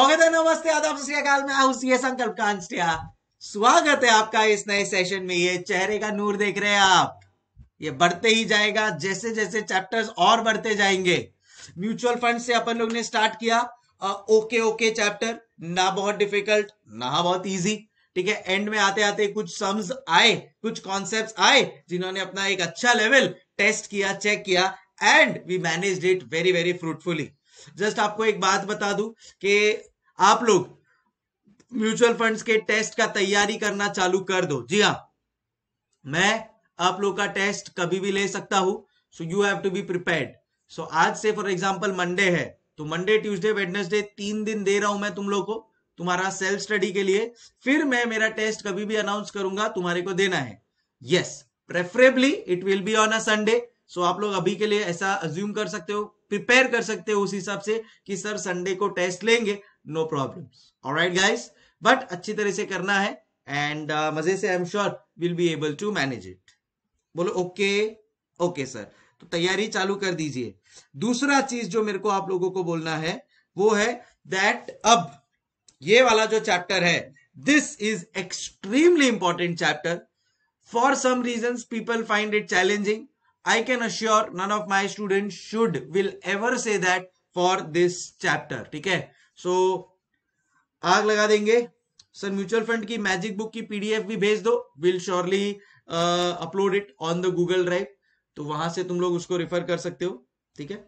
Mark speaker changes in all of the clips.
Speaker 1: औगदा नमस्ते आदाब सत्याकाल में आउस सीए संकल्प कांस्टिया स्वागत है आपका इस नए सेशन में ये चेहरे का नूर देख रहे हैं आप ये बढ़ते ही जाएगा जैसे जैसे चैप्टर्स और बढ़ते जाएंगे म्यूचुअल फंड से अपन लोग ने स्टार्ट किया आ, ओके ओके चैप्टर ना बहुत डिफिकल्ट ना बहुत इजी ठीक है एंड में आते आते कुछ सम्स आए कुछ कॉन्सेप्ट आए जिन्होंने अपना एक अच्छा लेवल टेस्ट किया चेक किया and we manage it very very fruitfully just आपको एक बात बता दू कि आप लोग म्यूचुअल फंड्स के टेस्ट का तैयारी करना चालू कर दो जी हाँ मैं आप लोग का टेस्ट कभी भी ले सकता हूं so you have to be prepared so आज से फॉर एग्जाम्पल मंडे है तो मंडे ट्यूसडे वेडनेसडे तीन दिन दे रहा हूं मैं तुम लोग को तुम्हारा सेल्फ स्टडी के लिए फिर मैं मेरा टेस्ट कभी भी अनाउंस करूंगा तुम्हारे को देना है yes preferably it will be on a Sunday so आप लोग अभी के लिए ऐसा अज्यूम कर सकते हो प्रिपेयर कर सकते हो उस हिसाब से कि सर संडे को टेस्ट लेंगे no problem alright guys but अच्छी तरह से करना है एंड uh, मजे से I am sure will be able to manage it बोलो ओके ओके सर तो तैयारी चालू कर दीजिए दूसरा चीज जो मेरे को आप लोगों को बोलना है वो है दैट अब ये वाला जो चैप्टर है this is extremely important chapter for some reason people find it challenging I can assure none of my students should will ever say that for this chapter. ठीक है so आग लगा देंगे सर म्यूचुअल फंड की magic book की PDF भी भेज दो will surely upload it on the Google drive तो वहां से तुम लोग उसको रेफर कर सकते हो ठीक है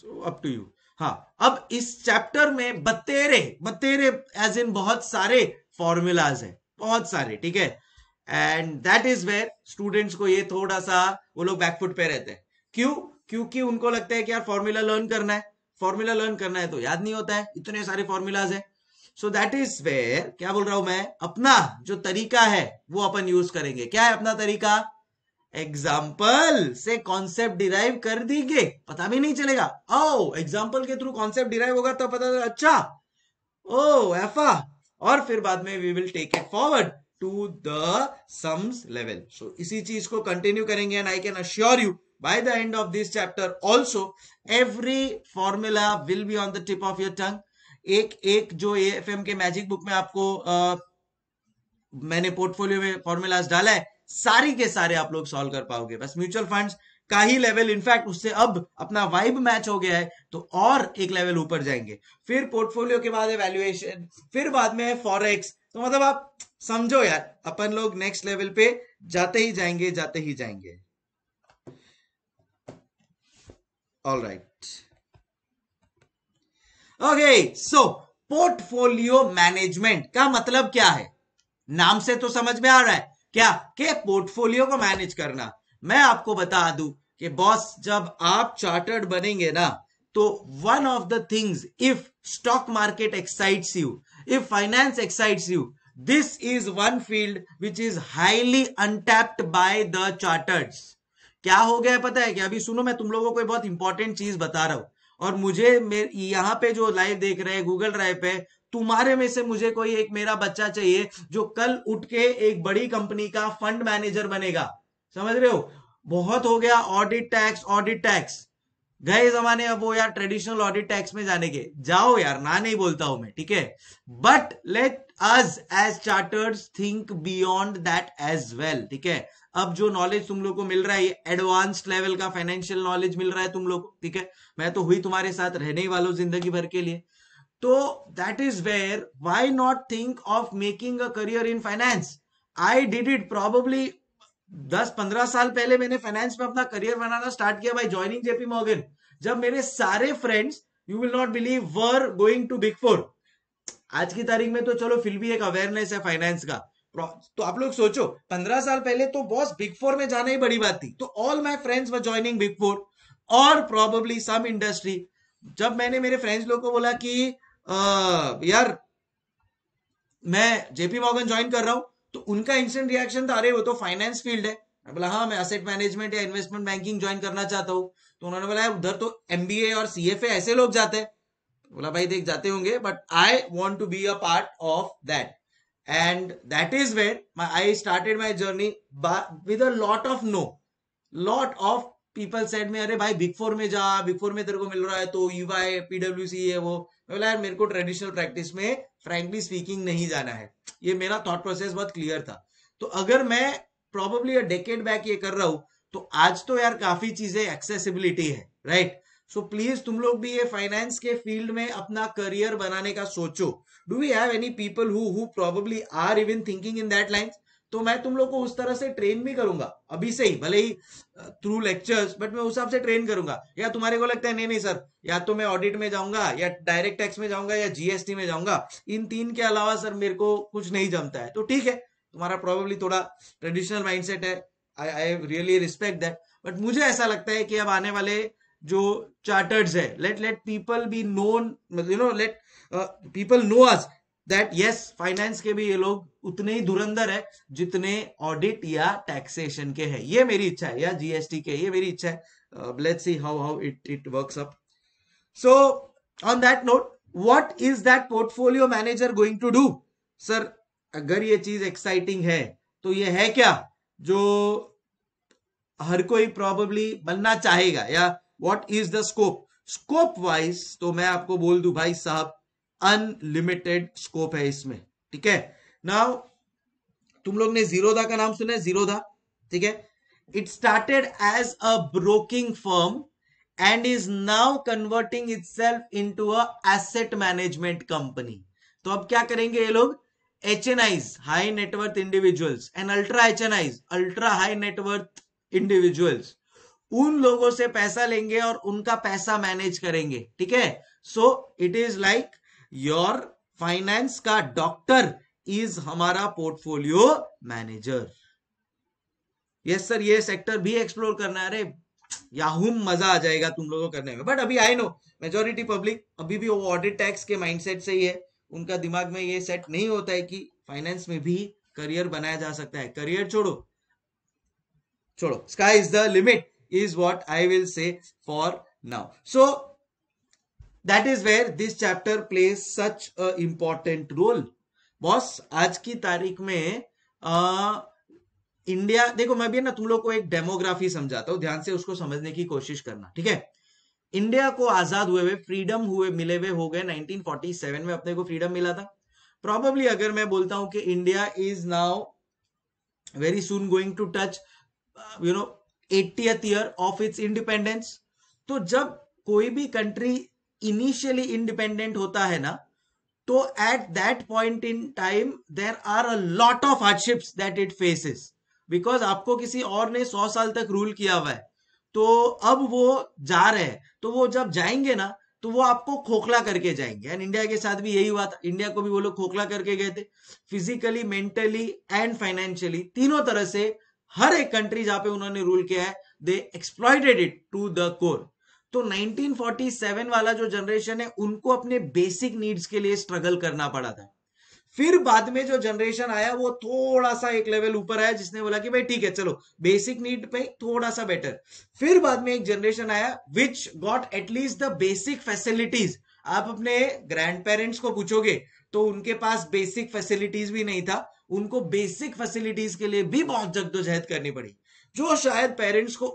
Speaker 1: सो अप टू यू हाँ अब इस चैप्टर में बतेरे बतेरे एज इन बहुत सारे फॉर्मूलाज है बहुत सारे ठीक है and that is where students को ये थोड़ा सा वो लोग बैकफुट पे रहते हैं क्यों क्योंकि उनको लगता है कि यार फॉर्मूला लर्न करना है फॉर्मूला लर्न करना है तो याद नहीं होता है इतने सारे फॉर्मूलाज है सो दैट इज वेयर क्या बोल रहा हूं मैं अपना जो तरीका है वो अपन यूज करेंगे क्या है अपना तरीका एग्जाम्पल से कॉन्सेप्ट डिराइव कर देंगे पता भी नहीं चलेगा ओ oh, एग्जाम्पल के थ्रू कॉन्सेप्ट डिराइव होगा तो पता तो- अच्छा ओ oh, एफा और फिर बाद में we will take it forward to the sums level so इसी चीज को कंटिन्यू करेंगे and I can assure you by the end of this chapter also every formula will be on the tip of your tongue एक एक जो AFM के magic book में आपको आ, मैंने पोर्टफोलियो में फॉर्मूलाज डाला है सारी के सारे आप लोग सॉल्व कर पाओगे बस म्यूचुअल फंड्स का ही लेवल इनफैक्ट उससे अब अपना वाइब मैच हो गया है तो और एक लेवल ऊपर जाएंगे फिर पोर्टफोलियो के बाद है वैल्यूएशन फिर बाद में है फॉरेक्स तो मतलब आप समझो यार अपन लोग नेक्स्ट लेवल पे जाते ही जाएंगे जाते ही जाएंगे all right okay so portfolio management का मतलब क्या है नाम से तो समझ में आ रहा है क्या के पोर्टफोलियो को मैनेज करना मैं आपको बता दू कि बॉस जब आप चार्टर्ड बनेंगे ना तो one of the things if stock market excites you if finance excites you this is one field which is highly untapped by the charters क्या हो गया है पता है कि अभी सुनो मैं तुम लोगों को बहुत इंपॉर्टेंट चीज बता रहा हूं और मुझे यहाँ पे जो लाइव देख रहे हैं गूगल ड्राइव पे तुम्हारे में से मुझे कोई एक मेरा बच्चा चाहिए जो कल उठ के एक बड़ी कंपनी का फंड मैनेजर बनेगा समझ रहे हो बहुत हो गया ऑडिट टैक्स ऑडिट टैक्स गए जमाने अब वो यार ट्रेडिशनल ऑडिट टैक्स में जाने के जाओ यार ना नहीं बोलता हूं मैं ठीक है but let us as charters think beyond that as well ठीक है अब जो नॉलेज तुम लोग को मिल रहा है एडवांस लेवल का फाइनेंशियल नॉलेज मिल रहा है तुम लोग ठीक है मैं तो हुई तुम्हारे साथ रहने ही वाला जिंदगी भर के लिए तो that is where why not think of making a career in finance I did it probably दस पंद्रह साल पहले मैंने फाइनेंस में अपना करियर बनाना स्टार्ट किया बाय ज्वाइनिंग जेपी मॉर्गन जब मेरे सारे friends you will not believe were going to big four आज की तारीख में तो चलो फिर भी एक अवेयरनेस है फाइनेंस का तो आप लोग सोचो पंद्रह साल पहले तो बॉस बिग फोर में जाना ही बड़ी बात थी तो all my friends were joining big four और प्रोबेबली सम इंडस्ट्री जब मैंने मेरे फ्रेंड्स लोग को बोला कि आ, यार मैं जेपी मॉर्गन ज्वाइन कर रहा हूं तो उनका इंस्टेंट रिएक्शन था अरे वो तो फाइनेंस फील्ड है मैं बोला हाँ मैं असेट मैनेजमेंट या इन्वेस्टमेंट बैंकिंग ज्वाइन करना चाहता हूँ तो उन्होंने बोला उधर तो एमबीए और सीएफए ऐसे लोग जाते हैं बोला भाई देख जाते होंगे but I want to be a part of that and that is where I started my journey with lot of no lot of people set में अरे भाई बिग फोर में जा बिग फोर में तेरे को मिल रहा है तो यू आई पीडब्ल्यू सी है वो मैं बोला यार मेरे को ट्रेडिशनल प्रैक्टिस में फ्रेंकली स्पीकिंग नहीं जाना है ये मेरा थॉट प्रोसेस बहुत क्लियर था तो अगर मैं प्रॉबेबली डेकेट बैक ये कर रहा हूँ तो आज तो यार काफी चीजें एक्सेसिबिलिटी है राइट सो प्लीज तुम लोग भी ये फाइनेंस के फील्ड में अपना करियर बनाने का सोचो do we have any people who who probably are even thinking in that line तो मैं तुम लोग को उस तरह से ट्रेन भी करूंगा अभी से ही भले ही थ्रू लेक्चर्स बट मैं उस हिसाब से ट्रेन करूंगा या तुम्हारे को लगता है नहीं नहीं सर या तो मैं ऑडिट में जाऊंगा या डायरेक्ट टैक्स में जाऊंगा या जीएसटी में जाऊंगा इन तीन के अलावा सर मेरे को कुछ नहीं जमता है तो ठीक है तुम्हारा प्रॉब्लली थोड़ा ट्रेडिशनल माइंड है I I really respect that but मुझे ऐसा लगता है कि अब आने वाले जो चार्टर्स है let let people be known you know let people know us that yes finance के भी ये लोग उतने ही धुरंधर है जितने ऑडिट या टैक्सेशन के है ये मेरी इच्छा है या जीएसटी के ये मेरी इच्छा है let's see how how it it works up so on that note what is that portfolio manager going to do sir अगर ये चीज एक्साइटिंग है तो ये है क्या जो हर कोई प्रॉबली बनना चाहेगा या what is the scope scope wise तो मैं आपको बोल दू भाई साहब अनलिमिटेड स्कोप है इसमें ठीक है नाउ तुम लोग ने जीरोधा का नाम सुना है जीरोधा ठीक है it started as a broking firm and is now converting itself into a asset management company तो अब क्या करेंगे ये लोग H N Is high net worth individuals and ultra H N Is ultra high net worth individuals उन लोगों से पैसा लेंगे और उनका पैसा मैनेज करेंगे ठीक है so it is like your finance का डॉक्टर इज हमारा पोर्टफोलियो मैनेजर यस सर ये सेक्टर भी एक्सप्लोर करना है अरे याहूम मजा आ जाएगा तुम लोगों को करने में बट अभी आई नो मेजोरिटी पब्लिक अभी भी वो ऑडिट टैक्स के माइंडसेट से ही है उनका दिमाग में ये सेट नहीं होता है कि फाइनेंस में भी करियर बनाया जा सकता है करियर छोड़ो छोड़ो sky is the limit is what I will say for now so that is where this chapter play such important role boss आज की तारीख में आ, इंडिया देखो मैं भी ना तुम लोग को एक डेमोग्राफी समझाता हूँ ध्यान से उसको समझने की कोशिश करना ठीक है इंडिया को आजाद हुए हुए फ्रीडम हुए मिले हुए हो गए 1947 में अपने को फ्रीडम मिला था प्रॉबेबली अगर मैं बोलता हूं कि India is now very soon going to touch you know eightieth year of its independence तो जब कोई भी कंट्री इनिशियली इंडिपेंडेंट होता है ना तो at that point in time there are a lot of hardships that it faces because आपको किसी और ने सौ साल तक रूल किया हुआ है तो अब वो जा रहे हैं तो वो जब जाएंगे ना तो वो आपको खोखला करके जाएंगे एंड इंडिया के साथ भी यही हुआ था इंडिया को भी वो लोग खोखला करके गए थे फिजिकली मेंटली एंड फाइनेंशियली तीनों तरह से हर एक कंट्री जहां पे उन्होंने रूल किया है they exploited it to the core तो 1947 वाला जो जनरेशन है उनको अपने बेसिक नीड्स के लिए स्ट्रगल करना पड़ा था फिर बाद में जो जनरेशन आया वो थोड़ा सा एक लेवल ऊपर आया जिसने बोला कि भाई ठीक है चलो बेसिक नीड पे थोड़ा सा बेटर फिर बाद में एक जनरेशन आया which got at least the basic facilities आप अपने ग्रैंड पेरेंट्स को पूछोगे तो उनके पास बेसिक फैसिलिटीज भी नहीं था उनको बेसिक फैसिलिटीज के लिए भी बहुत जद्दोजहद करनी पड़ी जो शायद पेरेंट्स को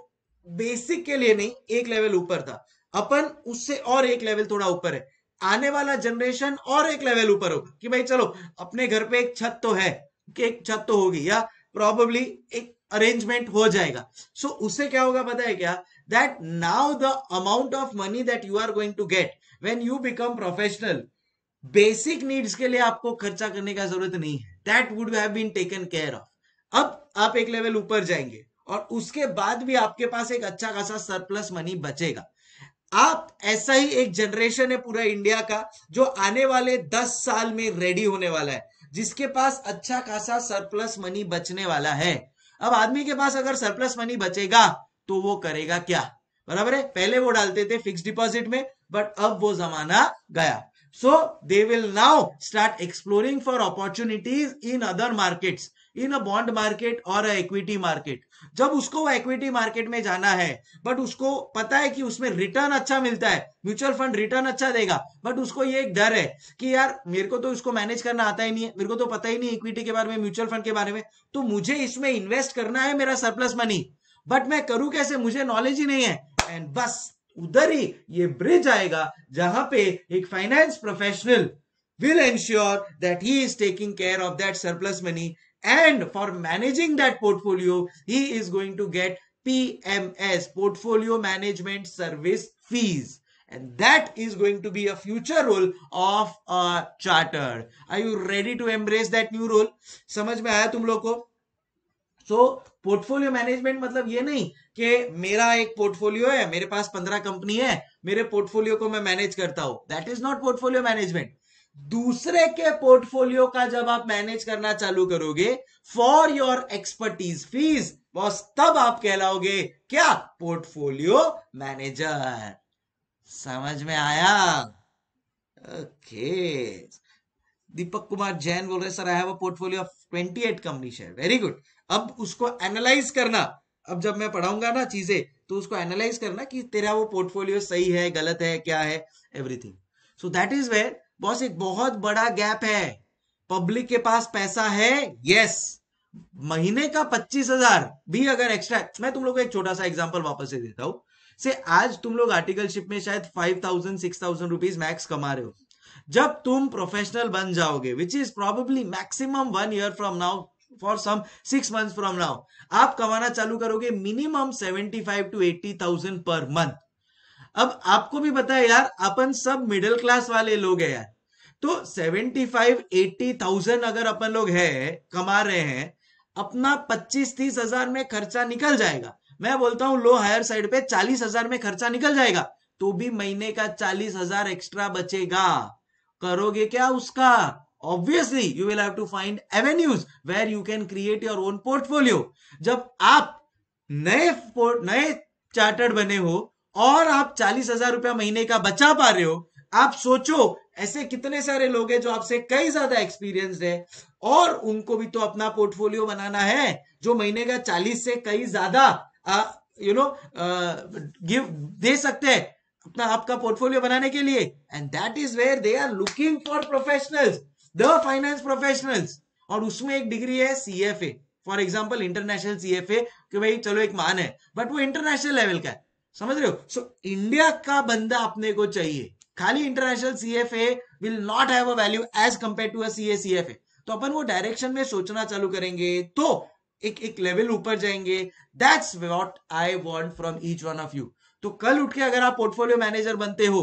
Speaker 1: बेसिक के लिए नहीं एक लेवल ऊपर था अपन उससे और एक लेवल थोड़ा ऊपर है आने वाला जनरेशन और एक लेवल ऊपर होगा कि भाई चलो अपने घर पे एक छत तो है कि एक छत तो होगी या प्रॉबली एक अरेंजमेंट हो जाएगा सो so, उससे क्या होगा पता है क्या that now the amount of money that you are going to get when you become professional basic needs के लिए आपको खर्चा करने का जरूरत नहीं है that would have been taken care of अब आप एक लेवल ऊपर जाएंगे और उसके बाद भी आपके पास एक अच्छा खासा सरप्लस मनी बचेगा आप ऐसा ही एक जनरेशन है पूरा इंडिया का जो आने वाले दस साल में रेडी होने वाला है जिसके पास अच्छा खासा सरप्लस मनी बचने वाला है अब आदमी के पास अगर सरप्लस मनी बचेगा तो वो करेगा क्या बराबर है पहले वो डालते थे फिक्स डिपॉजिट में बट अब वो जमाना गया so they will now start exploring for opportunities in other markets in a bond market और अ इक्विटी मार्केट जब उसको वो इक्विटी मार्केट में जाना है बट उसको पता है कि उसमें रिटर्न अच्छा मिलता है म्यूचुअल फंड रिटर्न अच्छा देगा बट उसको ये एक डर है कि यार मेरे को तो इसको मैनेज करना आता ही नहीं है मेरे को तो पता ही नहीं इक्विटी के बारे में म्यूचुअल फंड के बारे में तो मुझे इसमें इन्वेस्ट करना है मेरा सरप्लस मनी बट मैं करूं कैसे मुझे नॉलेज ही नहीं है एंड बस उधर ही ये ब्रिज आएगा जहां पे एक finance professional will ensure that he is taking care of that surplus money And for managing that portfolio, he is going to get PMS, Portfolio Management Service Fees. And that is going to be a future role of a charter. Are you ready to embrace that new role? samajh mein aaya tum log ko so portfolio management मतलब ये नहीं कि मेरा एक portfolio है मेरे पास पंद्रह company है मेरे पोर्टफोलियो को मैं मैनेज करता हूं that is not portfolio management दूसरे के पोर्टफोलियो का जब आप मैनेज करना चालू करोगे for your expertise fees boss तब आप कहलाओगे क्या पोर्टफोलियो मैनेजर समझ में आया ओके दीपक कुमार जैन बोल रहे sir I have a portfolio of eight company share very good अब उसको एनालाइज करना अब जब मैं पढ़ाऊंगा ना चीजें तो उसको एनालाइज करना कि तेरा वो पोर्टफोलियो सही है गलत है क्या है everything so that is where boss एक बहुत बड़ा गैप है पब्लिक के पास पैसा है यस महीने का पच्चीस हजार भी अगर एक्स्ट्रा मैं तुम लोग को एक छोटा सा एग्जांपल वापस से देता हूं से आज तुम लोग आर्टिकलशिप में शायद five thousand six thousand rupees max कमा रहे हो जब तुम प्रोफेशनल बन जाओगे which is probably maximum one year from now for some six month from now आप कमाना चालू करोगे minimum seventy five to eighty thousand per month अब आपको भी पता है यार अपन सब मिडिल क्लास वाले लोग हैं यार तो सेवेंटी फाइव एट्टी थाउजेंड अगर अपन लोग है कमा रहे हैं अपना पच्चीस तीस हजार में खर्चा निकल जाएगा मैं बोलता हूं लो हायर साइड पे चालीस हजार में खर्चा निकल जाएगा तो भी महीने का चालीस हजार एक्स्ट्रा बचेगा करोगे क्या उसका obviously you will have to find avenues where you can create your own portfolio जब आप नए नए चार्टर्ड बने हो और आप चालीस हजार रुपया महीने का बचा पा रहे हो आप सोचो ऐसे कितने सारे लोग हैं जो आपसे कई ज्यादा एक्सपीरियंस है और उनको भी तो अपना पोर्टफोलियो बनाना है जो महीने का चालीस से कई ज्यादा यू नो गिव दे सकते हैं अपना आपका पोर्टफोलियो बनाने के लिए and that is where they are looking for professionals the finance professionals और उसमें एक डिग्री है C F A for example international C F A कि भाई चलो एक मान है बट वो इंटरनेशनल लेवल का है समझ रहे हो सो so, इंडिया का बंदा अपने को चाहिए खाली international C F A will not have a value as compare to C A F तो अपन वो डायरेक्शन में सोचना चालू करेंगे तो एक एक लेवल ऊपर जाएंगे that's what I want from each one of you तो कल उठ के अगर आप पोर्टफोलियो मैनेजर बनते हो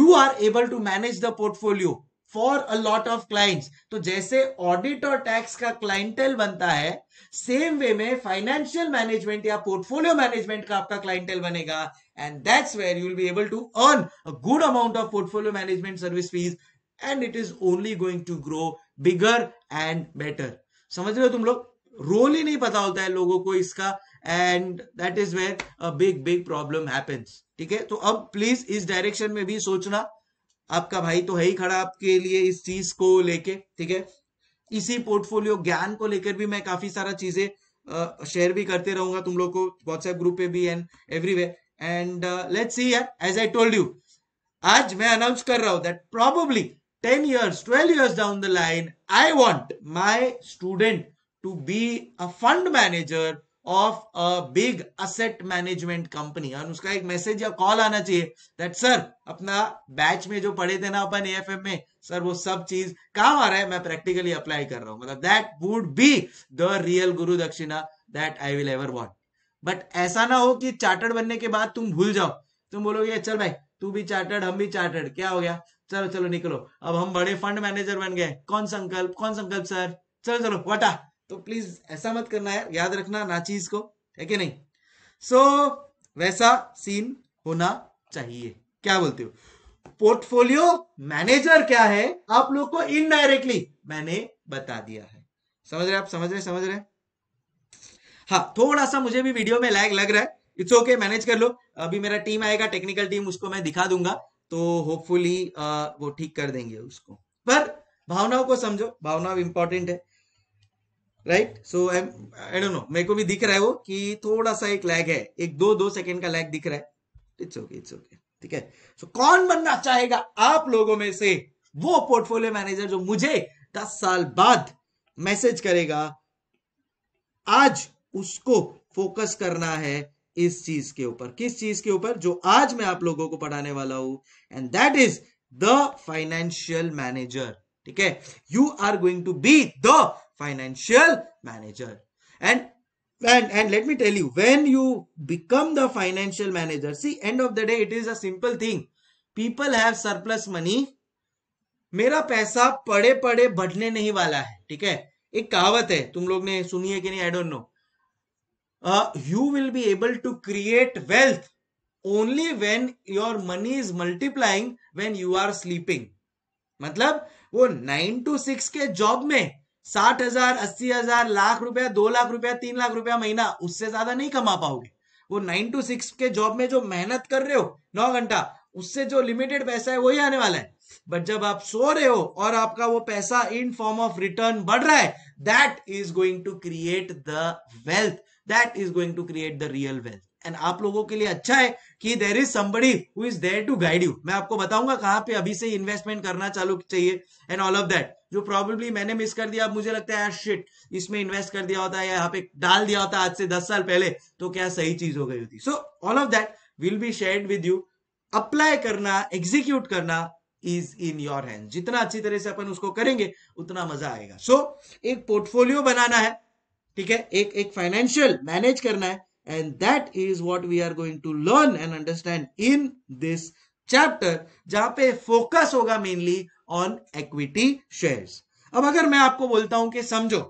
Speaker 1: you are able to manage the portfolio for a lot of clients तो जैसे ऑडिट और टैक्स का क्लाइंटेल बनता है सेम वे में फाइनेंशियल मैनेजमेंट या पोर्टफोलियो मैनेजमेंट का आपका क्लाइंटेल बनेगा and that's where you will be able to earn a good amount of portfolio management service fees and it is only going to grow bigger and better समझ रहे हो तुम लोग role ही नहीं पता होता है लोगों को इसका and that is where a big big problem happens ठीक है तो अब प्लीज इस डायरेक्शन में भी सोचना आपका भाई तो है ही खड़ा आपके लिए इस चीज को लेके ठीक है इसी पोर्टफोलियो ज्ञान को लेकर भी मैं काफी सारा चीजें शेयर भी करते रहूंगा तुम लोग को व्हाट्सएप ग्रुप पे भी and everywhere and let see as I told you आज मैं अनाउंस कर रहा हूं that probably ten years twelve years down the line I want my student to be a fund manager of a big asset management company और उसका एक message या call आना चाहिए दैट सर अपना बैच में जो पढ़े थे ना अपन एफ में सर वो सब चीज काम आ रहा है मैं प्रैक्टिकली अप्लाई कर रहा हूं मतलब that would be the real guru dakshina that I will ever want but ऐसा ना हो कि चार्टर्ड बनने के बाद तुम भूल जाओ तुम बोलोगे चल भाई तू भी चार्टर्ड हम भी चार्टर्ड क्या हो गया चलो चलो निकलो अब हम बड़े फंड मैनेजर बन गए कौन संकल्प कौन संकल्प सर चलो चलो वटा तो प्लीज ऐसा मत करना है याद रखना नाचीज को है कि नहीं सो so, वैसा सीन होना चाहिए क्या बोलते हो पोर्टफोलियो मैनेजर क्या है आप लोग को इनडायरेक्टली मैंने बता दिया है समझ रहे आप समझ रहे समझ रहे हाँ थोड़ा सा मुझे भी वीडियो में लैग लग रहा है इट्स ओके मैनेज कर लो अभी मेरा टीम आएगा टेक्निकल टीम उसको मैं दिखा दूंगा तो होपफुली वो ठीक कर देंगे उसको पर भावनाओं को समझो भावना इंपॉर्टेंट है right so I I don't know मेरे को भी दिख रहा है वो कि थोड़ा सा एक लैग है एक दो दो सेकेंड का लैग दिख रहा है इट्स ओके इट्स ओके ठीक है सो कौन बनना चाहेगा आप लोगों में से वो पोर्टफोलियो मैनेजर जो मुझे दस साल बाद मैसेज करेगा आज उसको फोकस करना है इस चीज के ऊपर किस चीज के ऊपर जो आज मैं आप लोगों को पढ़ाने वाला हूं and that is the financial manager ठीक है you are going to be the financial manager and and and let me tell you when you become the financial manager see end of the day it is a simple thing people have surplus money मेरा पैसा पड़े पड़े बढ़ने नहीं वाला है ठीक है एक कहावत है तुम लोग ने सुनी है कि नहीं I don't know you will be able to create wealth only when your money is multiplying when you are sleeping मतलब वो नाइन टू सिक्स के जॉब में साठ हजार अस्सी हजार लाख रुपया दो लाख रुपया तीन लाख रुपया महीना उससे ज्यादा नहीं कमा पाओगे वो नाइन टू सिक्स के जॉब में जो मेहनत कर रहे हो नौ घंटा उससे जो लिमिटेड पैसा है वही आने वाला है बट जब आप सो रहे हो और आपका वो पैसा इन फॉर्म ऑफ रिटर्न बढ़ रहा है that is going to create the wealth that is going to create the real wealth and आप लोगों के लिए अच्छा है कि there is somebody who is there to guide you मैं आपको बताऊंगा कहां पे अभी से इन्वेस्टमेंट करना चालू चाहिए एंड ऑल ऑफ दैट जो प्रॉब्लली मैंने मिस कर दिया मुझे लगता है शिट इसमें इन्वेस्ट कर दिया होता है यहाँ पे डाल दिया होता आज से दस साल पहले तो क्या सही चीज हो गई होती so all of that will be share with you apply करना एग्जीक्यूट करना इज इन योर हैंड जितना अच्छी तरह से अपन उसको करेंगे उतना मजा आएगा सो so, एक पोर्टफोलियो बनाना है ठीक है एक एक फाइनेंशियल मैनेज करना है and that is what we are going to learn and understand in this chapter जहां पे फोकस होगा मेनली ऑन equity shares. अब अगर मैं आपको बोलता हूं कि समझो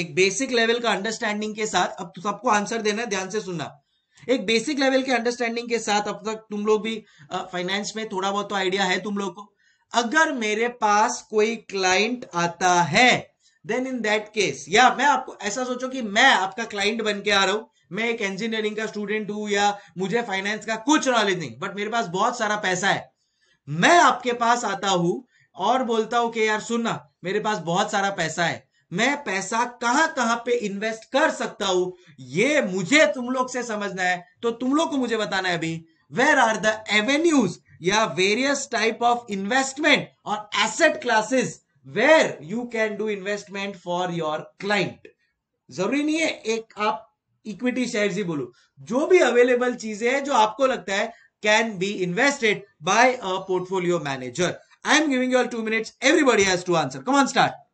Speaker 1: एक बेसिक लेवल का अंडरस्टैंडिंग के साथ अब तो सबको आंसर देना ध्यान से सुनना एक बेसिक लेवल के अंडरस्टैंडिंग के साथ अब तक तुम लोग भी फाइनेंस में थोड़ा बहुत तो आइडिया है तुम लोग को अगर मेरे पास कोई क्लाइंट आता है देन इन दैट केस या मैं आपको ऐसा सोचो कि मैं आपका क्लाइंट बन के आ रहा हूं मैं एक इंजीनियरिंग का स्टूडेंट हूं या मुझे फाइनेंस का कुछ नॉलेज नहीं बट मेरे पास बहुत सारा पैसा है मैं आपके पास आता हूं और बोलता हूं कि यार सुनना मेरे पास बहुत सारा पैसा है मैं पैसा कहां कहां पे इन्वेस्ट कर सकता हूं ये मुझे तुम लोग से समझना है तो तुम लोग को मुझे बताना है अभी वेर आर द एवेन्यूज या वेरियस टाइप ऑफ इन्वेस्टमेंट और asset classes where you can do investment for your client जरूरी नहीं है एक आप इक्विटी शेयर ही बोलू जो भी अवेलेबल चीजें हैं जो आपको लगता है can be invested by a portfolio manager I am giving your two minutes everybody has to answer come on start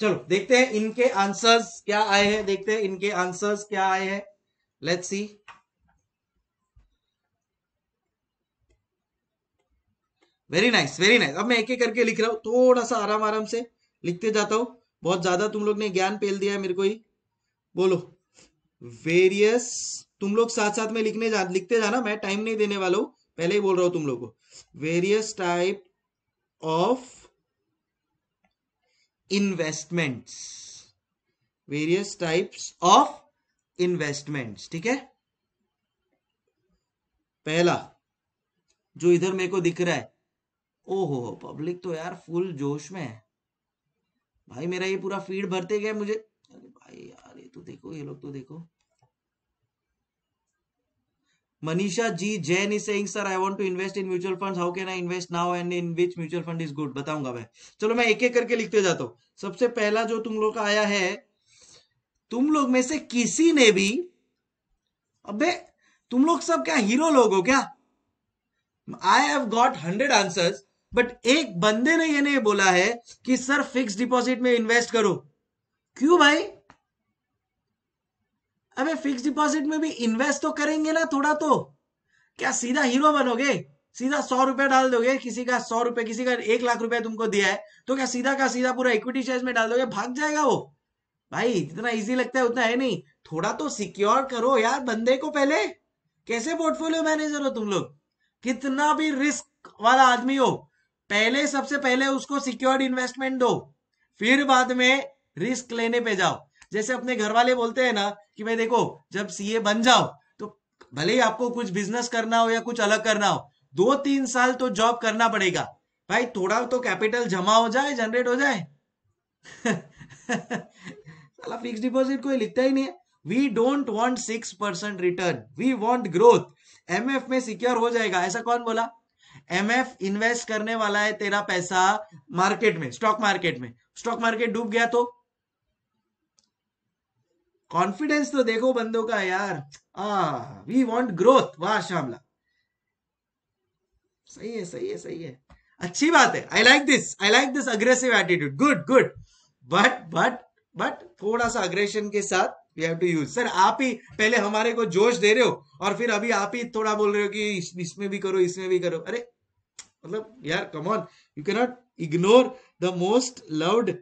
Speaker 1: चलो देखते हैं इनके आंसर्स क्या आए हैं देखते हैं इनके आंसर्स क्या आए हैं let's see very nice very nice अब मैं एक एक करके लिख रहा हूं थोड़ा सा आराम आराम से लिखते जाता हूं बहुत ज्यादा तुम लोग ने ज्ञान पेल दिया है मेरे को ही बोलो वेरियस तुम लोग साथ साथ में लिखने जा लिखते जाना मैं टाइम नहीं देने वाला हूं पहले ही बोल रहा हूं तुम लोग को various type of investments various types of investments ठीक है पहला जो इधर मेरे को दिख रहा है ओहो पब्लिक तो यार फुल जोश में है भाई मेरा ये पूरा फीड भरते गए मुझे अरे भाई यार ये तो देखो ये लोग तो देखो Manisha ji Jain is saying sir I want to invest in mutual funds how can I invest now and in which mutual fund is good बताऊंगा मैं चलो मैं एक एक करके लिखते जाता हूँ सबसे पहला जो तुम लोग का आया है तुम लोग में से किसी ने भी अबे तुम लोग सब क्या हीरो लोग हो क्या I have got hundred answers but एक बंदे ने ये नहीं बोला है कि सर फिक्स डिपॉजिट में इन्वेस्ट करो क्यों भाई अबे फिक्स डिपॉजिट में भी इन्वेस्ट तो करेंगे ना थोड़ा तो क्या सीधा हीरो बनोगे सीधा सौ रुपया डाल दोगे किसी का सौ रुपए किसी का एक लाख रुपया तुमको दिया है तो क्या सीधा का सीधा पूरा इक्विटी शेयर में डाल दोगे भाग जाएगा वो भाई इतना इजी लगता है उतना है नहीं थोड़ा तो सिक्योर करो यार बंदे को पहले कैसे पोर्टफोलियो मैनेजर हो तुम लोग कितना भी रिस्क वाला आदमी हो पहले सबसे पहले उसको सिक्योर्ड इन्वेस्टमेंट दो फिर बाद में रिस्क लेने पे जाओ जैसे अपने घर वाले बोलते हैं ना कि भाई देखो जब सीए बन जाओ तो भले ही आपको कुछ बिजनेस करना हो या कुछ अलग करना हो दो तीन साल तो जॉब करना पड़ेगा भाई थोड़ा तो कैपिटल जमा हो जाए जनरेट हो जाए साला फिक्स डिपॉजिट कोई लिखता ही नहीं है we don't want six percent return we want growth F में सिक्योर हो जाएगा ऐसा कौन बोला एफ इन्वेस्ट करने वाला है तेरा पैसा मार्केट में स्टॉक मार्केट में स्टॉक मार्केट डूब गया तो कॉन्फिडेंस तो देखो बंदों का यार आ वी वांट ग्रोथ वाह श्यामला सही है सही है सही है अच्छी बात है I like this I like this aggressive attitude good good but but but थोड़ा सा अग्रेशन के साथ we have to use sir आप ही पहले हमारे को जोश दे रहे हो और फिर अभी आप ही थोड़ा बोल रहे हो कि इसमें भी करो इसमें भी करो अरे मतलब यार come on you can not ignore the most loved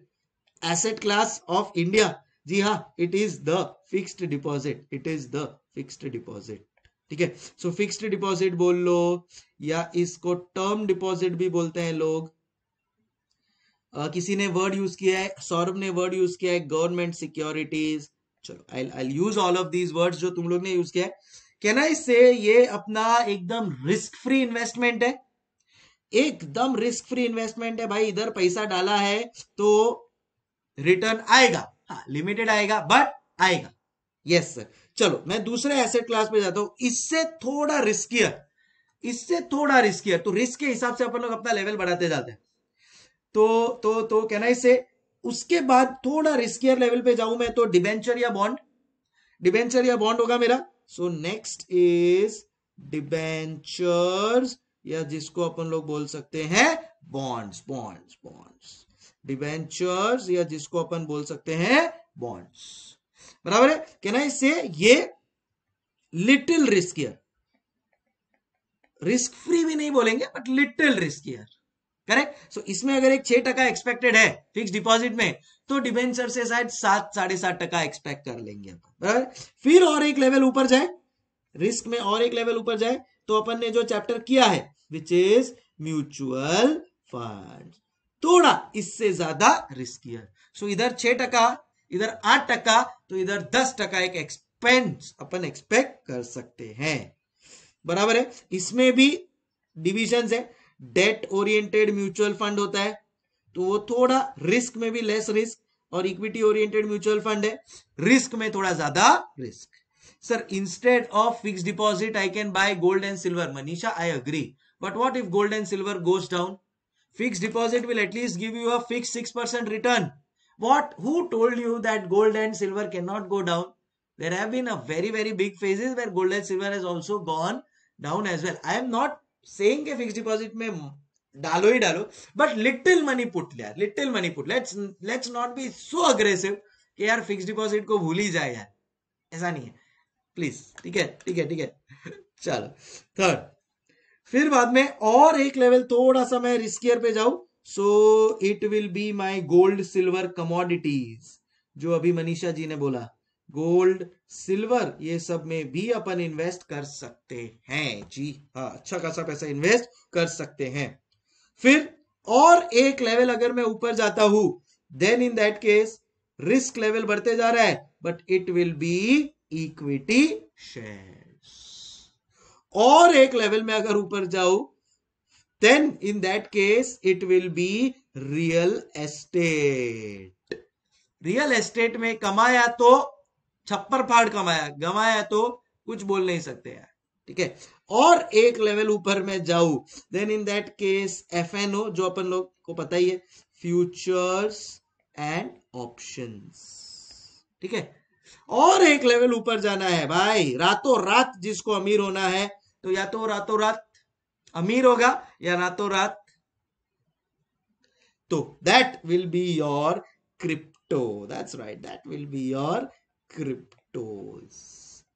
Speaker 1: asset class of India जी हाँ it is the fixed deposit it is the fixed deposit ठीक है सो फिक्स्ड डिपॉजिट बोल लो या इसको टर्म डिपॉजिट भी बोलते हैं लोग Uh, किसी ने वर्ड यूज किया है सौरभ ने वर्ड यूज किया है गवर्नमेंट सिक्योरिटीज चलो I I use all of these words जो तुम लोग ने यूज किया है आई से ये अपना एकदम रिस्क फ्री इन्वेस्टमेंट है एकदम रिस्क फ्री इन्वेस्टमेंट है भाई इधर पैसा डाला है तो रिटर्न आएगा हाँ लिमिटेड आएगा बट आएगा यस सर चलो मैं दूसरे एसेट क्लास पे जाता हूं इससे थोड़ा रिस्कियर इससे थोड़ा रिस्कियर तो रिस्क के हिसाब से अपन लोग अपना लेवल बढ़ाते जाते हैं तो तो तो कहना इसे इससे उसके बाद थोड़ा रिस्कियर लेवल पे जाऊं मैं तो डिबेंचर या बॉन्ड डिबेंचर या बॉन्ड होगा मेरा सो नेक्स्ट इज डिबेंचर्स या जिसको अपन लोग बोल सकते हैं बॉन्ड्स बॉन्ड्स बॉन्ड्स डिवेंचर्स या जिसको अपन बोल सकते हैं बॉन्ड्स बराबर है आई से ये लिटिल रिस्कियर रिस्क फ्री भी नहीं बोलेंगे but little riskier correct so इसमें अगर एक छह टका एक्सपेक्टेड है फिक्स डिपॉजिट में तो डिवेंचर से शायद सात साढ़े सात टका एक्सपेक्ट कर लेंगे अपन बराबर फिर और एक लेवल ऊपर जाए रिस्क में और एक लेवल ऊपर जाए तो अपन ने जो चैप्टर किया है विच इज म्यूचुअल फंड थोड़ा इससे ज्यादा रिस्कियर सो so, इधर छह टका इधर आठ टका तो इधर दस टका एक एक्सपेंस अपन एक्सपेक्ट कर सकते हैं बराबर है इसमें भी डिविजन है डेट ओरिएंटेड म्यूचुअल फंड होता है तो वो थोड़ा रिस्क में भी लेस रिस्क और इक्विटी ओरिएंटेड म्यूचुअल फंड है रिस्क में थोड़ा ज्यादा risk sir instead of fix deposit I can buy gold and silver Manisha I agree but what if gold and silver goes down Fixed deposit will at least give you a fixed 6% return. What? Who told you that gold and silver cannot go down? There have been a very, very big phases where gold and silver has also gone down as well. I am not saying that fixed deposit may डालो ही डालो but little money put लिया little money put let's let's not be so aggressive कि यार fix deposit को भूल ही जाए यार ऐसा नहीं है प्लीज ठीक है ठीक है ठीक है चलो थर्ड फिर बाद में और एक लेवल थोड़ा सा मैं रिस्कियर पे जाऊं so it will be my gold silver commodities जो अभी मनीषा जी ने बोला गोल्ड सिल्वर ये सब में भी अपन इन्वेस्ट कर सकते हैं जी हाँ अच्छा खासा पैसा इन्वेस्ट कर सकते हैं फिर और एक लेवल अगर मैं ऊपर जाता हूं then in that case risk level बढ़ते जा रहा है but it will be equity share और एक लेवल में अगर ऊपर जाऊं then in that case it will be real estate real estate में कमाया तो छप्पर फाड़ कमाया गमाया तो कुछ बोल नहीं सकते यार ठीक है और एक लेवल ऊपर में जाऊ then in that case F N O जो अपन लोग को पता ही है फ्यूचर्स एंड ऑप्शंस ठीक है और एक लेवल ऊपर जाना है भाई रातों रात जिसको अमीर होना है तो या तो रातों रात अमीर होगा या रातों रात तो that will be your crypto that's right that will be your crypto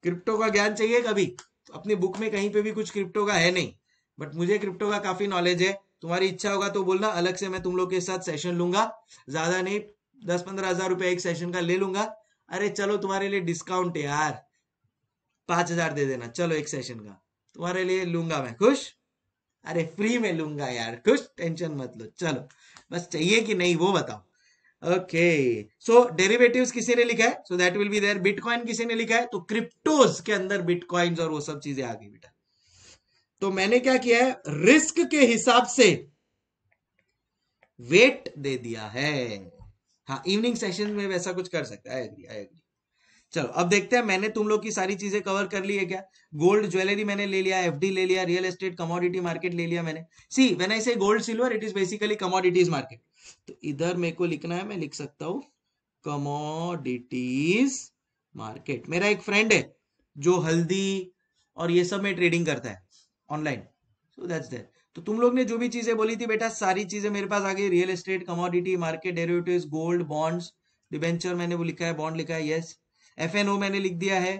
Speaker 1: crypto का ज्ञान चाहिए कभी अपनी बुक में कहीं पे भी कुछ क्रिप्टो का है नहीं बट मुझे क्रिप्टो का काफी नॉलेज है तुम्हारी इच्छा होगा तो बोलना अलग से मैं तुम लोग के साथ सेशन लूंगा ज्यादा नहीं दस पंद्रह हजार रुपया एक सेशन का ले लूंगा अरे चलो तुम्हारे लिए डिस्काउंट है यार पांच हजार दे देना चलो एक सेशन का तुम्हारे लिए लूंगा मैं खुश अरे फ्री में लूंगा यार कुछ टेंशन मत लो चलो बस चाहिए कि नहीं वो बताओ ओके सो डेरिवेटिव्स किसी ने लिखा है so that will be there bitcoin किसी ने लिखा है तो क्रिप्टोज के अंदर बिटकॉइन और वो सब चीजें आ गई बेटा तो मैंने क्या किया है रिस्क के हिसाब से वेट दे दिया है हाँ इवनिंग सेशन में वैसा कुछ कर सकता आई एग्री आई एग्री चलो अब देखते हैं मैंने तुम लोग की सारी चीजें कवर कर ली है क्या गोल्ड ज्वेलरी मैंने ले लिया एफडी ले लिया रियल एस्टेट कमोडिटी मार्केट ले लिया मैंने सी when I say gold silver it is basically commodities market तो इधर मेरे को लिखना है मैं लिख सकता हूँ कमोडिटीज मार्केट मेरा एक फ्रेंड है जो हल्दी और ये सब में ट्रेडिंग करता है ऑनलाइन सो दैट्स दैट तो तुम लोग ने जो भी चीजें बोली थी बेटा सारी चीजें मेरे पास आ गई real estate commodity market derivatives gold bonds debenture मैंने वो लिखा है बॉन्ड लिखा है यस एफ एन ओ मैंने लिख दिया है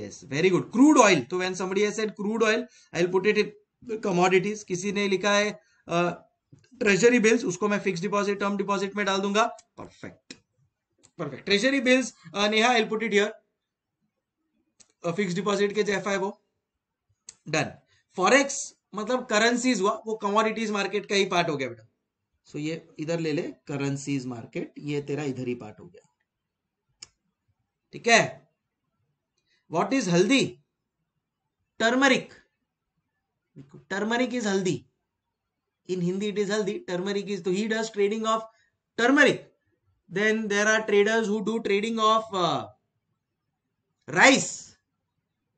Speaker 1: yes very good crude oil तो when Sami has said crude oil I will put it in commodities किसी ने लिखा है ट्रेजरी uh, बिल्स उसको मैं फिक्स डिपॉजिट टर्म डिपॉजिट में डाल दूंगा perfect perfect treasury bills Neha I put it here fix deposit के जेफ है वो डन फॉरेक्स मतलब करेंसीज हुआ वो कमोडिटीज मार्केट का ही पार्ट हो गया बेटा सो so, ये इधर ले ले करेंसीज मार्केट ये तेरा इधर ही पार्ट हो गया ठीक है what is haldi turmeric turmeric is haldi in Hindi it is haldi turmeric is तो he does trading of turmeric then there are traders who do trading of rice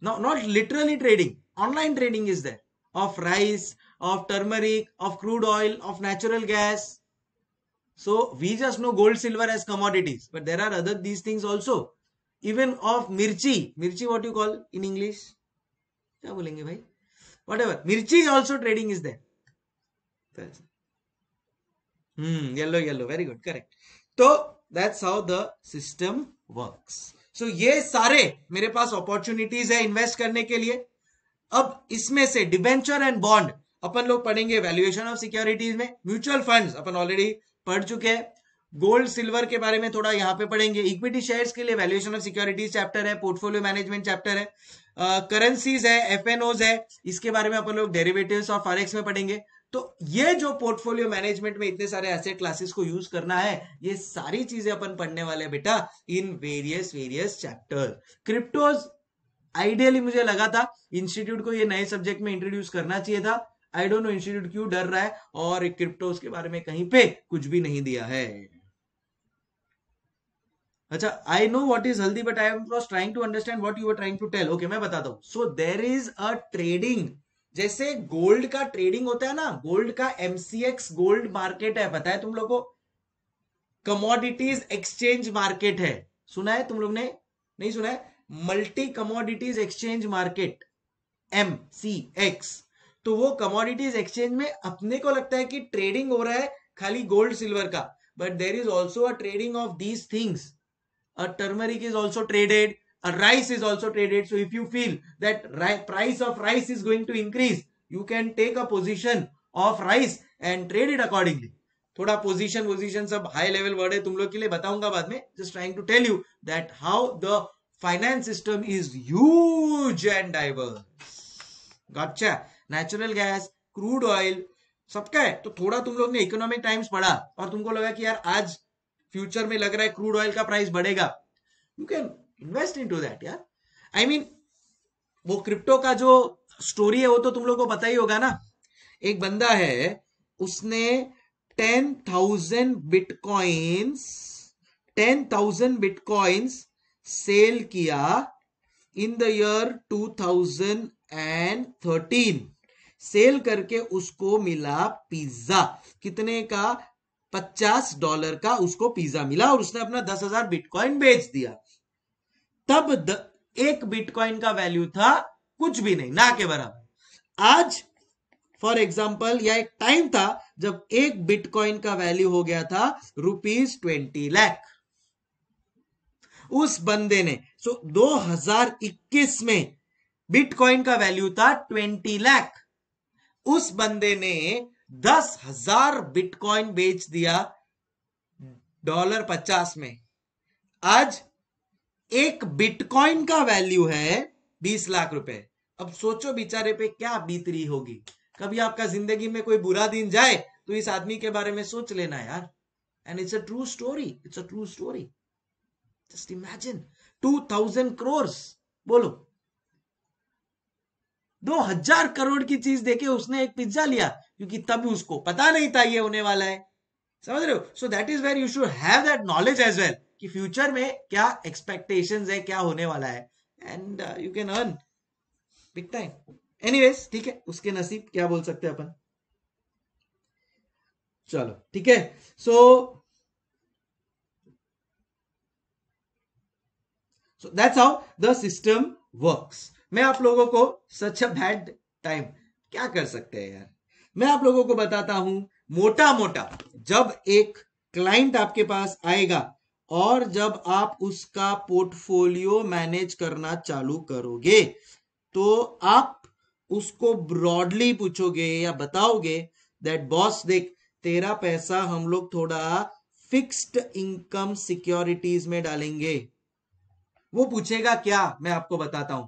Speaker 1: not literally trading online trading is the of rice of turmeric of crude oil of natural gas so we just know gold silver as commodities but there are other these things also even of mirchi mirchi what you call in English क्या बोलेंगे भाई whatever mirchi is also trading is hmm yellow yellow very good correct तो that's how the system works so ये सारे मेरे पास opportunities है invest करने के लिए अब इसमें से डिबेंचर एंड बॉन्ड अपन लोग पढ़ेंगे वैल्यूएशन ऑफ सिक्योरिटीज में म्यूचुअल फंड्स अपन ऑलरेडी पढ़ चुके हैं गोल्ड सिल्वर के बारे में थोड़ा यहाँ पे पढ़ेंगे इक्विटी शेयर्स के लिए वैल्यूएशन ऑफ सिक्योरिटीज चैप्टर है पोर्टफोलियो मैनेजमेंट चैप्टर है करेंसीज uh, है एफ है इसके बारे में अपन लोग डेरिवेटिव और फॉरेक्स में पढ़ेंगे तो ये जो पोर्टफोलियो मैनेजमेंट में इतने सारे एसेट क्लासेस को यूज करना है ये सारी चीजें अपन पढ़ने वाले हैं बेटा in various various chapter cryptos ideally मुझे लगा था इंस्टीट्यूट को ये नए सब्जेक्ट में इंट्रोड्यूस करना चाहिए था आई डोंट नो इंस्टीट्यूट क्यों डर रहा है और क्रिप्टोज के बारे में कहीं पे कुछ भी नहीं दिया है अच्छा I know what is healthy but I am was trying to understand what you are trying to tell okay मैं बताता हूँ so there is a trading जैसे गोल्ड का ट्रेडिंग होता है ना गोल्ड का एमसीएक्स गोल्ड मार्केट है पता है तुम लोग को कमोडिटीज एक्सचेंज मार्केट है सुना है तुम लोग ने नहीं सुना है multi commodities exchange market M C X तो वो कमोडिटीज एक्सचेंज में अपने को लगता है कि ट्रेडिंग हो रहा है खाली गोल्ड सिल्वर का but there is also a trading of these things uh, turmeric is also traded a uh, rice is also traded so if you feel that price of rice is going to increase you can take a position of rice and trade it accordingly थोड़ा position position सब high level word है तुम लोग के लिए बताऊंगा बाद में just trying to tell you that how the finance system is huge and diverse gotcha natural gas crude oil सबका है तो थोड़ा तुम लोग ने इकोनॉमिक टाइम्स पढ़ा और तुमको लगा कि यार आज फ्यूचर में लग रहा है क्रूड ऑयल का प्राइस बढ़ेगा you can invest in to that यार आई I मीन mean, वो क्रिप्टो का जो स्टोरी है वो तो तुम लोगों को पता ही होगा ना एक बंदा है उसने ten thousand bitcoins ten thousand bitcoins sell किया in the year two thousand and thirteen sell करके उसको मिला पिज्जा कितने का पचास डॉलर का उसको पिज्जा मिला और उसने अपना दस हजार बिटकॉइन बेच दिया तब द, एक बिटकॉइन का वैल्यू था कुछ भी नहीं ना के बराबर आज फॉर एग्जाम्पल या एक टाइम था जब एक बिटकॉइन का वैल्यू हो गया था रुपीज ट्वेंटी लैख उस बंदे ने सो दो हजार इक्कीस में बिटकॉइन का वैल्यू था ट्वेंटी लैख उस बंदे ने दस हजार बिटकॉइन बेच दिया डॉलर पचास में आज एक बिटकॉइन का वैल्यू है बीस लाख रुपए अब सोचो बेचारे पे क्या बीत रही होगी कभी आपका जिंदगी में कोई बुरा दिन जाए तो इस आदमी के बारे में सोच लेना यार and it's a true story it's a true story just imagine two thousand crores बोलो दो हजार करोड़ की चीज देके उसने एक पिज्जा लिया क्योंकि तब उसको पता नहीं था ये होने वाला है समझ रहे हो so that is where you should have that knowledge as well कि फ्यूचर में क्या एक्सपेक्टेशन है क्या होने वाला है and you can earn big time anyways ठीक है उसके नसीब क्या बोल सकते हैं अपन चलो ठीक है so so that's how the system works मैं आप लोगों को सच अ बैड टाइम क्या कर सकते हैं यार मैं आप लोगों को बताता हूं मोटा मोटा जब एक क्लाइंट आपके पास आएगा और जब आप उसका पोर्टफोलियो मैनेज करना चालू करोगे तो आप उसको ब्रॉडली पूछोगे या बताओगे दैट बॉस देख तेरा पैसा हम लोग थोड़ा फिक्स्ड इनकम सिक्योरिटीज में डालेंगे वो पूछेगा क्या मैं आपको बताता हूं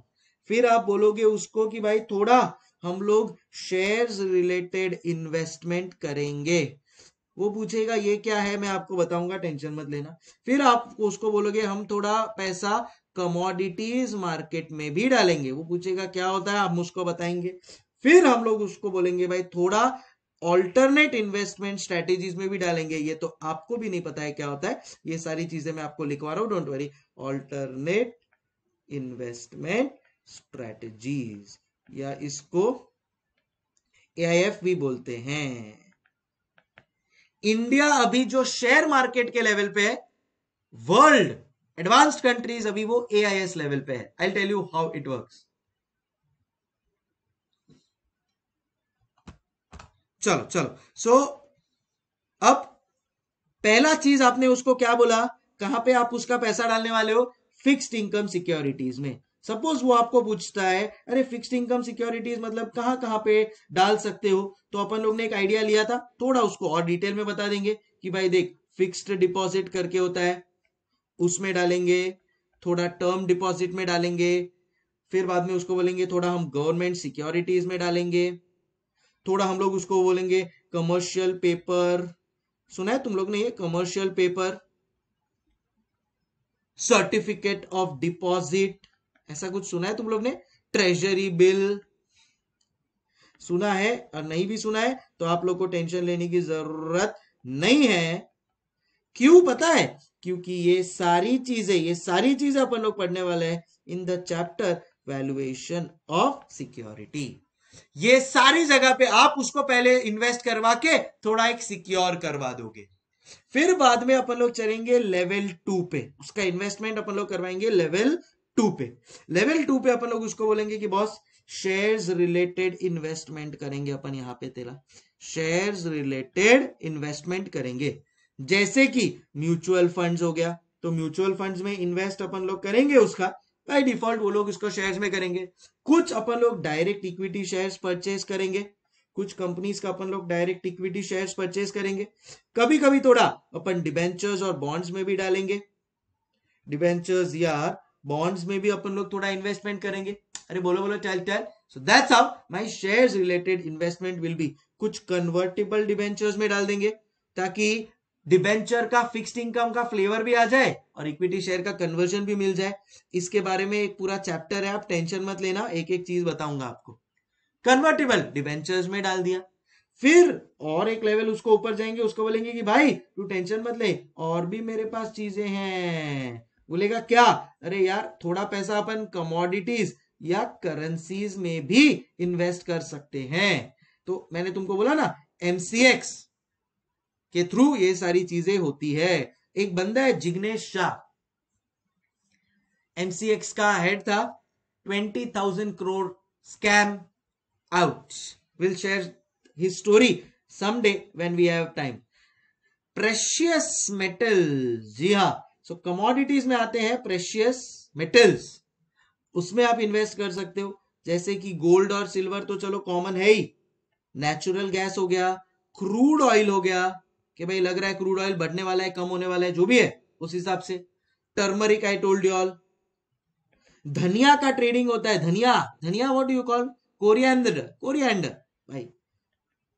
Speaker 1: फिर आप बोलोगे उसको कि भाई थोड़ा हम लोग शेयर्स रिलेटेड इन्वेस्टमेंट करेंगे वो पूछेगा ये क्या है मैं आपको बताऊंगा टेंशन मत लेना फिर आप उसको बोलोगे हम थोड़ा पैसा कमोडिटीज मार्केट में भी डालेंगे वो पूछेगा क्या होता है आप मुझको बताएंगे फिर हम लोग उसको बोलेंगे भाई थोड़ा ऑल्टरनेट इन्वेस्टमेंट स्ट्रेटेजीज में भी डालेंगे ये तो आपको भी नहीं पता है क्या होता है ये सारी चीजें मैं आपको लिखवा रहा हूं don't worry alternate investment strategies या इसको एआईएफ भी बोलते हैं इंडिया अभी जो शेयर मार्केट के लेवल पे है वर्ल्ड एडवांस्ड कंट्रीज अभी वो एआईएस लेवल पे है I tell you how it works चलो चलो सो so, अब पहला चीज आपने उसको क्या बोला कहां पे आप उसका पैसा डालने वाले हो फिक्स्ड इनकम सिक्योरिटीज में सपोज वो आपको पूछता है अरे फिक्स्ड इनकम सिक्योरिटीज मतलब कहाँ कहाँ पे डाल सकते हो तो अपन लोग ने एक आइडिया लिया था थोड़ा उसको और डिटेल में बता देंगे कि भाई देख फिक्स्ड डिपॉजिट करके होता है उसमें डालेंगे थोड़ा टर्म डिपॉजिट में डालेंगे फिर बाद में उसको बोलेंगे थोड़ा हम गवर्नमेंट सिक्योरिटीज में डालेंगे थोड़ा हम लोग उसको बोलेंगे कमर्शियल पेपर सुना है तुम लोग ने ये commercial paper certificate of deposit ऐसा कुछ सुना है तुम लोग ने ट्रेजरी बिल सुना है और नहीं भी सुना है तो आप लोग को टेंशन लेने की जरूरत नहीं है क्यों पता है क्योंकि ये सारी चीजें ये सारी चीजें अपन लोग पढ़ने वाले हैं in the chapter valuation of security ये सारी जगह पे आप उसको पहले इन्वेस्ट करवा के थोड़ा एक सिक्योर करवा दोगे फिर बाद में अपन लोग चलेंगे लेवल टू पे उसका इन्वेस्टमेंट अपन लोग करवाएंगे लेवल टू पे लेवल टू पे अपन लोग उसको बोलेंगे कि बॉस शेयर्स रिलेटेड इन्वेस्टमेंट करेंगे अपन यहां पे तेरा शेयर्स रिलेटेड इन्वेस्टमेंट करेंगे जैसे कि म्यूचुअल फंड्स हो गया तो म्यूचुअल फंड्स में इन्वेस्ट अपन लोग करेंगे उसका बाई डिफॉल्ट वो लोग इसको शेयर्स में करेंगे कुछ अपन लोग डायरेक्ट इक्विटी शेयर्स परचेज करेंगे कुछ कंपनीज का अपन लोग डायरेक्ट इक्विटी शेयर्स परचेज करेंगे कभी कभी थोड़ा अपन डिबेंचर्स और बॉन्ड्स में भी डालेंगे डिबेंचर्स या बॉन्ड्स में भी अपन लोग थोड़ा इन्वेस्टमेंट करेंगे अरे बोलो बोलो चल चल so that's how my shares related investment will be कुछ कन्वर्टेबल डिबेंचर्स में डाल देंगे ताकि डिबेंचर का फिक्स्ड इनकम का फ्लेवर भी आ जाए और इक्विटी शेयर का कन्वर्जन भी मिल जाए इसके बारे में एक पूरा चैप्टर है आप टेंशन मत लेना एक एक चीज बताऊंगा आपको कन्वर्टेबल डिबेंचर्स में डाल दिया फिर और एक लेवल उसको ऊपर जाएंगे उसको बोलेंगे कि भाई तू टेंशन मत ले और भी मेरे पास चीजें हैं बोलेगा क्या अरे यार थोड़ा पैसा अपन कमोडिटीज या करेंसीज में भी इन्वेस्ट कर सकते हैं तो मैंने तुमको बोला ना एमसीएक्स के थ्रू ये सारी चीजें होती है एक बंदा है जिग्नेश शाह एमसीएक्स का हेड था twenty thousand crore scam out will share his story someday when we have time precious metal जी हा सो कमोडिटीज में आते हैं प्रेशियस मेटल्स उसमें आप इन्वेस्ट कर सकते हो जैसे कि गोल्ड और सिल्वर तो चलो कॉमन है ही नेचुरल गैस हो गया क्रूड ऑयल हो गया कि भाई लग रहा है क्रूड ऑयल बढ़ने वाला है कम होने वाला है जो भी है उस हिसाब से turmeric I told you all धनिया का ट्रेडिंग होता है धनिया धनिया what you call coriander coriander भाई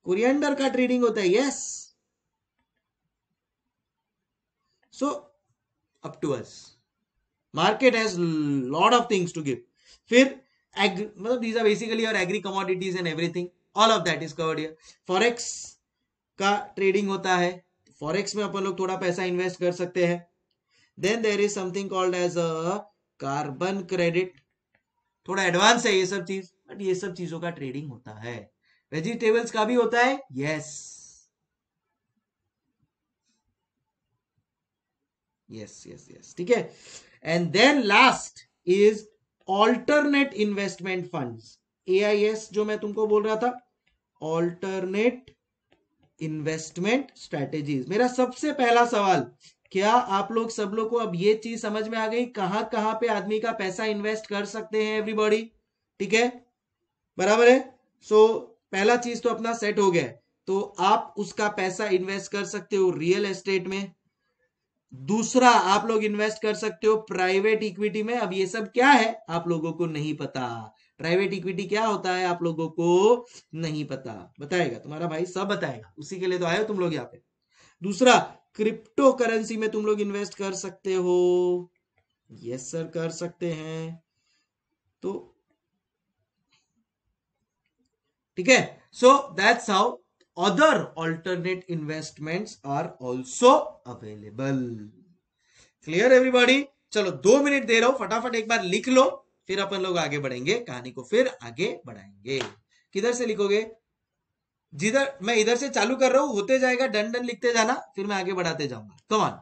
Speaker 1: कोरिएंडर का ट्रेडिंग होता है yes so up to us market has lot of things to give फिर मतलब दीज आर बेसिकली और agri commodities and everything all of that is covered here forex का trading होता है फॉरेक्स में अपन लोग थोड़ा पैसा इन्वेस्ट कर सकते हैं then there is something called as a carbon credit थोड़ा एडवांस है ये सब चीज बट ये सब चीजों का ट्रेडिंग होता है वेजिटेबल्स का भी होता है yes yes. Yes yes yes ठीक है and then last is alternate investment funds AIS जो मैं तुमको बोल रहा था ऑल्टरनेट इन्वेस्टमेंट स्ट्रेटेजीज मेरा सबसे पहला सवाल क्या आप लोग सब लोग को अब ये चीज समझ में आ गई कहां कहां पे आदमी का पैसा इन्वेस्ट कर सकते हैं एवरीबॉडी ठीक है बराबर है सो so, पहला चीज तो अपना सेट हो गया तो आप उसका पैसा इन्वेस्ट कर सकते हो रियल एस्टेट में दूसरा आप लोग इन्वेस्ट कर सकते हो प्राइवेट इक्विटी में अब ये सब क्या है आप लोगों को नहीं पता प्राइवेट इक्विटी क्या होता है आप लोगों को नहीं पता बताएगा तुम्हारा भाई सब बताएगा उसी के लिए तो आए हो तुम लोग यहाँ पे दूसरा क्रिप्टो करेंसी में तुम लोग इन्वेस्ट कर सकते हो यस सर कर सकते हैं तो ठीक है so that's how other alternate investments are also available. Clear everybody चलो दो मिनट दे रहा हूं फटाफट एक बार लिख लो फिर अपन लोग आगे बढ़ेंगे कहानी को फिर आगे बढ़ाएंगे किधर से लिखोगे जिधर मैं इधर से चालू कर रहा हूं होते जाएगा डन डन लिखते जाना फिर मैं आगे बढ़ाते जाऊंगा come on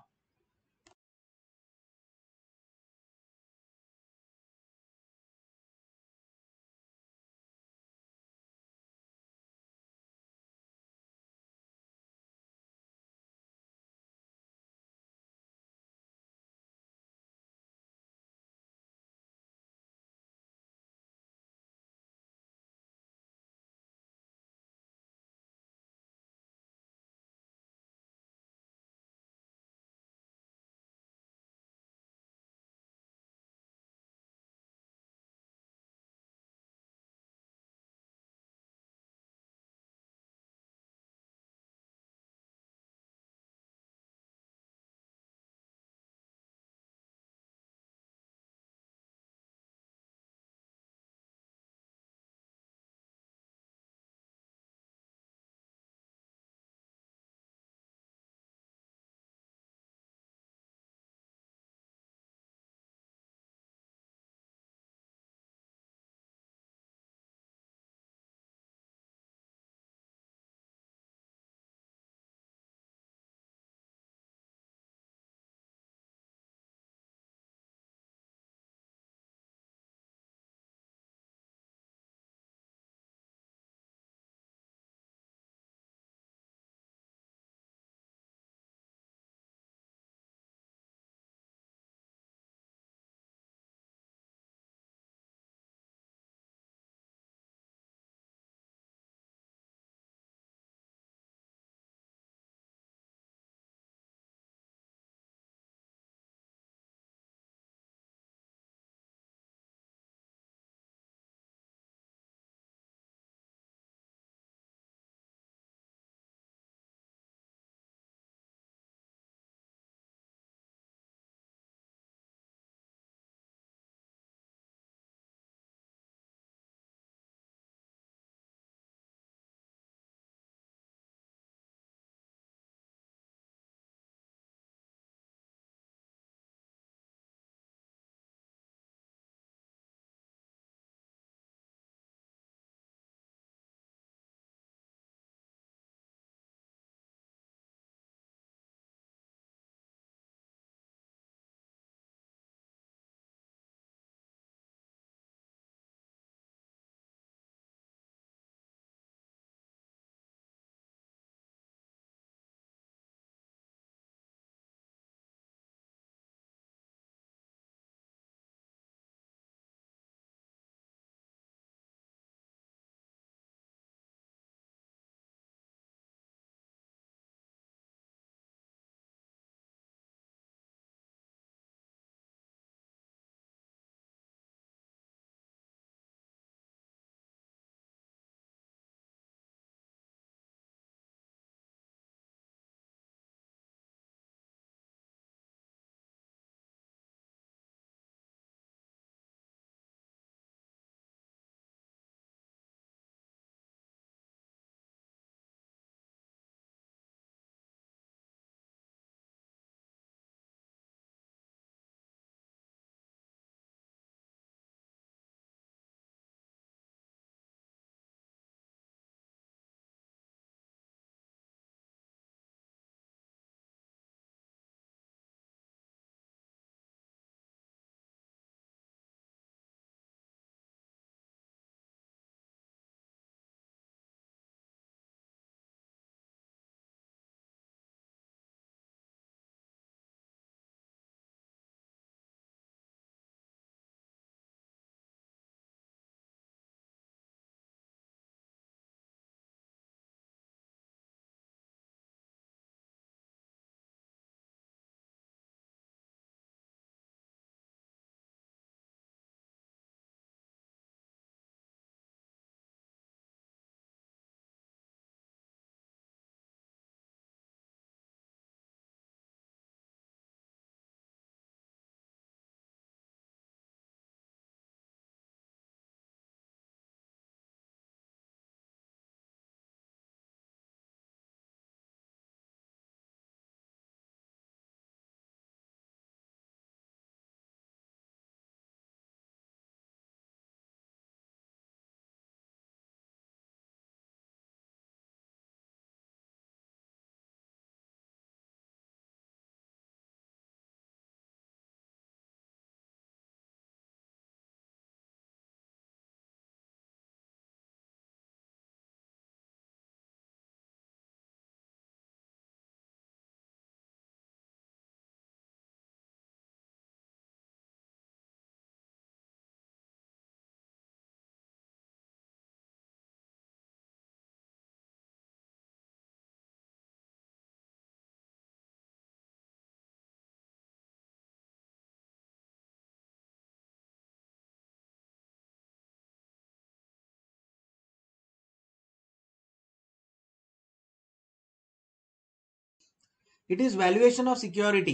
Speaker 1: it is valuation of security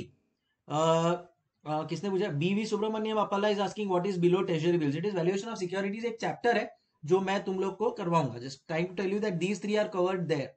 Speaker 1: किसने पूछा BV Subramanyam Apala is asking what is below treasury bills it is valuation of securities एक चैप्टर है जो मैं तुम लोग को करवाऊंगा just time to tell you that these three are covered there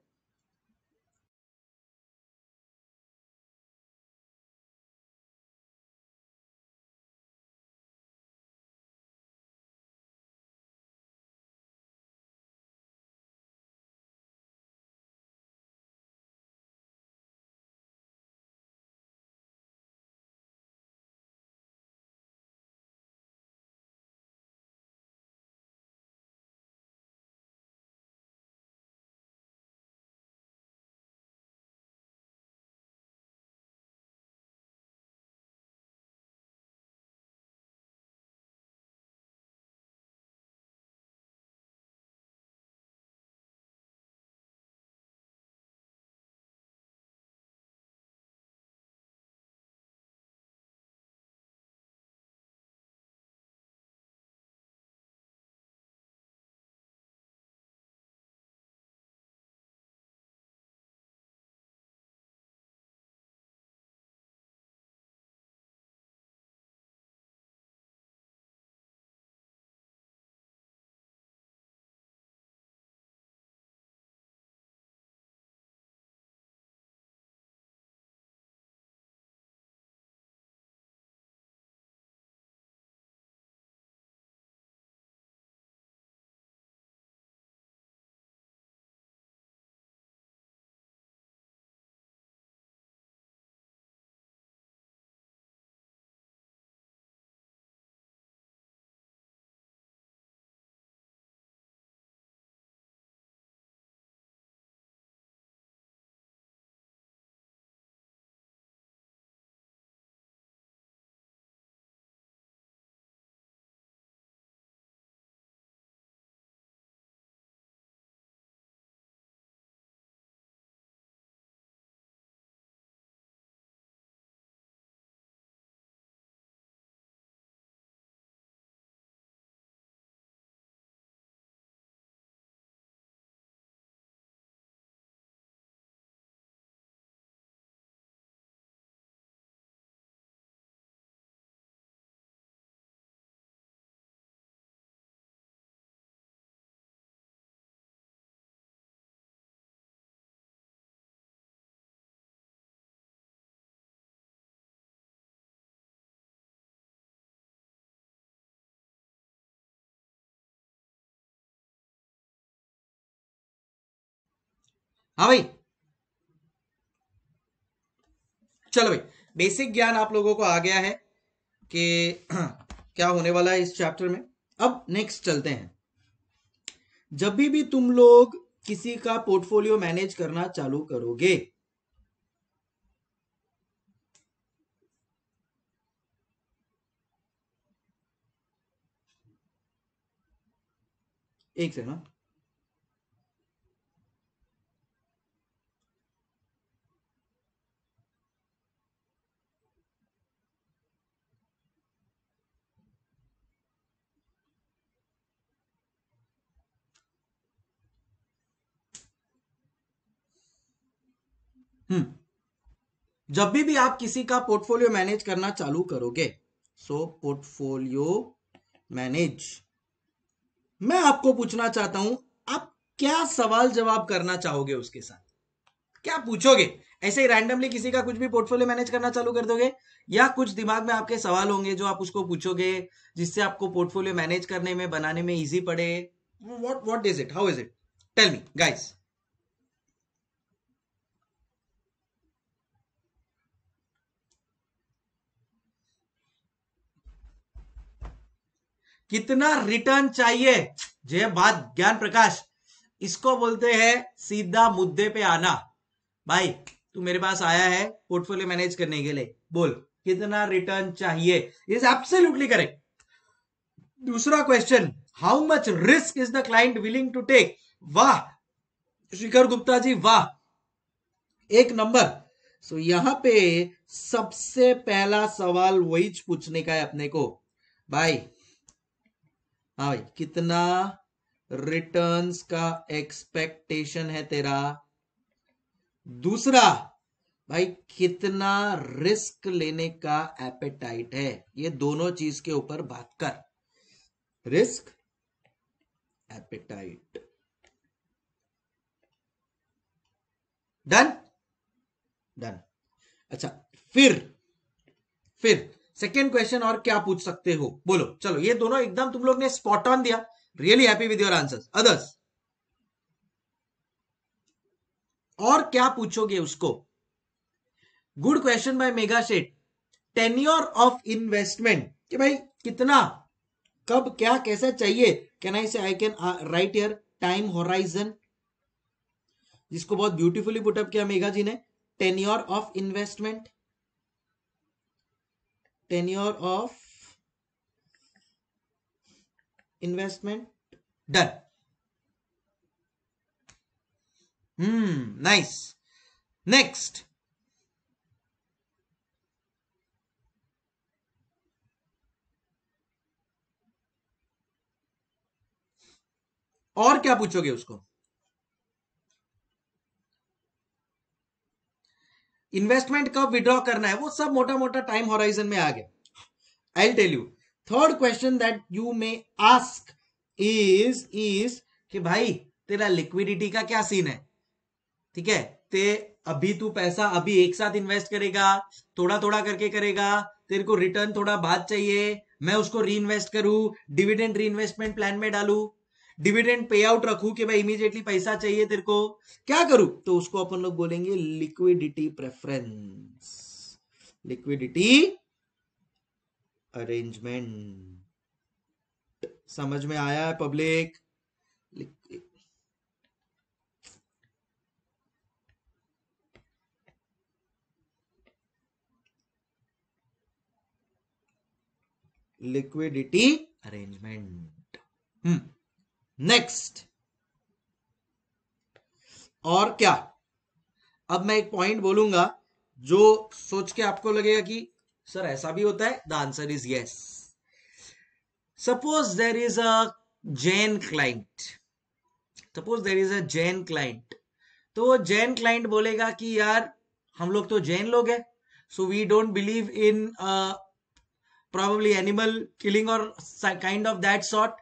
Speaker 1: हाँ भाई चलो भाई बेसिक ज्ञान आप लोगों को आ गया है कि क्या होने वाला है इस चैप्टर में अब नेक्स्ट चलते हैं जब भी भी तुम लोग किसी का पोर्टफोलियो मैनेज करना चालू करोगे एक सेकंड हम्म जब भी भी आप किसी का पोर्टफोलियो मैनेज करना चालू करोगे सो पोर्टफोलियो मैनेज मैं आपको पूछना चाहता हूं आप क्या सवाल जवाब करना चाहोगे उसके साथ क्या पूछोगे ऐसे ही रैंडमली किसी का कुछ भी पोर्टफोलियो मैनेज करना चालू कर दोगे या कुछ दिमाग में आपके सवाल होंगे जो आप उसको पूछोगे जिससे आपको पोर्टफोलियो मैनेज करने में बनाने में इजी पड़े what what is it how is it tell me guys कितना रिटर्न चाहिए जय बात ज्ञान प्रकाश इसको बोलते हैं सीधा मुद्दे पे आना भाई तू मेरे पास आया है पोर्टफोलियो मैनेज करने के लिए बोल कितना रिटर्न चाहिए इज एब्सोल्युटली करेक्ट दूसरा question how much risk is the client willing to take वाह शिखर गुप्ता जी वाह एक नंबर सो so, यहां पे सबसे पहला सवाल वही पूछने का है अपने को भाई हाँ भाई कितना रिटर्न्स का एक्सपेक्टेशन है तेरा दूसरा भाई कितना रिस्क लेने का एपेटाइट है ये दोनों चीज के ऊपर बात कर रिस्क एपेटाइट डन डन अच्छा फिर फिर सेकेंड क्वेश्चन और क्या पूछ सकते हो बोलो चलो ये दोनों एकदम तुम लोग ने स्पॉट ऑन दिया really happy with your answer others और क्या पूछोगे उसको good question by Megha Shet tenure of investment कि भाई कितना कब क्या कैसा चाहिए can I say I can write your time horizon जिसको बहुत ब्यूटीफुली पुटअप किया मेगा जी ने tenure of investment tenure of investment done hmm nice next और क्या पूछोगे उसको इन्वेस्टमेंट कब विड्रॉ करना है वो सब मोटा मोटा टाइम होराइजन में आ गया I tell you third question that you may ask is is कि भाई तेरा लिक्विडिटी का क्या सीन है ठीक है ते अभी तू पैसा अभी एक साथ इन्वेस्ट करेगा थोड़ा थोड़ा करके करेगा तेरे को रिटर्न थोड़ा बाद चाहिए मैं उसको री इन्वेस्ट करूं डिविडेंड री इन्वेस्टमेंट प्लान में डालू डिविडेंड पे आउट रखू कि भाई इमीजिएटली पैसा चाहिए तेरे को क्या करूं तो उसको अपन लोग बोलेंगे लिक्विडिटी प्रेफरेंस लिक्विडिटी अरेंजमेंट समझ में आया है public liquidity arrangement hmm next और क्या अब मैं एक पॉइंट बोलूंगा जो सोच के आपको लगेगा कि सर ऐसा भी होता है the answer is yes suppose there is a Jain client suppose there is a Jain client तो वो जैन क्लाइंट बोलेगा कि यार हम लोग तो जैन लोग हैं so we don't believe in probably animal killing और काइंड ऑफ दैट सॉर्ट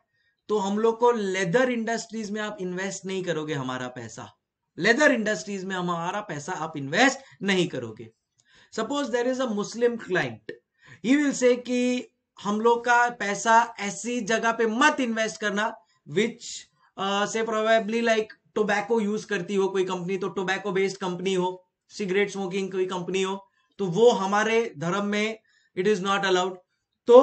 Speaker 1: तो हम लोग को लेदर इंडस्ट्रीज में आप इन्वेस्ट नहीं करोगे हमारा पैसा लेदर इंडस्ट्रीज में हमारा पैसा आप इन्वेस्ट नहीं करोगे suppose there is a Muslim client he will say कि हम लोग का पैसा ऐसी जगह पे मत इन्वेस्ट करना विच से प्रोबेबली लाइक टोबैको यूज करती हो कोई कंपनी तो टोबैको बेस्ड कंपनी हो सिगरेट स्मोकिंग कोई कंपनी हो तो वो हमारे धर्म में इट इज नॉट अलाउड तो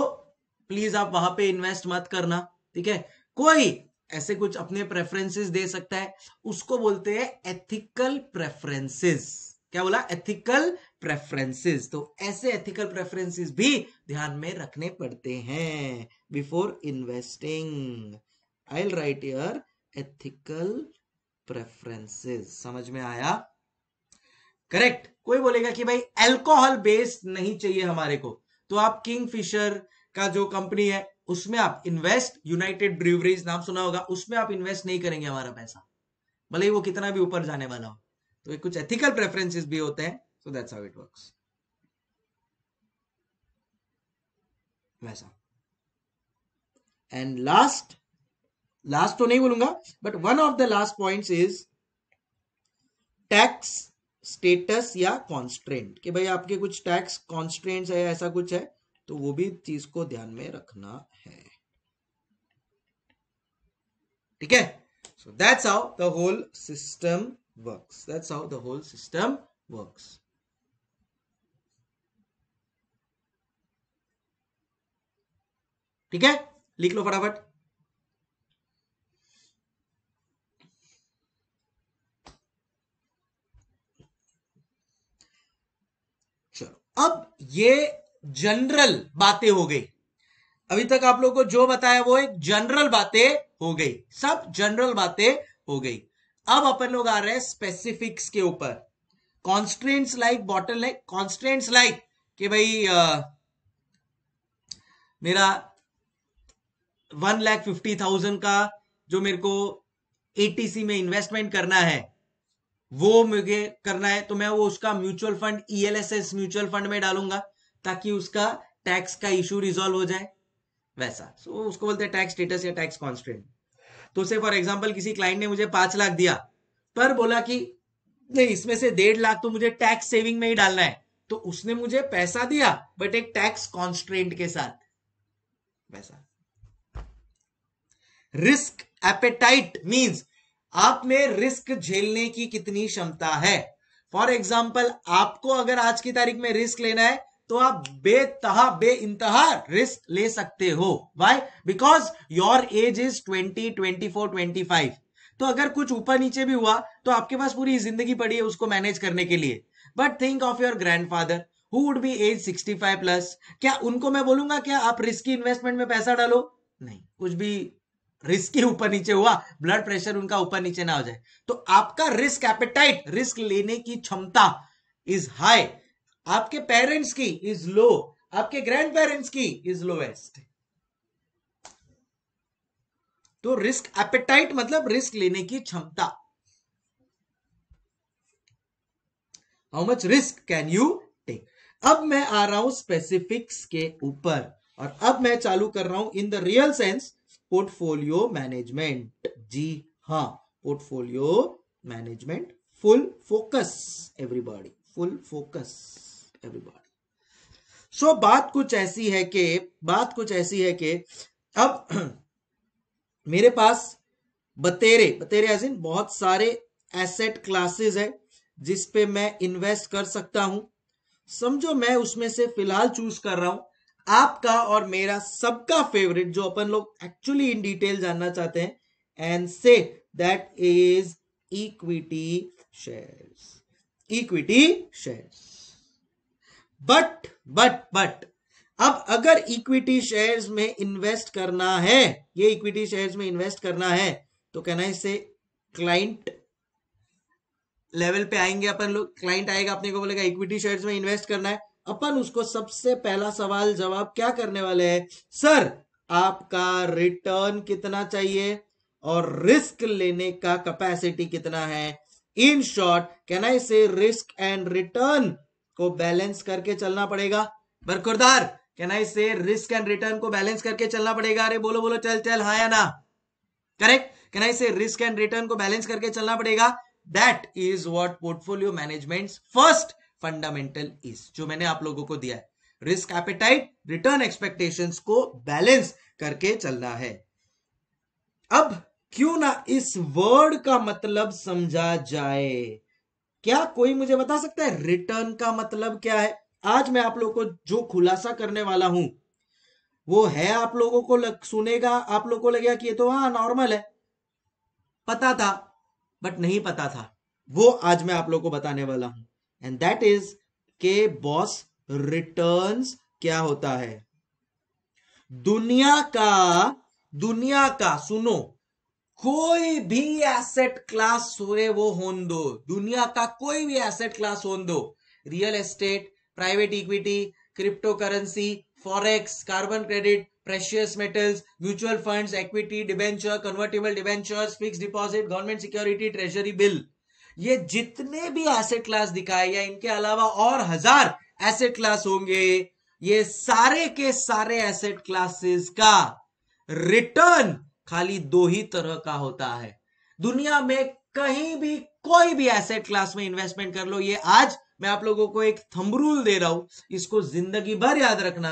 Speaker 1: प्लीज आप वहां पे इन्वेस्ट मत करना ठीक है कोई ऐसे कुछ अपने प्रेफरेंसेस दे सकता है उसको बोलते हैं एथिकल प्रेफरेंसेस क्या बोला एथिकल प्रेफरेंसेस तो ऐसे एथिकल प्रेफरेंसेस भी ध्यान में रखने पड़ते हैं before investing I write your ethical preferences समझ में आया करेक्ट कोई बोलेगा कि भाई एल्कोहल बेस्ड नहीं चाहिए हमारे को तो आप किंग फिशर का जो कंपनी है उसमें आप इन्वेस्ट यूनाइटेड ब्रिवरीज नाम सुना होगा उसमें आप इन्वेस्ट नहीं करेंगे हमारा पैसा भले ही वो कितना भी ऊपर जाने वाला हो तो ये कुछ एथिकल प्रेफरेंसेस भी होते हैं so that's how it works वैसा एंड लास्ट लास्ट तो नहीं बोलूंगा but one of the last points is tax status या कॉन्स्ट्रेंट कि भाई आपके कुछ टैक्स कॉन्स्ट्रेंट्स है ऐसा कुछ है तो वो भी चीज को ध्यान में रखना है ठीक है so that's how the whole system works that's how the whole system works ठीक है लिख लो फटाफट चलो अब ये जनरल बातें हो गई अभी तक आप लोगों को जो बताया वो एक जनरल बातें हो गई सब जनरल बातें हो गई अब अपन लोग आ रहे हैं स्पेसिफिक्स के ऊपर constants like bottle like constants like कि भाई आ, मेरा वन लैख फिफ्टी थाउजेंड का जो मेरे को एटीसी में इन्वेस्टमेंट करना है वो मुझे करना है तो मैं वो उसका mutual fund ELSS mutual fund में डालूंगा ताकि उसका टैक्स का इश्यू रिजोल्व हो जाए वैसा सो so, उसको बोलते हैं टैक्स स्टेटस या टैक्स कॉन्स्टेंट तो से फॉर एग्जाम्पल किसी क्लाइंट ने मुझे पांच लाख दिया पर बोला कि नहीं इसमें से डेढ़ लाख तो मुझे टैक्स सेविंग में ही डालना है तो उसने मुझे पैसा दिया बट एक टैक्स कॉन्स्टेंट के साथ वैसा रिस्क एपेटाइट मीन्स आप में रिस्क झेलने की कितनी क्षमता है फॉर एग्जाम्पल आपको अगर आज की तारीख में रिस्क लेना है तो आप बेतहा बे इंतहा रिस्क ले सकते हो why because your age is twenty twenty four twenty five तो अगर कुछ ऊपर नीचे भी हुआ तो आपके पास पूरी जिंदगी पड़ी है उसको मैनेज करने के लिए but think of your grandfather who would be age sixty five plus क्या उनको मैं बोलूंगा क्या आप रिस्की इन्वेस्टमेंट में पैसा डालो नहीं कुछ भी रिस्की ऊपर नीचे हुआ ब्लड प्रेशर उनका ऊपर नीचे ना हो जाए तो आपका रिस्क एपेटाइट रिस्क लेने की क्षमता इज हाई आपके पेरेंट्स की इज लो आपके ग्रैंड पेरेंट्स की इज लोएस्ट तो रिस्क एपेटाइट मतलब रिस्क लेने की क्षमता how much risk can you take अब मैं आ रहा हूं स्पेसिफिक्स के ऊपर और अब मैं चालू कर रहा हूं in the real sense portfolio management जी हां portfolio management full focus everybody full focus everybody so बात कुछ ऐसी है कि बात कुछ ऐसी है कि अब मेरे पास बतेरे बतेरे एज इन बहुत सारे एसेट क्लासेस है जिस पे मैं इन्वेस्ट कर सकता हूं समझो मैं उसमें से फिलहाल चूज कर रहा हूं आपका और मेरा सबका फेवरेट जो अपन लोग एक्चुअली इन डिटेल जानना चाहते हैं and say that is equity shares equity shares but but but अब अगर इक्विटी शेयर्स में इन्वेस्ट करना है ये इक्विटी शेयर्स में इन्वेस्ट करना है तो कहना है इससे क्लाइंट लेवल पे आएंगे अपन लोग क्लाइंट आएगा अपने को बोलेगा इक्विटी शेयर्स में इन्वेस्ट करना है अपन उसको सबसे पहला सवाल जवाब क्या करने वाले हैं सर आपका रिटर्न कितना चाहिए और रिस्क लेने का कैपेसिटी कितना है in short can I say risk and return को बैलेंस करके चलना पड़ेगा बरकुरदार can I say risk and return को बैलेंस करके चलना पड़ेगा अरे बोलो बोलो चल चल हाँ या ना correct can I say risk and return को बैलेंस करके चलना पड़ेगा that is what portfolio management first fundamental is जो मैंने आप लोगों को दिया है रिस्क एपेटाइट रिटर्न एक्सपेक्टेशन को बैलेंस करके चलना है अब क्यों ना इस वर्ड का मतलब समझा जाए क्या कोई मुझे बता सकता है रिटर्न का मतलब क्या है आज मैं आप लोग को जो खुलासा करने वाला हूं वो है आप लोगों को लग, सुनेगा आप लोग को लगेगा कि ये तो हाँ नॉर्मल है पता था बट नहीं पता था वो आज मैं आप लोग को बताने वाला हूं एंड दैट इज के बॉस रिटर्न क्या होता है दुनिया का दुनिया का सुनो कोई भी एसेट क्लास हुए वो होन दो दुनिया का कोई भी एसेट क्लास होन दो real estate private equity cryptocurrency forex carbon credit precious metals mutual funds equity debenture convertible debentures fix deposit government security treasury bill ये जितने भी एसेट क्लास दिखाए या इनके अलावा और हजार एसेट क्लास होंगे ये सारे के सारे एसेट क्लासेस का रिटर्न खाली दो ही तरह का होता है दुनिया में कहीं भी कोई भी एसेट क्लास में इन्वेस्टमेंट कर लो ये आज मैं आप लोगों को एक थम्बरूल दे रहा हूं इसको जिंदगी भर याद रखना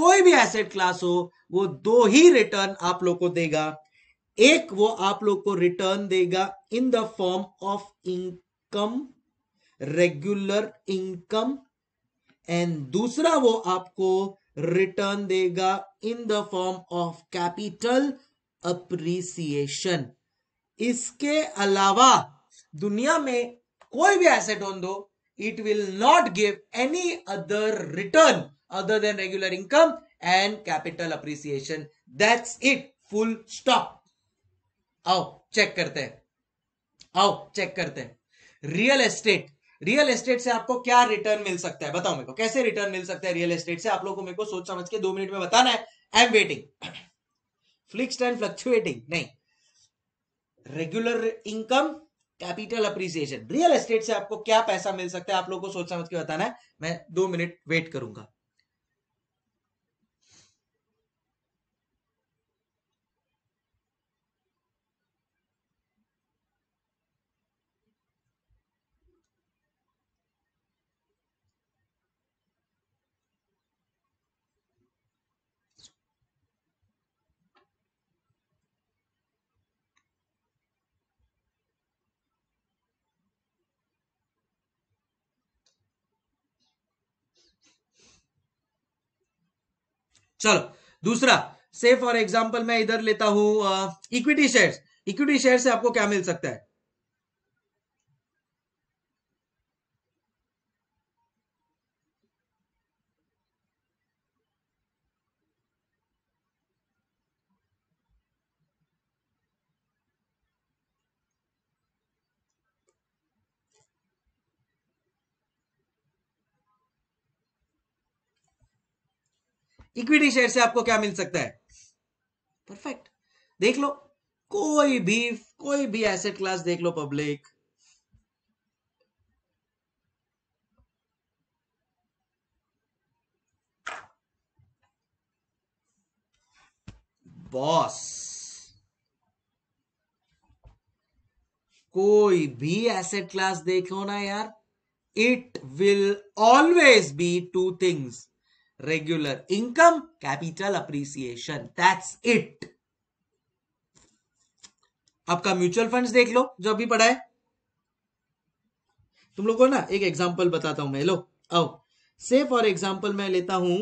Speaker 1: कोई भी एसेट क्लास हो वो दो ही रिटर्न आप लोग को देगा एक वो आप लोग को रिटर्न देगा in the form of income regular income and दूसरा वो आपको रिटर्न देगा in the form of capital appreciation इसके अलावा दुनिया में कोई भी एसेट ऑन दो it will not give any other return other than regular income and capital appreciation that's it full stop आओ चेक करते हैं आओ चेक करते हैं रियल एस्टेट रियल एस्टेट से आपको क्या रिटर्न मिल सकता है बताओ मेरे को कैसे रिटर्न मिल सकता है रियल एस्टेट से आप लोगों को मेरे को सोच समझ के दो मिनट में बताना है I am waiting fixed and fluctuating नहीं regular income capital appreciation real estate से आपको क्या पैसा मिल सकता है आप लोगों को सोच समझ के बताना है मैं दो मिनट वेट करूंगा चलो दूसरा से फॉर एग्जाम्पल मैं इधर लेता हूं इक्विटी शेयर इक्विटी शेयर से आपको क्या मिल सकता है इक्विटी शेयर से आपको क्या मिल सकता है परफेक्ट देख लो कोई भी कोई भी एसेट क्लास देख लो पब्लिक बॉस कोई भी एसेट क्लास देखो ना यार it will always be two things regular income, capital appreciation. That's it. आपका म्यूचुअल फंड्स देख लो जो अभी पढ़ा है तुम लोगों को ना एक एग्जांपल बताता हूं मैं लो आओ से फॉर एग्जांपल मैं लेता हूं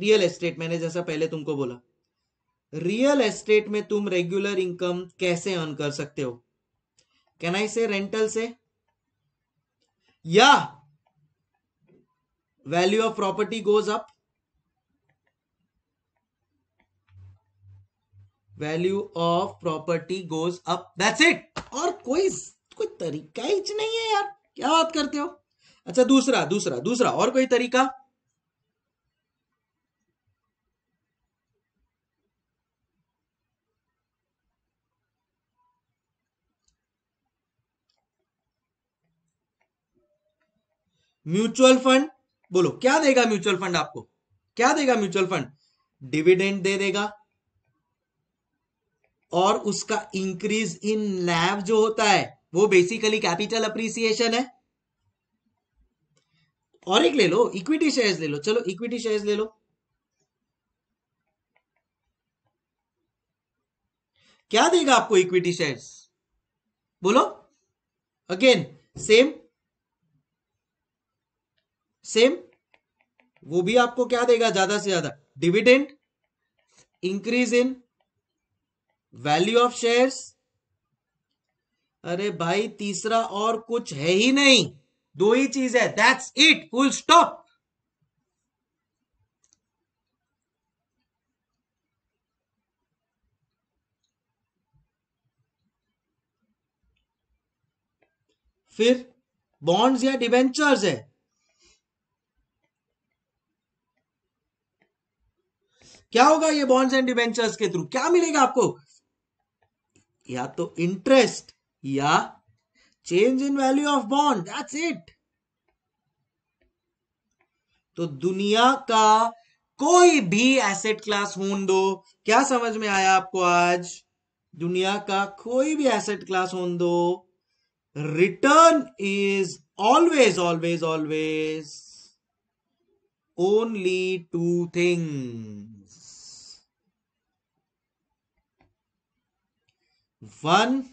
Speaker 1: रियल एस्टेट मैंने जैसा पहले तुमको बोला रियल एस्टेट में तुम रेगुलर इनकम कैसे अर्न कर सकते हो कैन आई से रेंटल से या value of property goes up value of property goes up that's it और कोई कोई तरीका ही नहीं है यार क्या बात करते हो अच्छा दूसरा दूसरा दूसरा और कोई तरीका म्यूचुअल फंड बोलो क्या देगा म्यूचुअल फंड आपको क्या देगा म्यूचुअल फंड डिविडेंड दे देगा और उसका इंक्रीज इन लैब जो होता है वो बेसिकली कैपिटल अप्रिसिएशन है और एक ले लो इक्विटी शेयर्स ले लो चलो इक्विटी शेयर्स ले लो क्या देगा आपको इक्विटी शेयर्स बोलो अगेन सेम सेम वो भी आपको क्या देगा ज्यादा से ज्यादा dividend increase in value of shares अरे भाई तीसरा और कुछ है ही नहीं दो ही चीज है दैट्स इट फुल स्टॉप फिर बॉन्ड्स या डिवेंचर्स है क्या होगा ये बॉन्ड्स एंड डिवेंचर्स के थ्रू क्या मिलेगा आपको या तो इंटरेस्ट या change in value of bond that's it तो दुनिया का कोई भी एसेट क्लास होन दो क्या समझ में आया आपको आज दुनिया का कोई भी एसेट क्लास होन दो return is always always always only two things one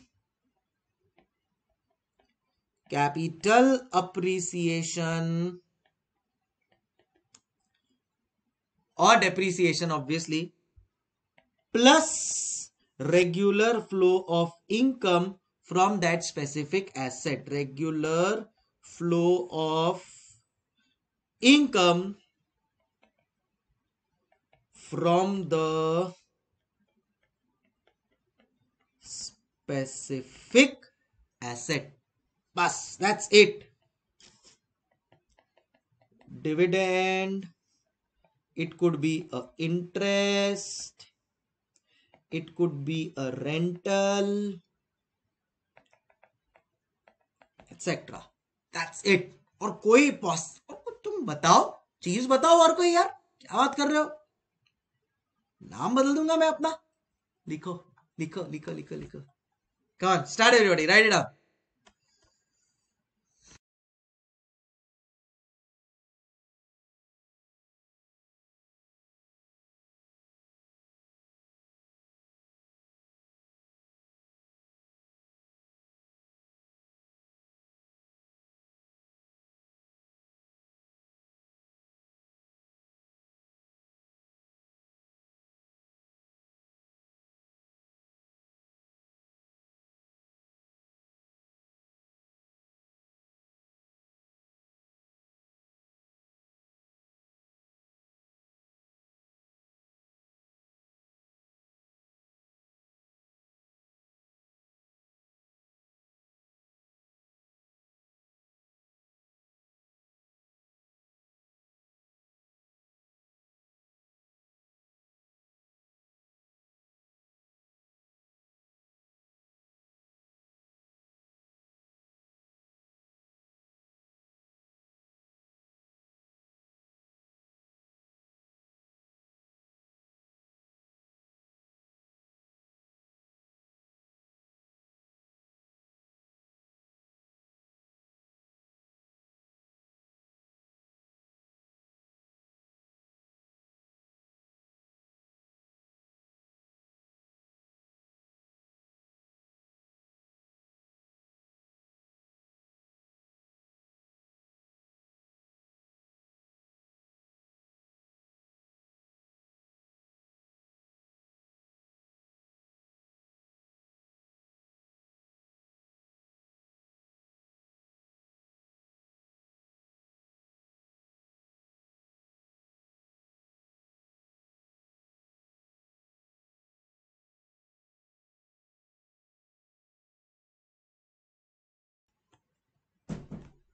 Speaker 1: capital appreciation or depreciation obviously plus regular flow of income from that specific asset regular flow of income from the specific asset बस that's it dividend it could be a interest it could be a rental etcetera that's it और कोई possible तुम बताओ चीज बताओ और कोई यार क्या बात कर रहे हो नाम बदल दूंगा मैं अपना लिखो लिखो लिखो लिखो लिखो Come on, start everybody, write it up.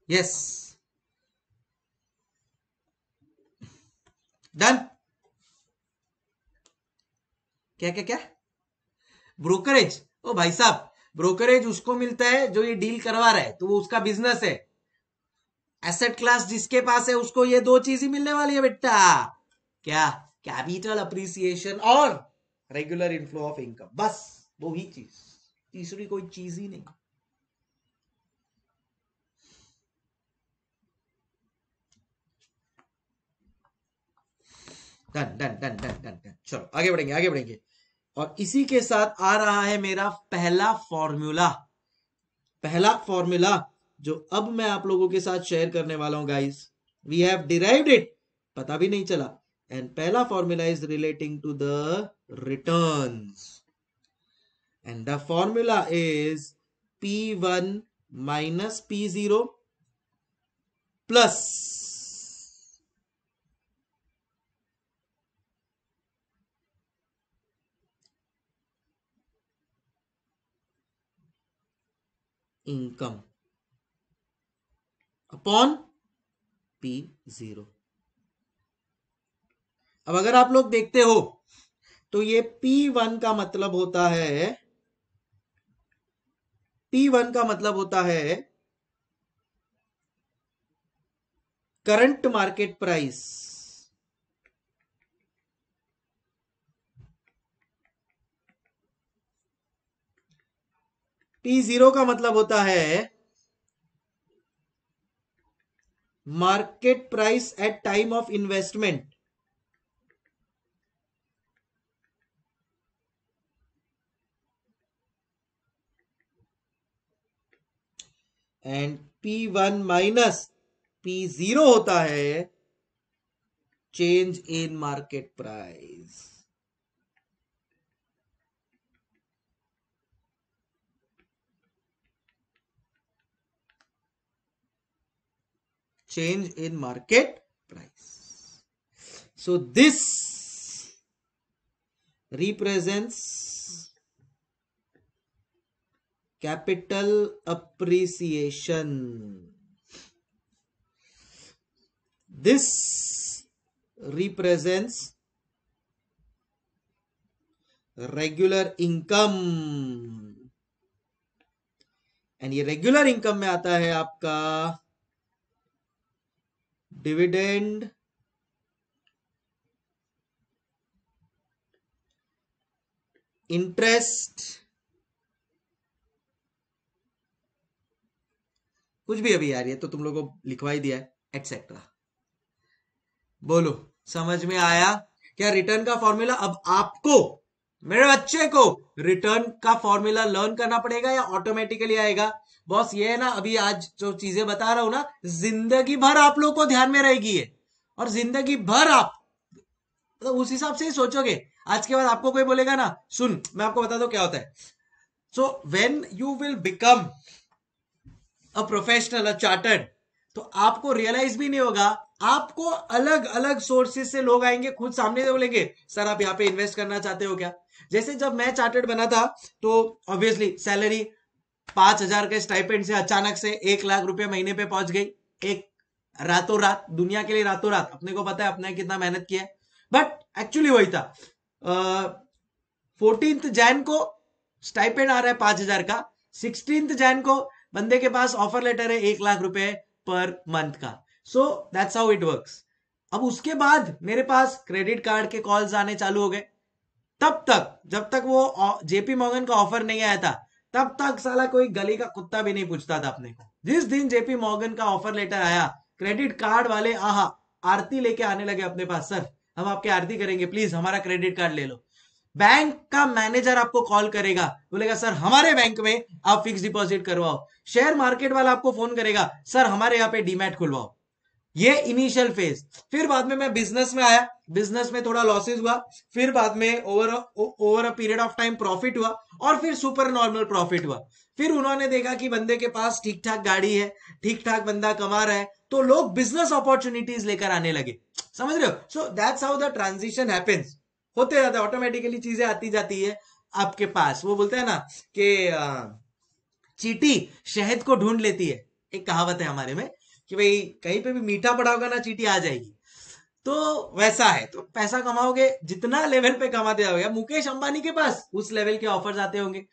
Speaker 1: yes done क्या क्या क्या ब्रोकरेज ओ भाई साहब ब्रोकरेज उसको मिलता है जो ये डील करवा रहा है तो वो उसका बिजनेस है एसेट क्लास जिसके पास है उसको ये दो चीज ही मिलने वाली है बेटा क्या कैपिटल अप्रिसिएशन और रेगुलर इनफ्लो ऑफ इनकम बस वो ही चीज तीसरी कोई चीज ही नहीं done done done done done done चलो आगे बढ़ेंगे आगे बढ़ेंगे और इसी के साथ आ रहा है मेरा पहला फॉर्मूला पहला फॉर्मूला जो अब मैं आप लोगों के साथ शेयर करने वाला हूं guys we have derived it पता भी नहीं चला एंड पहला formula is relating to the return and the formula is P one minus P zero plus income upon P zero अब अगर आप लोग देखते हो तो ये वन का मतलब होता है पी वन का मतलब होता है current market price T zero का मतलब होता है market price at time of investment and P one minus P zero होता है change in market price change in market price. So this represents capital appreciation. This represents regular income and ye regular income mein aata hai aapka dividend interest कुछ भी अभी आ रही है तो तुम लोगों को लिखवा ही दिया है एक्सेट्रा बोलो समझ में आया क्या रिटर्न का फॉर्मूला अब आपको मेरे बच्चे को रिटर्न का फॉर्मूला लर्न करना पड़ेगा या ऑटोमेटिकली आएगा बॉस ये है ना अभी आज जो चीजें बता रहा हूं ना जिंदगी भर आप लोग को ध्यान में रहेगी है और जिंदगी भर आप तो उस हिसाब से ही सोचोगे आज के बाद आपको कोई बोलेगा ना सुन मैं आपको बता दो क्या होता है so when you will become a professional a chartered तो आपको रियलाइज भी नहीं होगा आपको अलग अलग सोर्सेस से लोग आएंगे खुद सामने से बोलेंगे सर आप यहाँ पे इन्वेस्ट करना चाहते हो क्या जैसे जब मैं चार्टर्ड बना था तो ऑब्वियसली सैलरी पांच हजार के स्टाइपेंड से अचानक से एक लाख रुपए महीने पे पहुंच गई एक रातों रात दुनिया के लिए रातों रात अपने को पता है अपने कितना मेहनत किया है बट एक्चुअली वही था फोर्टीन जैन को स्टाइपेंड आ रहा है पांच हजार का सिक्सटीन जैन को बंदे के पास ऑफर लेटर है एक लाख रुपए पर मंथ का so that's how it works अब उसके बाद मेरे पास क्रेडिट कार्ड के कॉल्स आने चालू हो गए तब तक जब तक वो जेपी मॉर्गन का ऑफर नहीं आया था तब तक साला कोई गली का कुत्ता भी नहीं पूछता था अपने को जिस दिन जेपी मॉर्गन का ऑफर लेटर आया क्रेडिट कार्ड वाले आहा आरती लेके आने लगे अपने पास सर हम आपकी आरती करेंगे प्लीज हमारा क्रेडिट कार्ड ले लो बैंक का मैनेजर आपको कॉल करेगा बोलेगा सर हमारे बैंक में आप फिक्स डिपॉजिट करवाओ शेयर मार्केट वाला आपको फोन करेगा सर हमारे यहाँ पे डीमैट खुलवाओ ये इनिशियल फेज फिर बाद में मैं बिजनेस में आया बिजनेस में थोड़ा लॉसेस हुआ फिर बाद में over over a period of time profit हुआ और फिर सुपर नॉर्मल प्रॉफिट हुआ फिर उन्होंने देखा कि बंदे के पास ठीक ठाक गाड़ी है ठीक ठाक बंदा कमा रहा है तो लोग बिजनेस अपॉर्चुनिटीज लेकर आने लगे समझ रहे हो so that's how the transition happens होते जाते ऑटोमेटिकली चीजें आती जाती है आपके पास वो बोलते हैं ना कि चीटी शहद को ढूंढ लेती है एक कहावत है हमारे में कि भाई कहीं पे भी मीठा पड़ा होगा ना चीटी आ जाएगी तो वैसा है तो पैसा कमाओगे जितना लेवल पे कमाते जाओगे मुकेश अंबानी के पास उस लेवल के ऑफर्स आते होंगे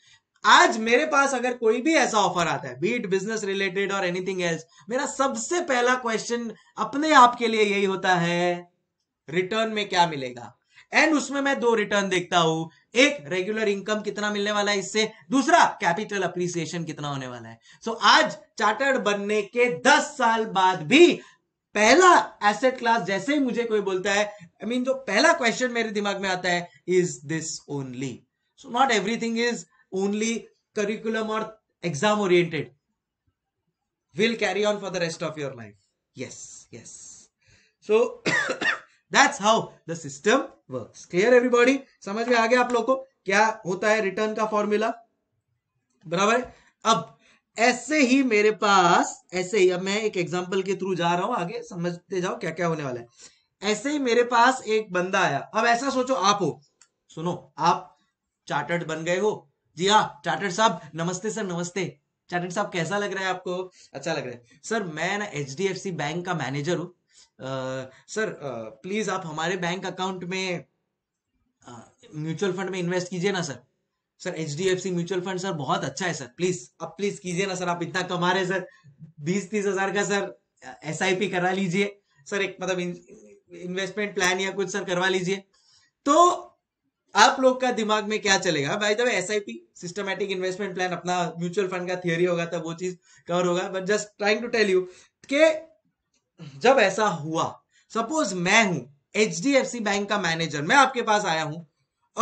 Speaker 1: आज मेरे पास अगर कोई भी ऐसा ऑफर आता है बीट बिजनेस रिलेटेड और एनीथिंग एल्स मेरा सबसे पहला क्वेश्चन अपने आप के लिए यही होता है रिटर्न में क्या मिलेगा एंड उसमें मैं दो रिटर्न देखता हूं एक रेगुलर इनकम कितना मिलने वाला है इससे दूसरा कैपिटल अप्रिसिएशन कितना होने वाला है सो so, आज चार्टर्ड बनने के दस साल बाद भी पहला एसेट क्लास जैसे ही मुझे कोई बोलता है आई I मीन mean, जो पहला क्वेश्चन मेरे दिमाग में आता है is this only so not everything is only curriculum और exam oriented will carry on for the rest of your life yes yes so that's how the system works clear everybody समझ में आ गया आप लोग को क्या होता है रिटर्न का फॉर्मूला बराबर है अब ऐसे ही मेरे पास ऐसे ही अब मैं एक एग्जांपल के थ्रू जा रहा हूं आगे समझते जाओ क्या क्या होने वाला है ऐसे ही मेरे पास एक बंदा आया अब ऐसा सोचो आप हो सुनो आप चार्टर्ड बन गए हो जी हाँ चार्टर्ड साहब नमस्ते सर नमस्ते चार्टर्ड साहब कैसा लग रहा है आपको अच्छा लग रहा है सर मैं ना एच बैंक का मैनेजर हूं सर प्लीज़ आप हमारे बैंक अकाउंट में म्यूचुअल फंड में इन्वेस्ट कीजिए ना sir sir H D F C mutual fund sir बहुत अच्छा है सर प्लीज अब प्लीज कीजिए ना सर आप इतना कमा रहे सर बीस तीस हजार का सर एस आई पी करा लीजिए सर एक मतलब इन्वेस्टमेंट प्लान या कुछ सर करवा लीजिए तो आप लोग का दिमाग में क्या चलेगा भाई जब S I P systematic investment plan अपना म्यूचुअल फंड का थियोरी होगा तब वो चीज कवर होगा but just trying to tell you के जब ऐसा हुआ सपोज मैं हूं H D F C bank का मैनेजर मैं आपके पास आया हूं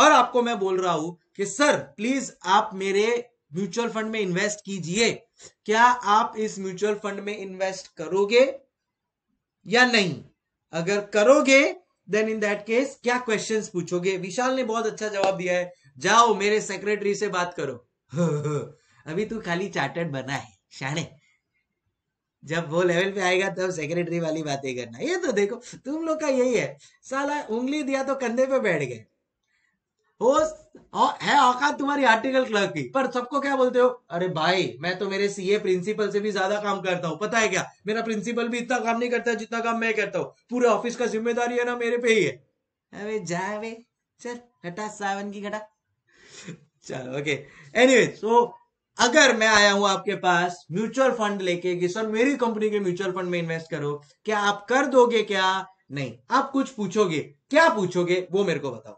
Speaker 1: और आपको मैं बोल रहा हूं कि सर प्लीज आप मेरे म्यूचुअल फंड में इन्वेस्ट कीजिए क्या आप इस म्यूचुअल फंड में इन्वेस्ट करोगे या नहीं अगर करोगे देन इन दैट केस क्या क्वेश्चंस पूछोगे विशाल ने बहुत अच्छा जवाब दिया है जाओ मेरे सेक्रेटरी से बात करो अभी तू खाली चार्टर्ड बना है शाने जब वो लेवल पे आएगा तब सेक्रेटरी वाली बातें करना ये तो देखो तुम लोग का यही है साला उंगली दिया तो कंधे पे बैठ गए हो है औकात तुम्हारी आर्टिकल क्लर्क की पर सबको क्या बोलते हो अरे भाई मैं तो मेरे सीए प्रिंसिपल से भी ज्यादा काम करता हूँ पता है क्या मेरा प्रिंसिपल भी इतना काम नहीं करता जितना काम मैं करता हूँ पूरे ऑफिस का जिम्मेदारी है ना मेरे पे ही है अरे जावे चल घटा सावन की घटा चलो ओके एनीवे सो अगर मैं आया हूं आपके पास म्यूचुअल फंड लेके कि सर मेरी कंपनी के म्यूचुअल फंड में इन्वेस्ट करो क्या आप कर दोगे क्या नहीं आप कुछ पूछोगे क्या पूछोगे वो मेरे को बताओ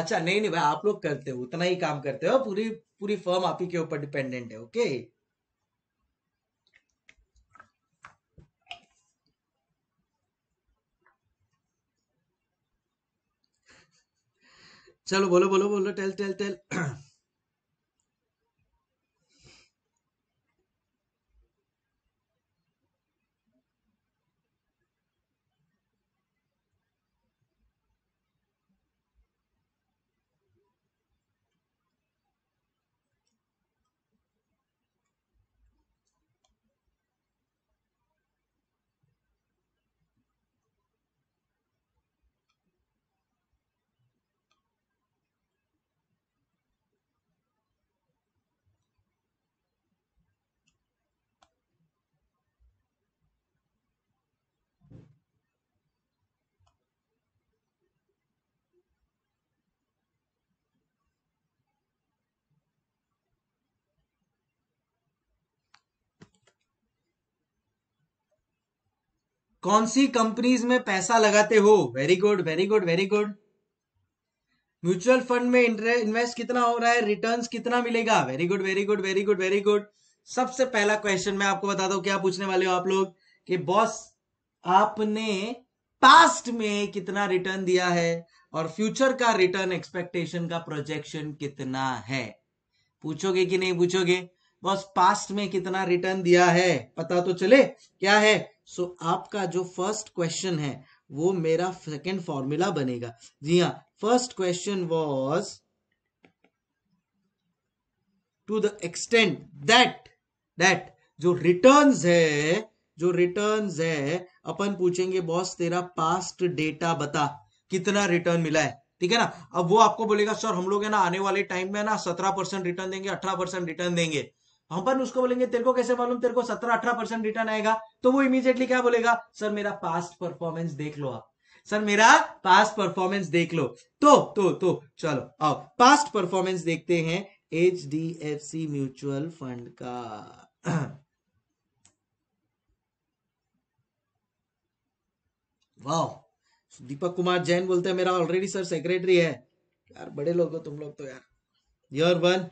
Speaker 1: अच्छा नहीं नहीं भाई आप लोग करते हो उतना ही काम करते हो पूरी पूरी फर्म आप ही के ऊपर डिपेंडेंट है ओके चलो बोलो बोलो बोलो टेल टेल टेल कौन सी कंपनीज में पैसा लगाते हो very good very good very good mutual fund में इन्वेस्ट कितना हो रहा है रिटर्न्स कितना मिलेगा very good very good very good very good सबसे पहला क्वेश्चन मैं आपको बता दू क्या पूछने वाले हो आप लोग कि बॉस आपने पास्ट में कितना रिटर्न दिया है और फ्यूचर का रिटर्न एक्सपेक्टेशन का प्रोजेक्शन कितना है पूछोगे कि नहीं पूछोगे बॉस पास्ट में कितना रिटर्न दिया है पता तो चले क्या है सो so, आपका जो फर्स्ट क्वेश्चन है वो मेरा सेकेंड फॉर्मूला बनेगा जी हाँ first question was to the extent that that जो रिटर्न्स है जो रिटर्न्स है अपन पूछेंगे बॉस तेरा पास्ट डेटा बता कितना रिटर्न मिला है ठीक है ना अब वो आपको बोलेगा सर हम लोग है ना आने वाले टाइम में ना सत्रह परसेंट रिटर्न देंगे अठारह परसेंट रिटर्न देंगे अपन उसको बोलेंगे तेरे को कैसे मालूम तेरे को सत्रह अठारह परसेंट रिटर्न आएगा तो वो इमीजिएटली क्या बोलेगा सर मेरा पास्ट परफॉर्मेंस देख लो आप सर मेरा पास्ट परफॉर्मेंस देख लो तो तो तो चलो आओ पास्ट परफॉर्मेंस देखते हैं H D F C mutual fund का वाह दीपक कुमार जैन बोलते हैं मेरा ऑलरेडी सर सेक्रेटरी है यार बड़े लोग हो तुम लोग तो यार year one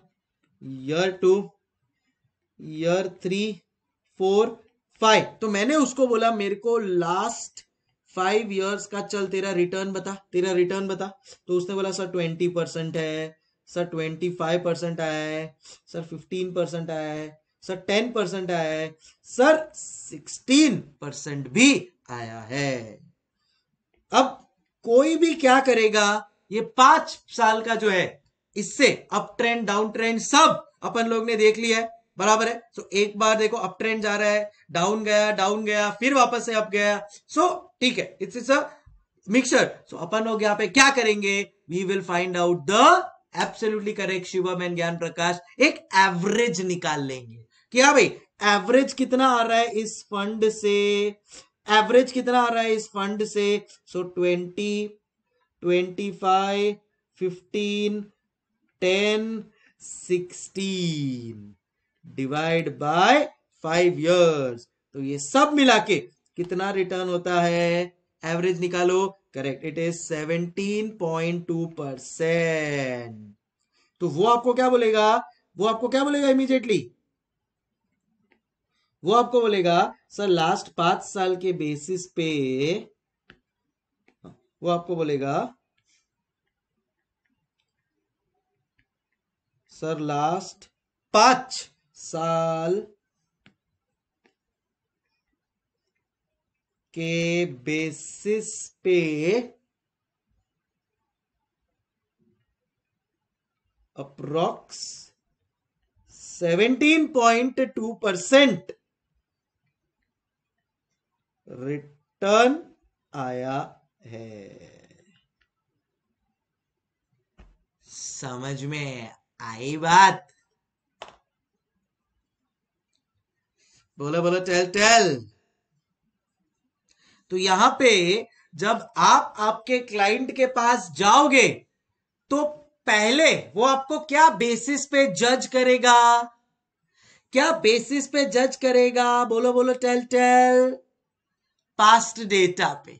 Speaker 1: year two year three four five तो मैंने उसको बोला मेरे को लास्ट फाइव इयर्स का चल तेरा रिटर्न बता तेरा रिटर्न बता तो उसने बोला सर ट्वेंटी परसेंट है सर ट्वेंटी फाइव परसेंट आया है सर फिफ्टीन परसेंट आया है सर टेन परसेंट आया है सर सिक्सटीन परसेंट भी आया है अब कोई भी क्या करेगा ये पांच साल का जो है इससे अप ट्रेंड डाउन ट्रेंड सब अपन लोग ने देख लिया है बराबर है सो so, एक बार देखो अप ट्रेंड जा रहा है डाउन गया डाउन गया फिर वापस से अप गया सो so, ठीक है it's it's a mixer so अपन लोग यहाँ पे क्या करेंगे we will find out the absolutely correct Shivam and Gyan Prakash एक एवरेज निकाल लेंगे कि हाँ भाई एवरेज कितना आ रहा है इस फंड से एवरेज कितना आ रहा है इस फंड से so twenty twenty five fifteen ten sixteen divide by five years तो ये सब मिला के कितना रिटर्न होता है एवरेज निकालो correct it is seventeen point two percent तो वो आपको क्या बोलेगा वो आपको क्या बोलेगा इमीडिएटली वो आपको बोलेगा सर लास्ट पांच साल के बेसिस पे वो आपको बोलेगा सर लास्ट पांच साल के बेसिस पे अप्रॉक्स 17.2 परसेंट रिटर्न आया है समझ में आई बात बोलो बोलो टेल टेल तो यहां पे जब आप आपके क्लाइंट के पास जाओगे तो पहले वो आपको क्या बेसिस पे जज करेगा क्या बेसिस पे जज करेगा बोलो बोलो टेल टेल पास्ट डेटा पे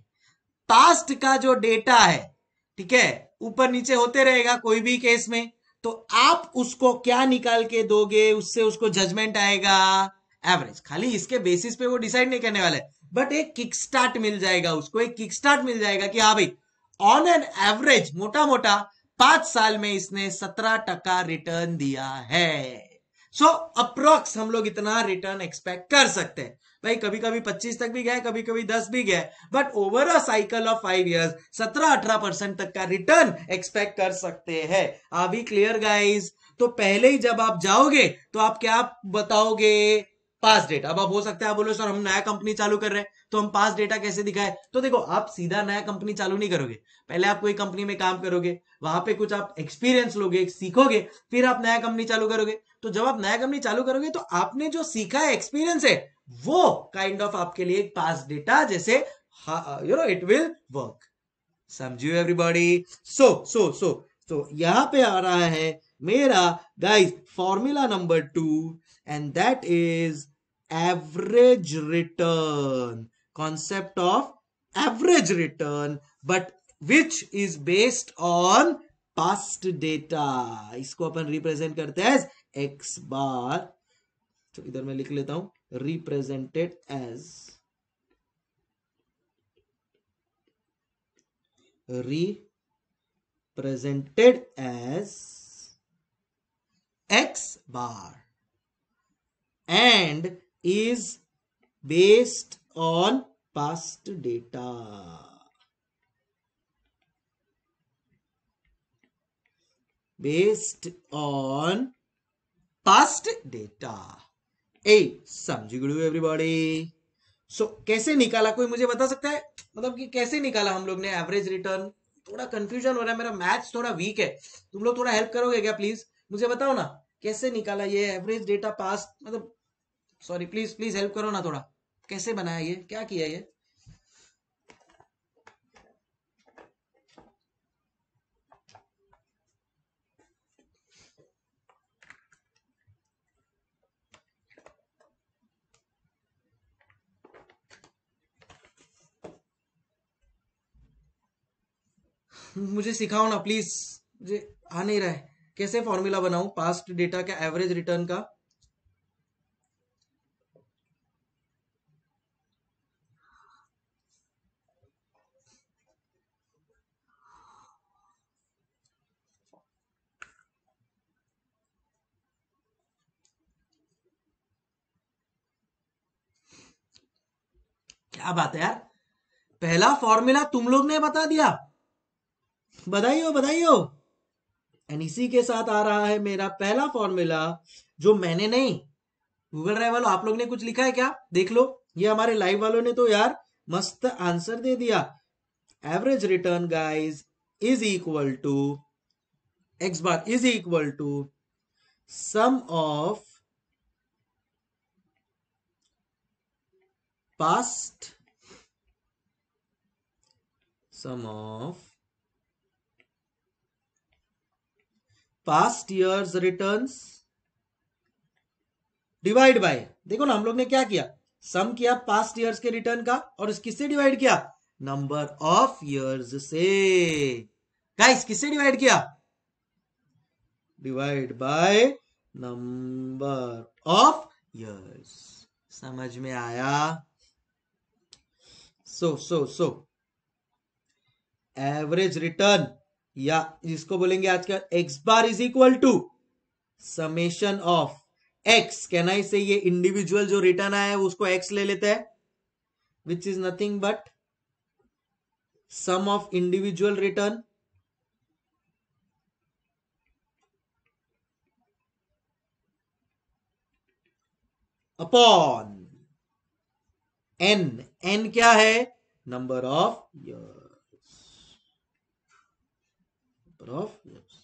Speaker 1: पास्ट का जो डेटा है ठीक है ऊपर नीचे होते रहेगा कोई भी केस में तो आप उसको क्या निकाल के दोगे उससे उसको जजमेंट आएगा एवरेज खाली इसके बेसिस पे वो डिसाइड नहीं करने वाले बट एक किक स्टार्ट मिल जाएगा उसको एक किक स्टार्ट मिल जाएगा कि हाँ भाई ऑन एन एवरेज मोटा मोटा पांच साल में इसने सत्रह टका रिटर्न दिया है सो so, अप्रोक्स हम लोग इतना रिटर्न एक्सपेक्ट कर सकते हैं भाई कभी कभी 25 तक भी गए कभी कभी 10 भी गए but over a cycle of five years 17-18 percent तक का रिटर्न एक्सपेक्ट कर सकते हैं अभी क्लियर गाइस तो पहले ही जब आप जाओगे तो आप क्या बताओगे पास डेटा अब आप हो सकता है बोलो सर हम नया कंपनी चालू कर रहे हैं तो हम पास डेटा कैसे दिखाए तो देखो आप सीधा नया कंपनी चालू नहीं करोगे पहले आप कोई कंपनी में काम करोगे वहां पे कुछ आप एक्सपीरियंस लोगे सीखोगे फिर आप नया कंपनी चालू करोगे तो जब आप नया कंपनी चालू करोगे तो आपने जो सीखा है एक्सपीरियंस है वो काइंड kind ऑफ of आपके लिए एक पास डेटा जैसे you know it will work समझियो एवरीबॉडी सो सो सो तो यहां पे आ रहा है मेरा guys formula number two and that is average return concept of average return but which is based on past data isko apan represent karte as x bar So idhar main likh leta hu represented as represented as x bar and is based on past data. Based on past data. ए समझी गुड़ू everybody so कैसे निकाला कोई मुझे बता सकता है मतलब कि कैसे निकाला हम लोग ने एवरेज रिटर्न थोड़ा कंफ्यूजन हो रहा है मेरा मैथ्स थोड़ा वीक है तुम लोग थोड़ा हेल्प करोगे क्या प्लीज मुझे बताओ ना कैसे निकाला ये एवरेज डेटा पास मतलब सॉरी प्लीज प्लीज हेल्प करो ना थोड़ा कैसे बनाया ये क्या किया ये मुझे सिखाओ ना प्लीज मुझे आ नहीं रहा है कैसे फॉर्मूला बनाऊं पास्ट डेटा का एवरेज रिटर्न का अब आता यार पहला फॉर्मूला तुम लोग ने बता दिया बधाई हो हो एंड इसी के साथ आ रहा है मेरा पहला फॉर्मूला जो मैंने नहीं गूगल ड्राइव वालों आप लोग ने कुछ लिखा है क्या देख लो ये हमारे लाइव वालों ने तो यार मस्त आंसर दे दिया average return guys is equal to X bar is equal to sum of past sum of past years return divide by देखो ना हम लोग ने क्या किया सम किया पास्ट ईयर्स के रिटर्न का और किससे डिवाइड किया नंबर ऑफ ईयर्स से गाइस किससे डिवाइड किया divide by number of years समझ में आया सो सो सो एवरेज रिटर्न या जिसको बोलेंगे आज का X bar is equal to summation of X कहना ही से ये इंडिविजुअल जो रिटर्न आया है उसको एक्स ले लेते हैं which is nothing but sum of individual return upon N N क्या है number of year number of names.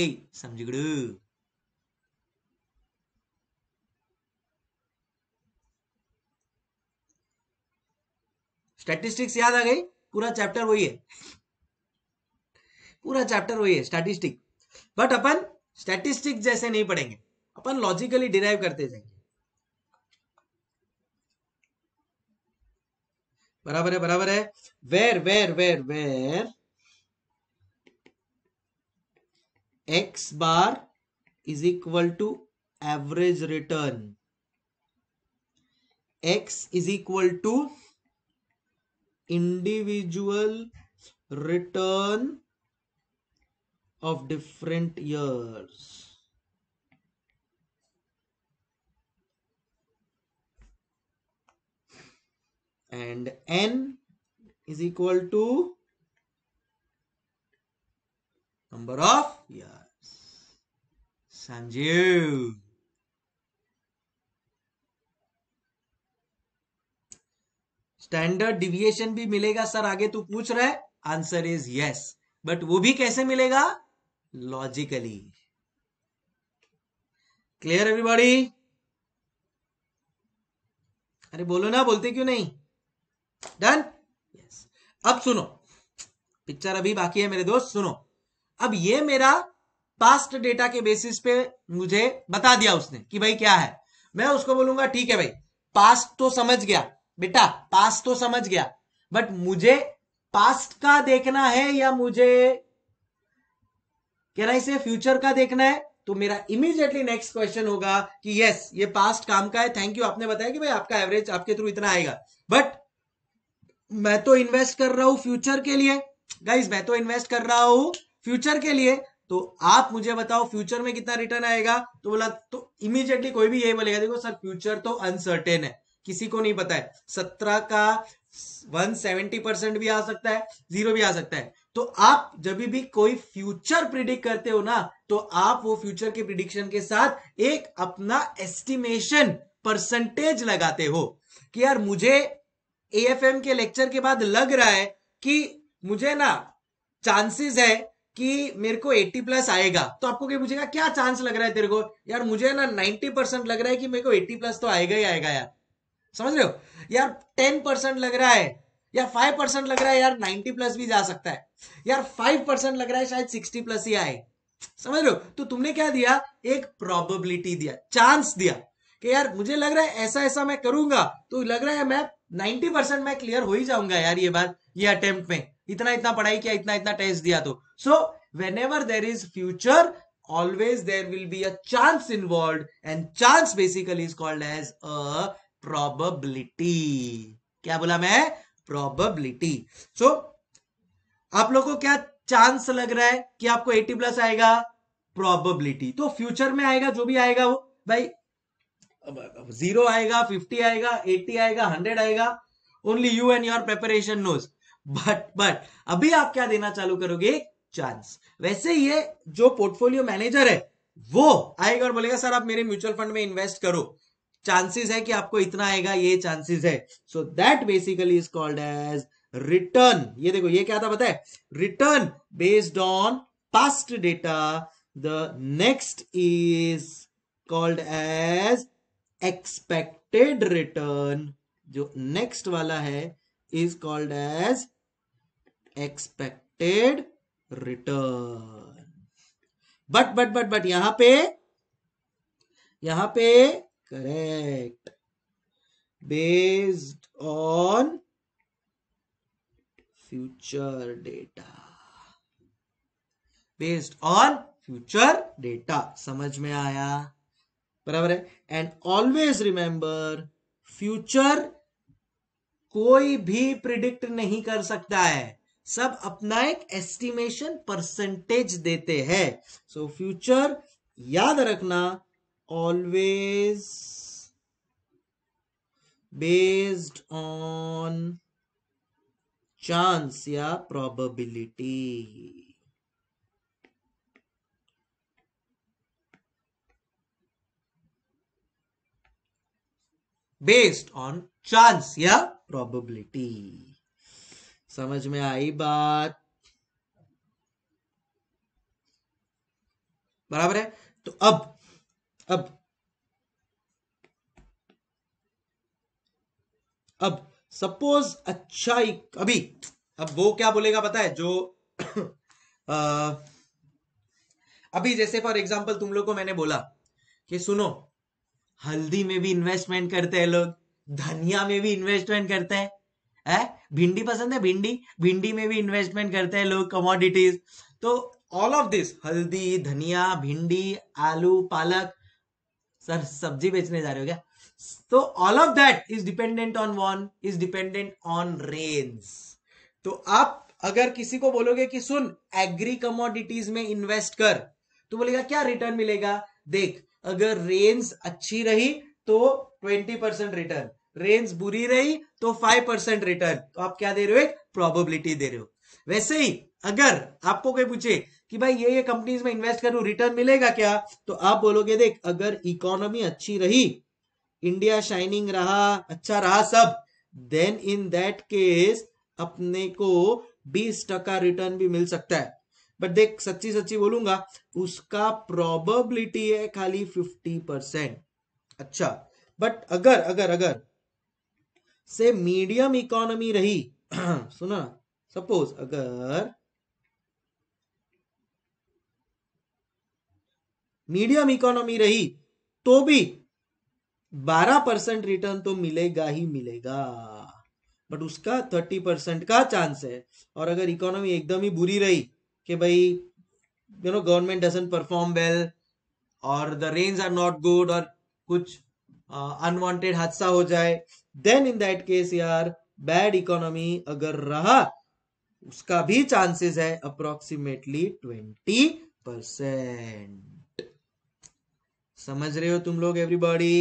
Speaker 1: ಏಯ್ ಸಂಜಿಗಡು स्टैटिस्टिक्स याद आ गई पूरा चैप्टर वही है पूरा चैप्टर वही है स्टैटिस्टिक बट अपन स्टैटिस्टिक्स जैसे नहीं पढ़ेंगे अपन लॉजिकली डिराइव करते जाएंगे बराबर है बराबर है where where where where X bar is equal to average return X is equal to individual return of different years and n is equal to number of years sanjeev standard deviation भी मिलेगा sir आगे तू पूछ रहे answer is yes but वो भी कैसे मिलेगा लॉजिकली क्लियर एवरीबॉडी अरे बोलो ना बोलते क्यों नहीं डन यस अब सुनो पिक्चर अभी बाकी है मेरे दोस्त सुनो अब ये मेरा पास्ट डेटा के बेसिस पे मुझे बता दिया उसने कि भाई क्या है मैं उसको बोलूंगा ठीक है भाई पास्ट तो समझ गया बेटा पास्ट तो समझ गया बट मुझे पास्ट का देखना है या मुझे कह रहा इसे फ्यूचर का देखना है तो मेरा इमीडिएटली नेक्स्ट क्वेश्चन होगा कि यस ये पास्ट काम का है थैंक यू आपने बताया कि भाई आपका एवरेज आपके थ्रू इतना आएगा बट मैं तो इन्वेस्ट कर रहा हूं फ्यूचर के लिए गाइज मैं तो इन्वेस्ट कर रहा हूं फ्यूचर के लिए तो आप मुझे बताओ फ्यूचर में कितना रिटर्न आएगा तो बोला तो इमीडिएटली कोई भी यही बोलेगा देखो सर फ्यूचर तो अनसर्टेन है किसी को नहीं पता है सत्रह का वन सेवेंटी परसेंट भी आ सकता है जीरो भी आ सकता है तो आप जब भी कोई फ्यूचर प्रिडिक्ट करते हो ना तो आप वो फ्यूचर के प्रिडिक्शन के साथ एक अपना एस्टिमेशन परसेंटेज लगाते हो कि यार मुझे एएफएम के लेक्चर के बाद लग रहा है कि मुझे ना चांसेस है कि मेरे को 80 प्लस आएगा तो आपको क्या पूछेगा क्या चांस लग रहा है तेरे को यार मुझे ना 90 परसेंट लग रहा है कि मेरे को 80 प्लस तो आएगा ही आएगा यार समझ रहे हो यार 10 परसेंट लग रहा है या 5 परसेंट लग रहा है यार 90 प्लस भी जा सकता है यार 5 परसेंट लग रहा है शायद 60 प्लस ही आए समझ रहे हो तो तुमने क्या दिया एक प्रॉबिलिटी दिया चांस दिया कि यार मुझे लग रहा है ऐसा ऐसा मैं करूंगा तो लग रहा है मैं नाइन्टी परसेंट मैं क्लियर हो ही जाऊंगा यार ये बार ये अटेम्प्ट में इतना इतना पढ़ाई किया इतना इतना टेस्ट दिया तो so whenever there is future always there will be a chance involve and chance basically is called as a probability क्या बोला मैं probability so आप लोगों को क्या चांस लग रहा है कि आपको 80 प्लस आएगा probability तो फ्यूचर में आएगा जो भी आएगा वो भाई जीरो आएगा फिफ्टी आएगा एट्टी आएगा हंड्रेड आएगा only you and your preparation knows but but अभी आप क्या देना चालू करोगे चांस वैसे ये जो पोर्टफोलियो मैनेजर है वो आएगा और बोलेगा सर आप मेरे म्यूचुअल फंड में इन्वेस्ट करो चांसेस है कि आपको इतना आएगा ये चांसेस है so that basically is called as return ये देखो ये क्या था बताए return based on past data the next is called as expected return जो नेक्स्ट वाला है is called as expected return but but but but यहां पे यहां पे correct based on future data based on future data समझ में आया बराबर है एंड ऑलवेज रिमेंबर फ्यूचर कोई भी प्रिडिक्ट नहीं कर सकता है सब अपना एक एस्टिमेशन परसेंटेज देते हैं सो फ्यूचर याद रखना ऑलवेज बेस्ड ऑन चांस या प्रोबेबिलिटी बेस्ड ऑन चांस या प्रोबेबिलिटी समझ में आई बात बराबर है तो अब अब अब सपोज अच्छा अभी अब वो क्या बोलेगा पता है जो आ, अभी जैसे फॉर एग्जाम्पल तुम लोग को मैंने बोला कि सुनो हल्दी में भी इन्वेस्टमेंट करते हैं लोग धनिया में भी इन्वेस्टमेंट करते हैं है भिंडी पसंद है भिंडी भिंडी में भी इन्वेस्टमेंट करते हैं लोग कमोडिटीज तो ऑल ऑफ दिस हल्दी धनिया भिंडी आलू पालक सर सब्जी बेचने जा रहे हो क्या तो all of that is dependent on one is dependent on rains तो आप अगर किसी को बोलोगे कि सुन एग्री कमोडिटीज में इन्वेस्ट कर तो बोलेगा क्या रिटर्न मिलेगा देख अगर रेंज अच्छी रही तो ट्वेंटी परसेंट रिटर्न रेंज बुरी रही तो फाइव परसेंट रिटर्न तो आप क्या दे रहे हो एक प्रोबेबिलिटी दे रहे हो वैसे ही अगर आपको कोई पूछे कि भाई ये ये कंपनीज में इन्वेस्ट करूं रिटर्न मिलेगा क्या तो आप बोलोगे देख अगर इकोनॉमी अच्छी रही इंडिया शाइनिंग रहा अच्छा रहा सब देन इन दैट केस अपने को बीस टका रिटर्न भी मिल सकता है बट देख सच्ची सच्ची बोलूंगा उसका प्रोबेबिलिटी है खाली फिफ्टी परसेंट अच्छा बट अगर अगर अगर से मीडियम इकोनॉमी रही सुना सपोज अगर मीडियम इकोनॉमी रही तो भी 12 परसेंट रिटर्न तो मिलेगा ही मिलेगा बट उसका 30 परसेंट का चांस है और अगर इकोनॉमी एकदम ही बुरी रही कि भाई you know government doesn't perform well और the range are not good और कुछ अनवांटेड uh, हादसा हो जाए देन इन दैट केस यार बैड इकोनॉमी अगर रहा उसका भी चांसेस है अप्रोक्सीमेटली ट्वेंटी परसेंट समझ रहे हो तुम लोग एवरीबॉडी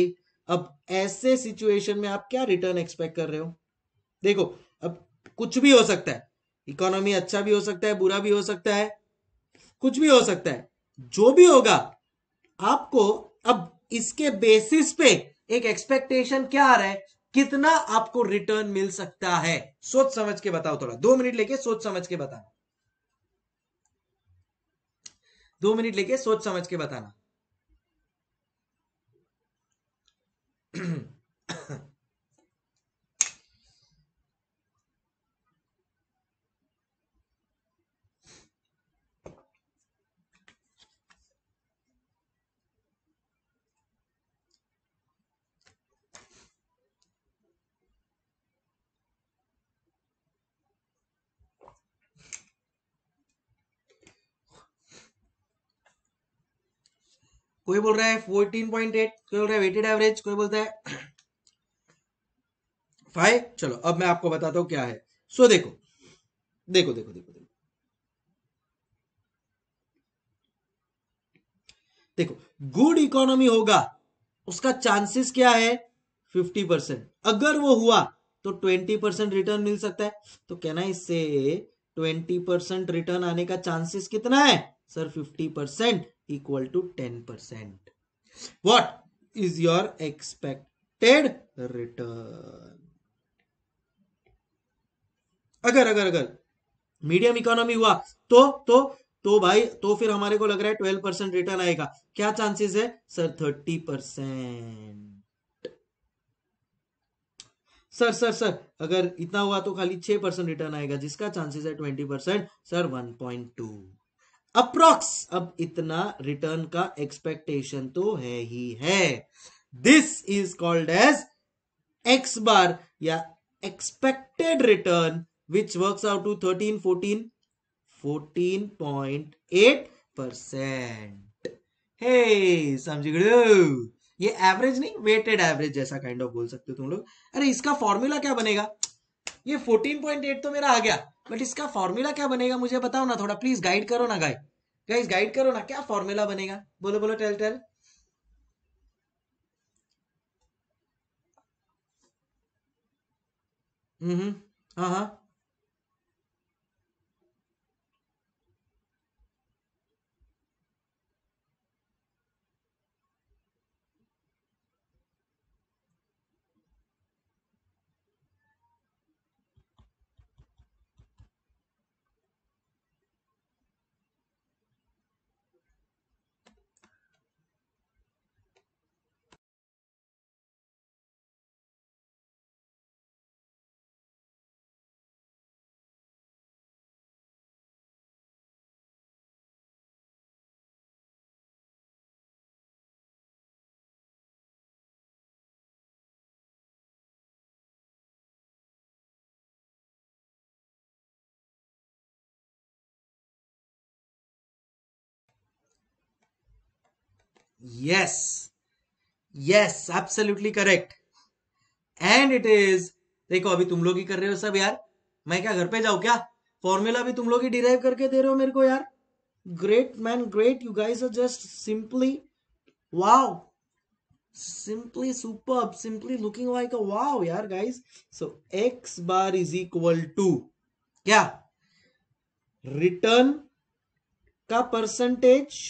Speaker 1: अब ऐसे सिचुएशन में आप क्या रिटर्न एक्सपेक्ट कर रहे हो देखो अब कुछ भी हो सकता है इकोनॉमी अच्छा भी हो सकता है बुरा भी हो सकता है कुछ भी हो सकता है जो भी होगा आपको अब इसके बेसिस पे एक एक्सपेक्टेशन क्या आ रहा है कितना आपको रिटर्न मिल सकता है सोच समझ के बताओ थोड़ा दो मिनट लेके सोच समझ के बताना दो मिनट लेके सोच समझ के बताना कोई बोल रहा है फोर्टीन पॉइंट एट कोई बोल रहा है वेटेड एवरेज कोई बोलता है फाइव चलो अब मैं आपको बताता हूं क्या है सो so, देखो देखो देखो देखो देखो देखो गुड इकोनॉमी होगा उसका चांसेस क्या है फिफ्टी परसेंट अगर वो हुआ तो ट्वेंटी परसेंट रिटर्न मिल सकता है तो कहना इससे ट्वेंटी परसेंट रिटर्न आने का चांसेस कितना है sir fifty percent equal to 10%. What is your expected return? अगर अगर अगर मीडियम इकोनॉमी हुआ to तो, to तो, तो भाई तो फिर हमारे को लग रहा है ट्वेल्व परसेंट रिटर्न आएगा क्या चांसेस है sir thirty percent sir sir sir अगर इतना हुआ तो खाली छह परसेंट रिटर्न आएगा जिसका चांसेस है twenty percent sir one point two approx अब इतना रिटर्न का एक्सपेक्टेशन तो है ही है this is called as X bar या expected return which works out to thirteen fourteen fourteen point eight percent हे समझ ये एवरेज नहीं वेटेड एवरेज जैसा काइंड kind ऑफ of बोल सकते हो तुम लोग अरे इसका फॉर्मूला क्या बनेगा ये 14.8 तो मेरा आ गया बट इसका फॉर्मूला क्या बनेगा मुझे बताओ ना थोड़ा प्लीज गाइड करो ना गाइड गाइज गाइड करो ना क्या फॉर्मूला बनेगा बोलो बोलो टेल टेल हम्म, हम्म हाँ हाँ Yes. Yes, absolutely correct. And it is देखो अभी तुम लोग ही कर रहे हो सब यार मैं क्या घर पे जाऊं क्या फॉर्मूला भी तुम लोग ही डिराइव करके दे रहे हो मेरे को यार great man great you guys are just simply wow simply super simply looking like a wow यार guys so X bar is equal to क्या रिटर्न का परसेंटेज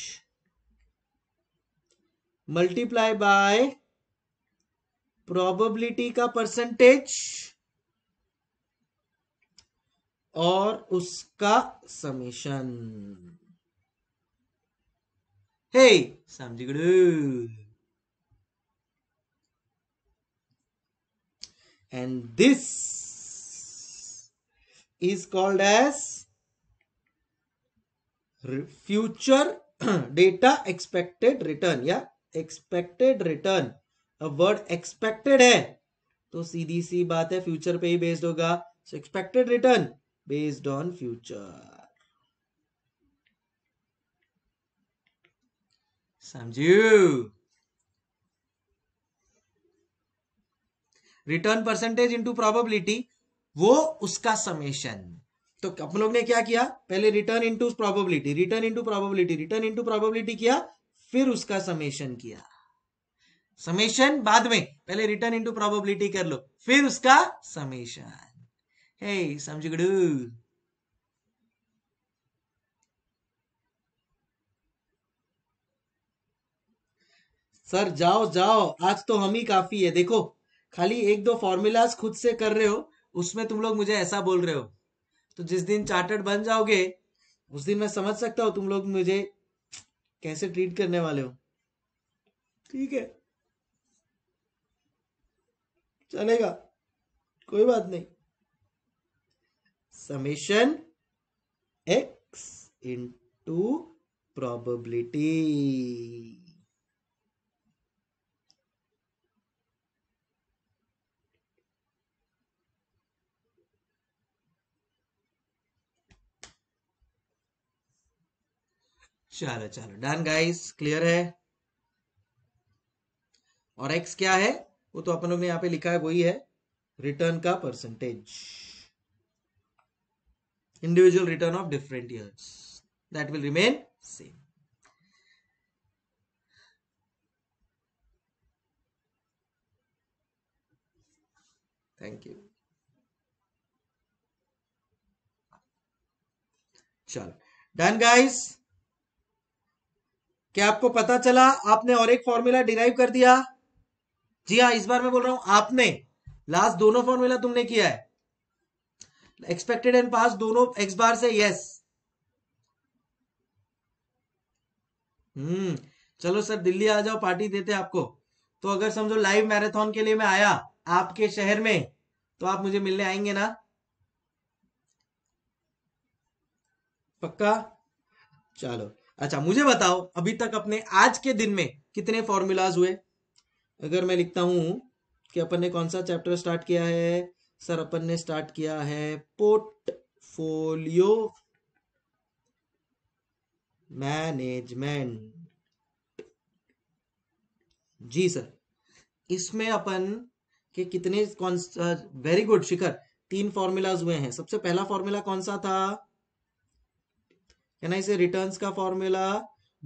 Speaker 1: मल्टीप्लाई बाय प्रोबेबिलिटी का परसेंटेज और उसका समीशन हे समझी and this is called as future data expected return या expected return अब वर्ड एक्सपेक्टेड है तो सीधी सी बात है फ्यूचर पे ही बेस्ड होगा so expected return based on future समझू रिटर्न परसेंटेज इनटू प्रोबेबिलिटी वो उसका समेशन तो अपन लोग ने क्या किया पहले return into probability return into probability return into probability किया फिर उसका समेशन किया समेशन बाद में पहले रिटर्न इनटू प्रोबेबिलिटी कर लो फिर उसका समेशन हे समझ गड़ू सर जाओ जाओ आज तो हम ही काफी है देखो खाली एक दो फॉर्मूलाज खुद से कर रहे हो उसमें तुम लोग मुझे ऐसा बोल रहे हो तो जिस दिन चार्टर्ड बन जाओगे उस दिन मैं समझ सकता हूं तुम लोग मुझे कैसे ट्रीट करने वाले हो ठीक है चलेगा कोई बात नहीं समेशन एक्स इंटू प्रॉबिलिटी चलो चलो डन गाइस क्लियर है और एक्स क्या है वो तो अपनों ने यहां पे लिखा है वही है रिटर्न का percentage individual return of different years that will remain same thank you चलो डन गाइस क्या आपको पता चला आपने और एक फॉर्मूला डिराइव कर दिया जी हाँ इस बार मैं बोल रहा हूं आपने लास्ट दोनों फॉर्मूला तुमने किया है एक्सपेक्टेड एंड पास दोनों एक्स बार से यस हम्म चलो सर दिल्ली आ जाओ पार्टी देते आपको तो अगर समझो लाइव मैराथन के लिए मैं आया आपके शहर में तो आप मुझे मिलने आएंगे ना पक्का चलो अच्छा मुझे बताओ अभी तक अपने आज के दिन में कितने फॉर्मूलाज हुए अगर मैं लिखता हूं कि अपन ने कौन सा चैप्टर स्टार्ट किया है सर अपन ने स्टार्ट किया है पोर्टफोलियो मैनेजमेंट जी सर इसमें अपन के कितने कौन वेरी गुड शिखर तीन फॉर्मूलाज हुए हैं सबसे पहला फॉर्मूला कौन सा था क्या ना इसे रिटर्न का फॉर्मूला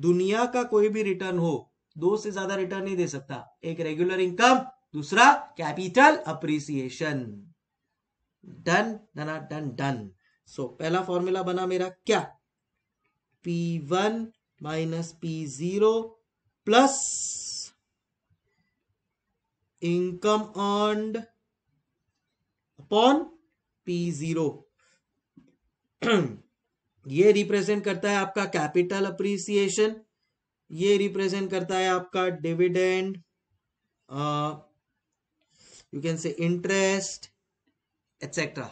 Speaker 1: दुनिया का कोई भी रिटर्न हो दो से ज्यादा रिटर्न नहीं दे सकता एक रेगुलर इनकम दूसरा कैपिटल अप्रिसिएशन डन डना डन डन सो पहला फॉर्मूला बना मेरा क्या P one minus P zero plus income अर्ड अपॉन पी जीरो ये रिप्रेजेंट करता है आपका कैपिटल अप्रिसिएशन ये रिप्रेजेंट करता है आपका dividend you can say interest etcetera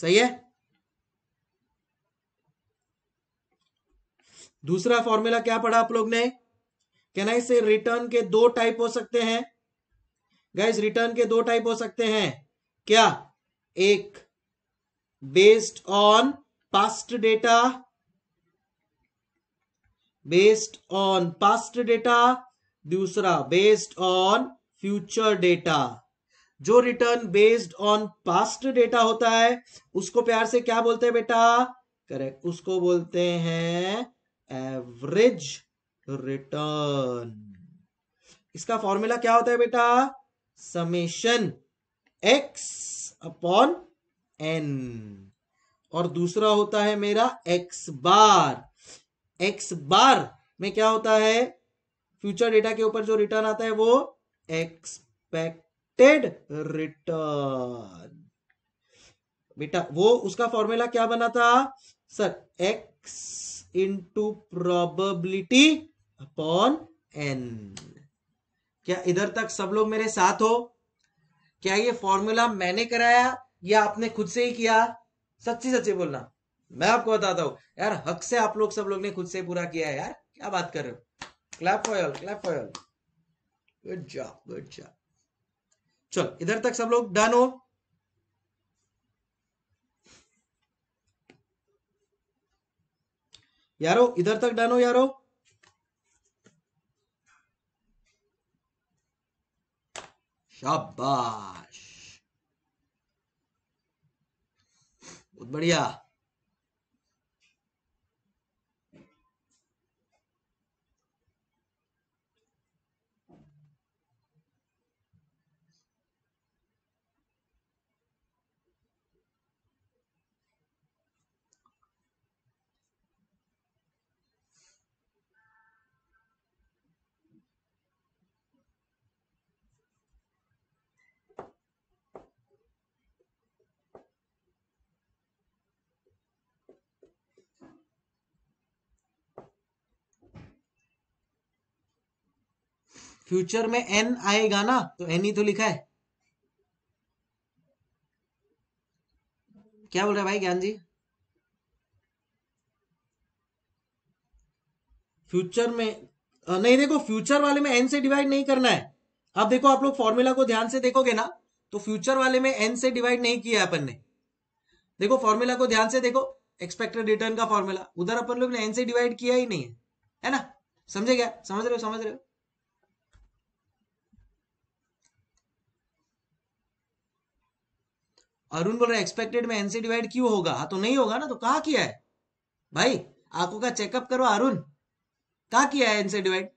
Speaker 1: सही है दूसरा फॉर्मूला क्या पढ़ा आप लोग ने कैन आई से रिटर्न के दो टाइप हो सकते हैं गाइस रिटर्न के दो टाइप हो सकते हैं क्या एक based on past data based on past data दूसरा based on future data जो return based on past data होता है उसको प्यार से क्या बोलते हैं बेटा करेक्ट उसको बोलते हैं एवरेज रिटर्न इसका फॉर्मूला क्या होता है बेटा समेशन एक्स अपॉन एन और दूसरा होता है मेरा एक्स बार एक्स बार में क्या होता है फ्यूचर डेटा के ऊपर जो रिटर्न आता है वो एक्सपेक्टेड रिटर्न बेटा वो उसका फॉर्मूला क्या बना था sir X into probability upon N क्या इधर तक सब लोग मेरे साथ हो क्या ये फॉर्मूला मैंने कराया ये आपने खुद से ही किया सच्ची सच्ची बोलना मैं आपको बताता हूँ यार हक से आप लोग सब लोग ने खुद से पूरा किया है यार क्या बात कर रहे हो क्लैप फॉयल क्लैप फॉयल गुड जॉब गुड जॉब चल इधर तक सब लोग डन हो यारो इधर तक डन हो यारो शाबाश बहुत बढ़िया फ्यूचर में एन आएगा ना तो एन ही तो लिखा है क्या बोल रहे भाई ज्ञान जी फ्यूचर में नहीं देखो फ्यूचर वाले में एन से डिवाइड नहीं करना है अब देखो आप लोग फॉर्मूला को ध्यान से देखोगे ना तो फ्यूचर वाले में एन से डिवाइड नहीं किया अपन ने देखो फॉर्मूला को ध्यान से देखो एक्सपेक्टेड रिटर्न का फॉर्मूला उधर अपन लोग ने एन से डिवाइड किया ही नहीं है है ना समझे क्या समझ रहे हो समझ रहे हो अरुण बोल रहे एक्सपेक्टेड में एनसी डिवाइड क्यों होगा हाँ तो नहीं होगा ना तो कहा किया है भाई आंखों का चेकअप करो अरुण कहा किया है एनसी डिवाइड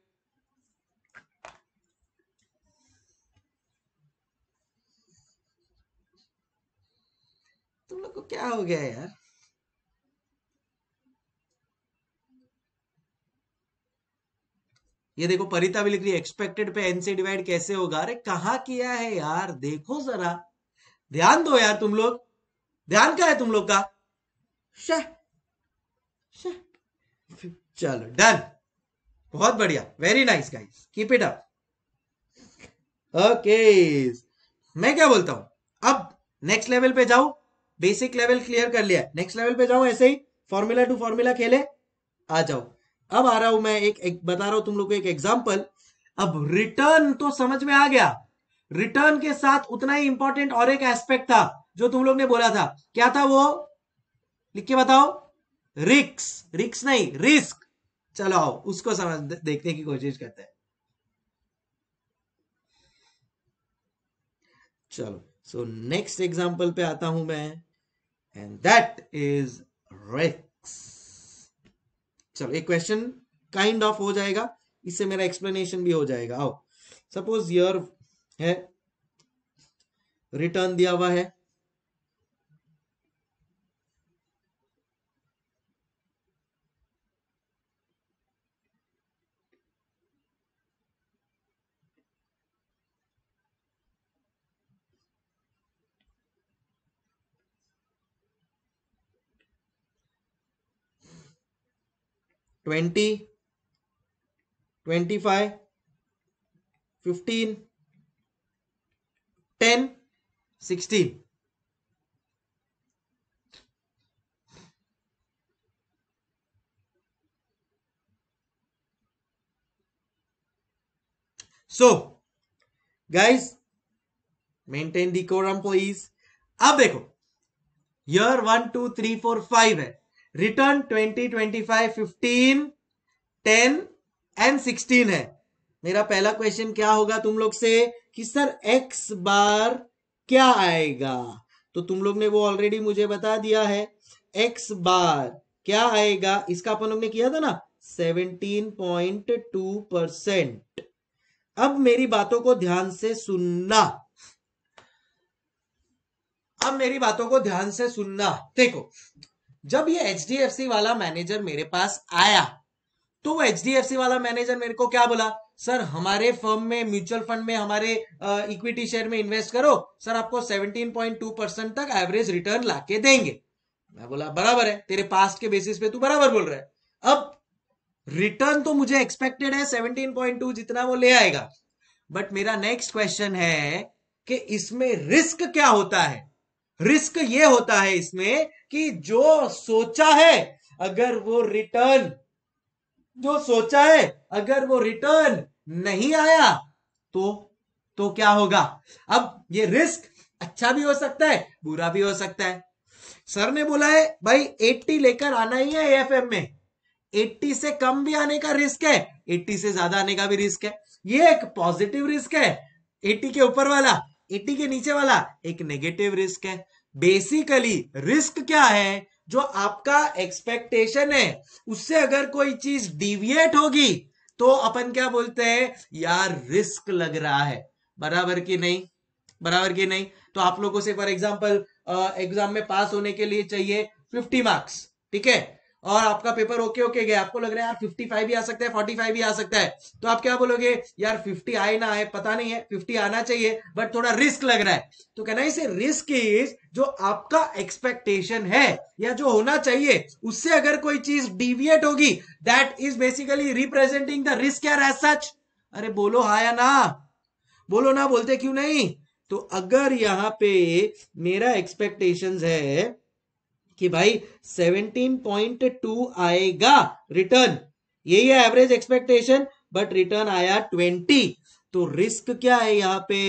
Speaker 1: तुम लोग को क्या हो गया यार ये देखो परिता भी लिख रही है एक्सपेक्टेड पे एनसी डिवाइड कैसे होगा अरे कहा किया है यार देखो जरा ध्यान दो यार तुम लोग ध्यान क्या है तुम लोग का शह, शह। चलो डन बहुत बढ़िया very nice guys keep it up okay मैं क्या बोलता हूं अब नेक्स्ट लेवल पे जाओ बेसिक लेवल क्लियर कर लिया नेक्स्ट लेवल पे जाओ ऐसे ही फॉर्मूला टू फॉर्मूला खेले आ जाओ अब आ रहा हूं मैं एक, एक बता रहा हूं तुम लोग को एक एग्जाम्पल अब रिटर्न तो समझ में आ गया रिटर्न के साथ उतना ही इंपॉर्टेंट और एक एस्पेक्ट था जो तुम लोग ने बोला था क्या था वो लिख के बताओ रिक्स रिक्स नहीं रिस्क चलो आओ उसको समझ देखने की कोशिश करते हैं चलो सो नेक्स्ट एग्जांपल पे आता हूं मैं एंड दैट इज रिक्स चलो एक क्वेश्चन काइंड ऑफ हो जाएगा इससे मेरा एक्सप्लेनेशन भी हो जाएगा आओ सपोज योर है रिटर्न दिया हुआ है twenty twenty five fifteen ten sixteen so guys maintain decorum please अब देखो year one two three four five है return twenty twenty five fifteen ten and sixteen है मेरा पहला क्वेश्चन क्या होगा तुम लोग से कि सर एक्स बार क्या आएगा तो तुम लोग ने वो ऑलरेडी मुझे बता दिया है एक्स बार क्या आएगा इसका अपन लोग ने किया था ना 17.2 परसेंट अब मेरी बातों को ध्यान से सुनना अब मेरी बातों को ध्यान से सुनना देखो जब ये एच वाला मैनेजर मेरे पास आया तो वो एच वाला मैनेजर मेरे को क्या बोला सर हमारे फर्म में म्यूचुअल फंड में हमारे इक्विटी शेयर में इन्वेस्ट करो सर आपको 17.2 परसेंट तक एवरेज रिटर्न ला के देंगे मैं बोला बराबर है तेरे पास्ट के बेसिस पे तू बराबर बोल रहा है अब रिटर्न तो मुझे एक्सपेक्टेड है 17.2 जितना वो ले आएगा बट मेरा नेक्स्ट क्वेश्चन है कि इसमें रिस्क क्या होता है रिस्क ये होता है इसमें कि जो सोचा है अगर वो रिटर्न जो सोचा है अगर वो रिटर्न नहीं आया तो तो क्या होगा अब ये रिस्क अच्छा भी हो सकता है बुरा भी हो सकता है सर ने बोला है भाई 80 लेकर आना ही है एएफएम में 80 से कम भी आने का रिस्क है 80 से ज्यादा आने का भी रिस्क है ये एक पॉजिटिव रिस्क है 80 के ऊपर वाला 80 के नीचे वाला एक नेगेटिव रिस्क है बेसिकली रिस्क क्या है जो आपका एक्सपेक्टेशन है उससे अगर कोई चीज डिविएट होगी तो अपन क्या बोलते हैं यार रिस्क लग रहा है बराबर की नहीं बराबर की नहीं तो आप लोगों से फॉर एग्जाम्पल एग्जाम में पास होने के लिए चाहिए फिफ्टी मार्क्स ठीक है और आपका पेपर ओके ओके गया आपको लग रहा है यार 55 भी आ सकता है 45 भी आ सकता है तो आप क्या बोलोगे यार 50 आए ना आए पता नहीं है 50 आना चाहिए बट थोड़ा रिस्क लग रहा है तो कहना इसे रिस्क इज जो आपका एक्सपेक्टेशन है या जो होना चाहिए उससे अगर कोई चीज डिविएट होगी that is basically representing the risk यार एज सच अरे बोलो हा या ना बोलो ना बोलते क्यों नहीं तो अगर यहाँ पे मेरा एक्सपेक्टेशंस है कि भाई 17.2 आएगा रिटर्न यही है एवरेज एक्सपेक्टेशन बट रिटर्न आया 20 तो रिस्क क्या है यहाँ पे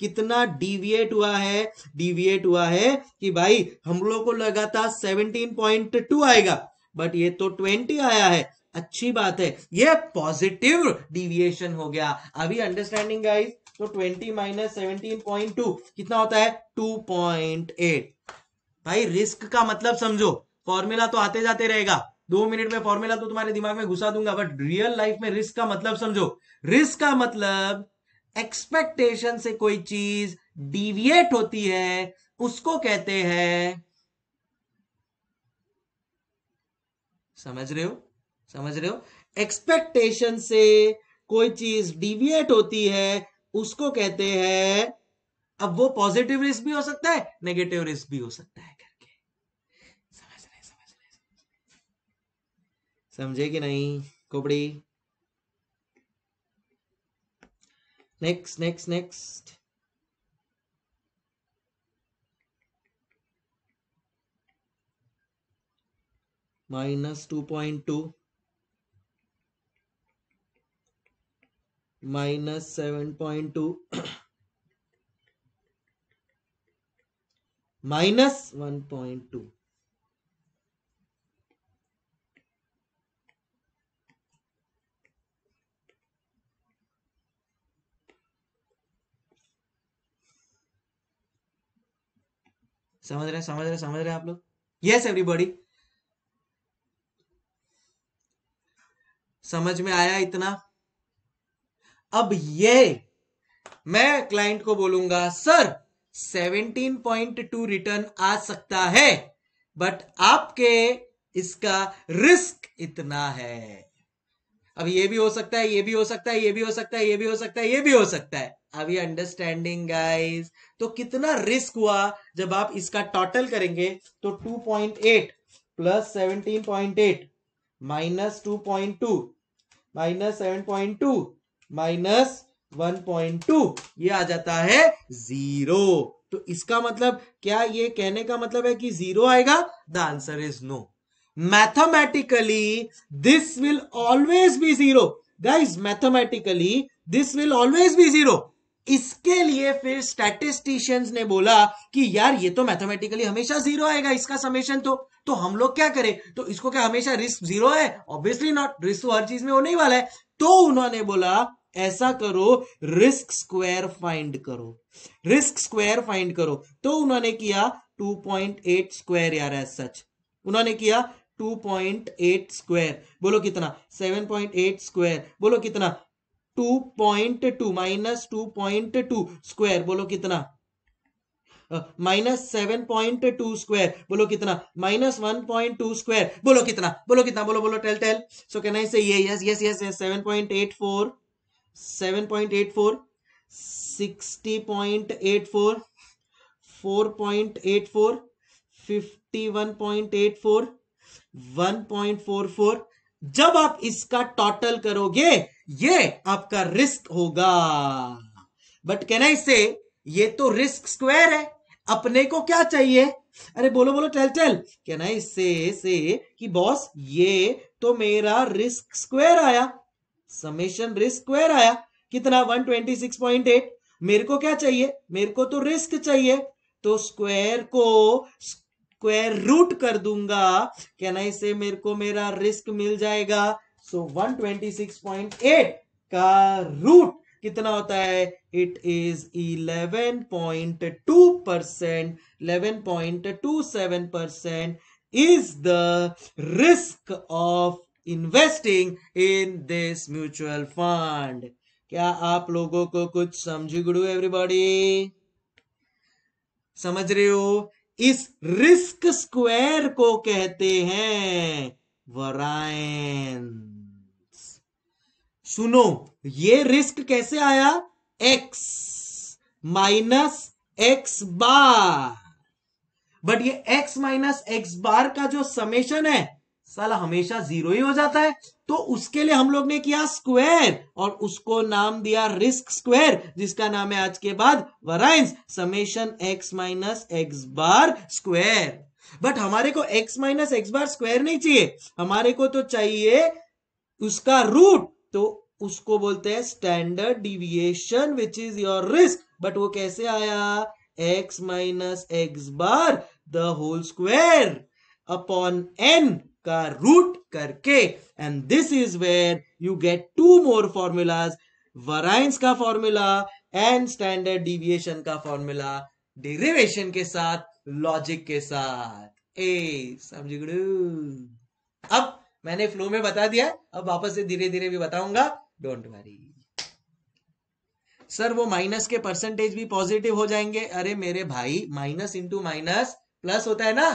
Speaker 1: कितना डिविएट हुआ है डिविएट हुआ है कि भाई हम लोग को लगा था 17.2 आएगा बट ये तो 20 आया है अच्छी बात है ये पॉजिटिव डिविएशन हो गया अभी अंडरस्टैंडिंग गाइस तो 20 माइनस सेवनटीन कितना होता है एट भाई रिस्क का मतलब समझो फॉर्मूला तो आते जाते रहेगा दो मिनट में फॉर्मूला तो तुम्हारे दिमाग में घुसा दूंगा बट रियल लाइफ में रिस्क का मतलब समझो रिस्क का मतलब एक्सपेक्टेशन से कोई चीज डिविएट होती है उसको कहते हैं समझ रहे हो समझ रहे हो एक्सपेक्टेशन से कोई चीज डिविएट होती है उसको कहते हैं अब वो पॉजिटिव रिस्क भी हो सकता है नेगेटिव रिस्क भी हो सकता है समझे कि नहीं कुबड़ी next next next minus two point two minus seven point two minus one point two समझ रहे हैं समझ रहे हैं समझ रहे हैं आप लोग यस एवरीबॉडी समझ में आया इतना अब ये मैं क्लाइंट को बोलूंगा सर 17.2 रिटर्न आ सकता है बट आपके इसका रिस्क इतना है अब ये भी हो सकता है ये भी हो सकता है ये भी हो सकता है ये भी हो सकता है ये भी हो सकता है अभी अंडरस्टैंडिंग गाइज तो कितना रिस्क हुआ जब आप इसका टोटल करेंगे तो 2.8 plus seventeen point eight minus two point two minus seven point two minus one point two ये आ जाता है जीरो तो इसका मतलब क्या ये कहने का मतलब है कि जीरो आएगा the answer is no mathematically this will always be zero guys mathematically this will always be zero इसके लिए फिर स्टैटिस्टिशियंस ने बोला कि यार ये तो मैथमेटिकली हमेशा जीरो आएगा इसका समेशन तो तो हम लोग क्या करें तो इसको क्या हमेशा रिस्क जीरो है ऑब्वियसली नॉट रिस्क हर चीज में होने ही वाला है तो उन्होंने बोला ऐसा करो रिस्क स्क्वायर फाइंड करो रिस्क स्क्वायर फाइंड करो तो उन्होंने किया 2.8 स्क्वायर यार है सच उन्होंने किया 2.8 स्क्वायर बोलो कितना 7.8 स्क्वायर बोलो कितना two point two minus two point two square बोलो कितना minus seven point two square बोलो कितना minus one point two square बोलो कितना बोलो कितना बोलो बोलो tell tell so can I say ये yes yes yes yes seven point eight four seven point eight four sixty point eight four four point eight four fifty one point eight four one point four four जब आप इसका total करोगे ये आपका risk होगा but can I say ये तो risk square है अपने को क्या चाहिए अरे बोलो बोलो चल चल कैन आई से से कि बॉस ये तो मेरा रिस्क स्क्वायर आया समेशन रिस्क स्क्वायर आया कितना 126.8 मेरे को क्या चाहिए मेरे को तो रिस्क चाहिए तो स्क्वायर को स्क्वायर रूट कर दूंगा क्या आई से मेरे को मेरा रिस्क मिल जाएगा सो so, 126.8 का रूट कितना होता है it is 11.2 percent eleven point two seven percent is the risk of investing in this mutual fund क्या आप लोगों को कुछ समझी गुड़ू एवरीबॉडी समझ रहे हो इस रिस्क स्क्वायर को कहते हैं वरायंस सुनो ये रिस्क कैसे आया x minus x bar but ये एक्स माइनस एक्स बार का जो समेशन है साला हमेशा जीरो ही हो जाता है तो उसके लिए हम लोग ने किया स्क्वायर और उसको नाम दिया रिस्क स्क्वायर जिसका नाम है आज के बाद variance summation x minus x bar square but हमारे को x minus x bar square नहीं चाहिए हमारे को तो चाहिए उसका रूट तो उसको बोलते हैं standard deviation which is your risk but वो कैसे आया x minus x bar the whole square upon n का रूट करके and this is where you get two more formulas variance का फॉर्मूला एंड स्टैंडर्ड डिविएशन का formula derivation के साथ logic के साथ ए समझ गुरु अब मैंने फ्लो में बता दिया अब वापस से धीरे धीरे भी बताऊंगा डोंट वरी सर वो माइनस के परसेंटेज भी पॉजिटिव हो जाएंगे अरे मेरे भाई माइनस इंटू माइनस प्लस होता है ना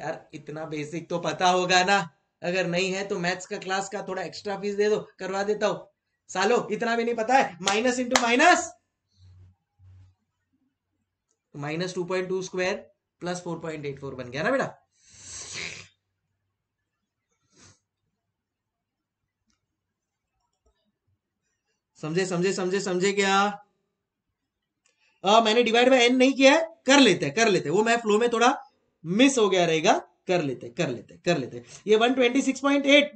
Speaker 1: यार इतना बेसिक तो पता होगा ना अगर नहीं है तो मैथ्स का क्लास का थोड़ा एक्स्ट्रा फीस दे दो करवा देता हूं सालो इतना भी नहीं पता है minus into minus minus two point two square plus four point eight four बन गया ना बेटा समझे समझे समझे समझे क्या आ, मैंने डिवाइड बाय एन नहीं किया है कर लेते हैं कर लेते हैं वो मैं फ्लो में थोड़ा मिस हो गया रहेगा कर लेते कर लेते कर लेते ये 126.8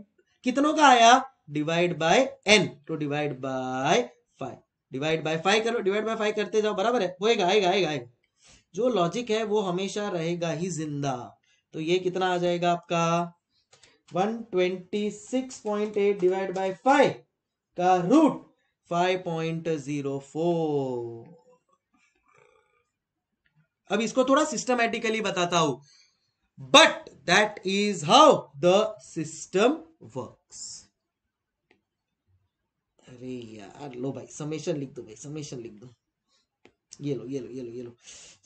Speaker 1: कितनों का आया divide by n to divide by five divide by five करो डिवाइड बाय फाइव करते जाओ बराबर है होएगा आएगा आएगा आएगा जो लॉजिक है वो हमेशा रहेगा ही जिंदा तो ये कितना आ जाएगा आपका 126.8 डिवाइड बाय 5 का रूट 5.04 अब इसको थोड़ा सिस्टमैटिकली बताता हूं but that is how the system works अरे यार लो भाई समेशन लिख दो भाई समेशन लिख दो ये लो ये लो ये लो ये लो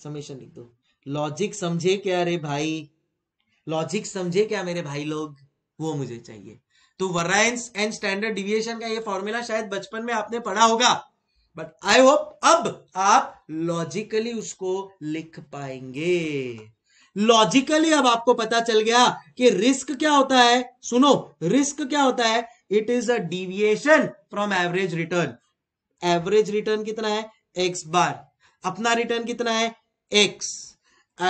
Speaker 1: समेशन लिख दो लॉजिक समझे क्या अरे भाई लॉजिक समझे क्या मेरे भाई लोग वो मुझे चाहिए तो वरायंस एंड स्टैंडर्ड डिविएशन का ये फॉर्मूला शायद बचपन में आपने पढ़ा होगा बट आई होप अब आप लॉजिकली उसको लिख पाएंगे लॉजिकली अब आपको पता चल गया कि रिस्क क्या होता है सुनो रिस्क क्या होता है it is a deviation from average return average return कितना है एक्स बार अपना रिटर्न कितना है एक्स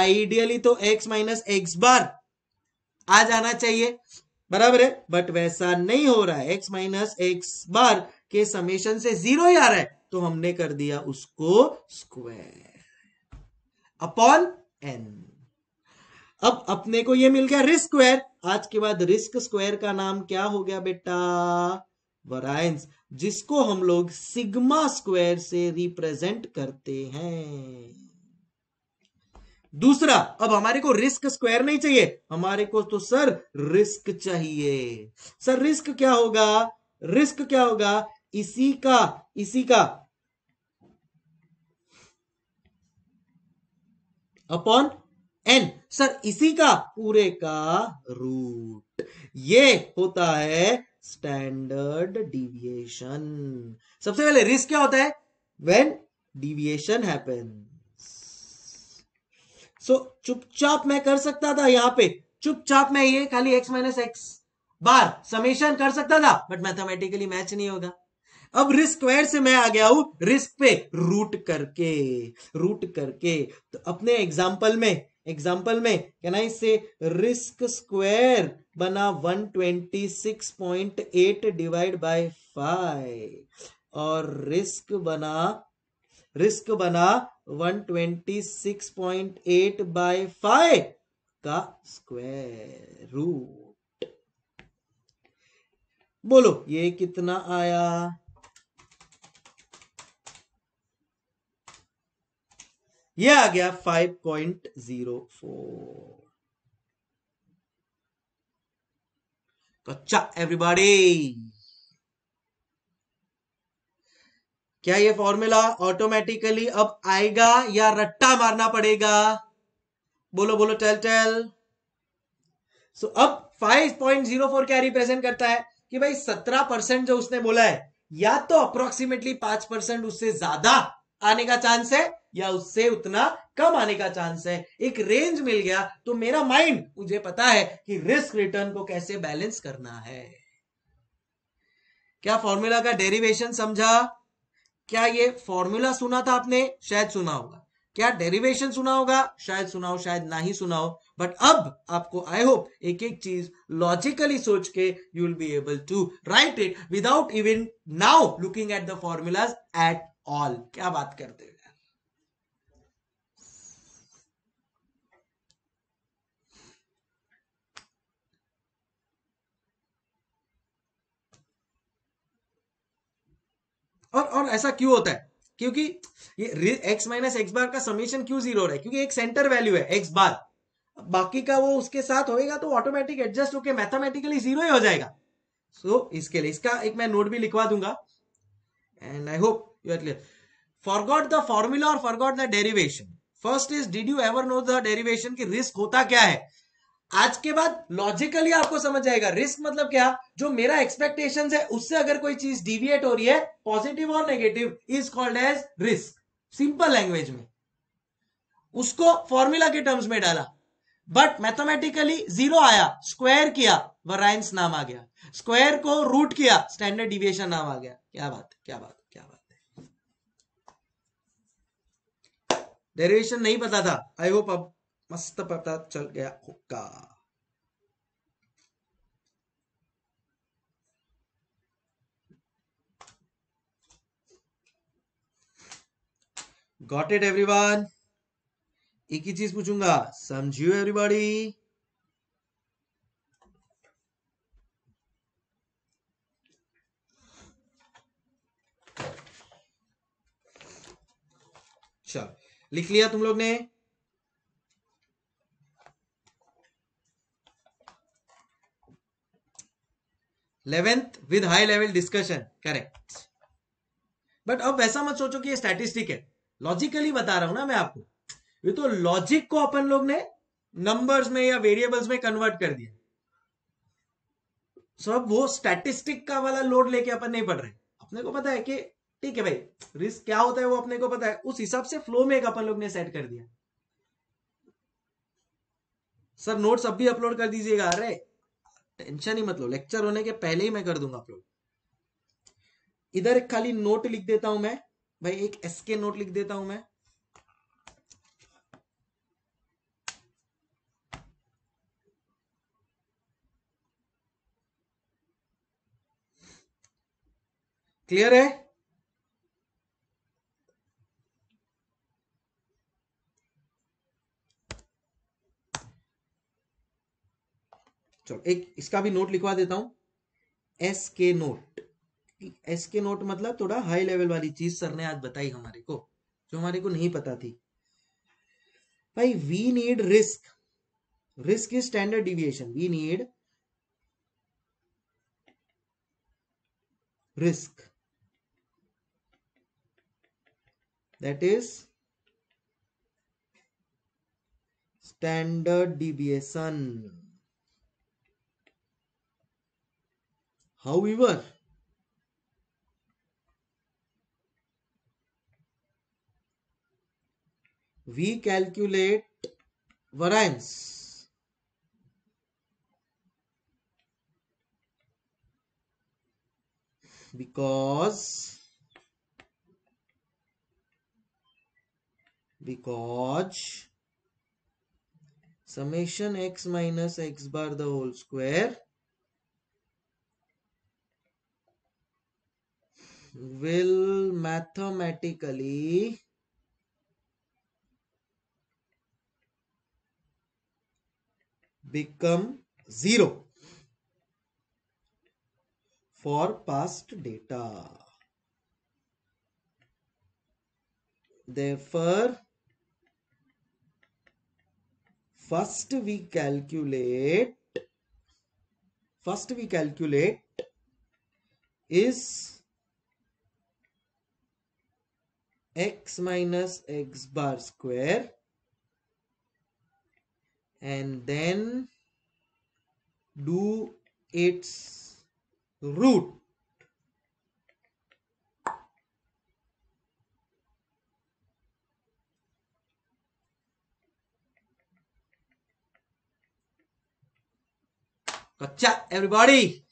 Speaker 1: आइडियली तो एक्स माइनस एक्स बार आ जाना चाहिए बराबर है बट वैसा नहीं हो रहा है एक्स माइनस एक्स बार के समेशन से जीरो ही आ रहा है तो हमने कर दिया उसको स्क्वायर अपॉन एन अब अपने को ये मिल गया रिस्क स्क्वायर आज के बाद रिस्क स्क्वायर का नाम क्या हो गया बेटा वराइंस जिसको हम लोग सिग्मा स्क्वायर से रिप्रेजेंट करते हैं दूसरा अब हमारे को रिस्क स्क्वायर नहीं चाहिए हमारे को तो सर रिस्क चाहिए सर रिस्क क्या होगा रिस्क क्या होगा इसी का इसी का अपॉन एन सर इसी का पूरे का रूट ये होता है स्टैंडर्ड डिविएशन सबसे पहले रिस्क क्या होता है व्हेन डिविएशन हैपन सो चुपचाप मैं कर सकता था यहां पे चुपचाप मैं ये खाली x minus x bar summation कर सकता था बट मैथमेटिकली मैच नहीं होगा अब रिस्क स्क्वायर से मैं आ गया हूं रिस्क पे रूट करके रूट करके तो अपने एग्जाम्पल में एग्जाम्पल में can I say risk square बना 126.8 डिवाइड बाय 5 और रिस्क बना रिस्क बना 126.8 बाय 5 का स्क्वायर रूट बोलो ये कितना आया ये आ गया 5.04 अच्छा एवरीबॉडी क्या ये फॉर्मूला ऑटोमेटिकली अब आएगा या रट्टा मारना पड़ेगा बोलो बोलो टेल टेल सो अब 5.04 क्या रिप्रेजेंट करता है कि भाई 17 परसेंट जो उसने बोला है या तो अप्रोक्सीमेटली 5 परसेंट उससे ज्यादा आने का चांस है या उससे उतना कम आने का चांस है एक रेंज मिल गया तो मेरा माइंड मुझे पता है कि रिस्क रिटर्न को कैसे बैलेंस करना है क्या फॉर्मूला का डेरिवेशन समझा क्या ये फॉर्मूला सुना था आपने शायद सुना होगा क्या डेरिवेशन सुना होगा शायद सुना हो शायद ना ही सुना हो बट अब आपको आई होप एक एक चीज लॉजिकली सोच के you will be able to write it without even now looking at the formulas at all क्या बात करते हो और और ऐसा क्यों होता है क्योंकि ये एक्स माइनस एक्स बार का समीशन क्यों जीरो हो रहा है क्योंकि एक सेंटर वैल्यू है एक्स बार बाकी का वो उसके साथ होएगा तो ऑटोमेटिक एडजस्ट होकर मैथमेटिकली जीरो ही हो जाएगा सो so, इसके लिए इसका एक मैं नोट भी लिखवा दूंगा and I hope you are clear forgot the formula और forgot the derivation first is did you ever know the derivation की रिस्क होता क्या है आज के बाद लॉजिकली आपको समझ आएगा रिस्क मतलब क्या जो मेरा एक्सपेक्टेशन है उससे अगर कोई चीज डिविएट हो रही है पॉजिटिव और negative is called as risk simple language में उसको फॉर्मूला के टर्म्स में डाला बट मैथमेटिकली जीरो आया स्क्वायर किया वराइंस नाम आ गया स्क्वायर को रूट किया स्टैंडर्ड डिविएशन नाम आ गया क्या बात है क्या बात क्या बात है डेरिवेशन नहीं पता था आई होप अब मस्त पता चल गया हुक्का गॉट इट एवरीवन एक ही चीज पूछूंगा समझियो एवरीबॉडी चल लिख लिया तुम लोग ने eleventh with high level discussion correct but अब वैसा मत सोचो कि ये स्टैटिस्टिक है लॉजिकली बता रहा हूं ना मैं आपको ये तो लॉजिक को अपन लोग ने नंबर्स में या वेरिएबल्स में कन्वर्ट कर दिया सब वो स्टैटिस्टिक का वाला लोड लेके अपन नहीं पढ़ रहे अपने को पता है कि ठीक है भाई रिस्क क्या होता है वो अपने को पता है उस हिसाब से फ्लो में एक अपन लोग ने सेट कर दिया सर नोट्स अब भी अपलोड कर दीजिएगा अरे टेंशन ही मत लो लेक्चर होने के पहले ही मैं कर दूंगा अपलोड इधर खाली नोट लिख देता हूं मैं भाई एक एसके नोट लिख देता हूं मैं क्लियर है चलो एक इसका भी नोट लिखवा देता हूं एस के नोट एस के नोट मतलब थोड़ा हाई लेवल वाली चीज सर ने आज बताई हमारे को जो हमारे को नहीं पता थी भाई we need risk risk is standard deviation we need risk that is standard deviation However, we calculate variance because because summation x minus x bar the whole square will mathematically become 0 for past data. Therefore, first we calculate, first we calculate is x minus x bar square and then do its root Gotcha, everybody!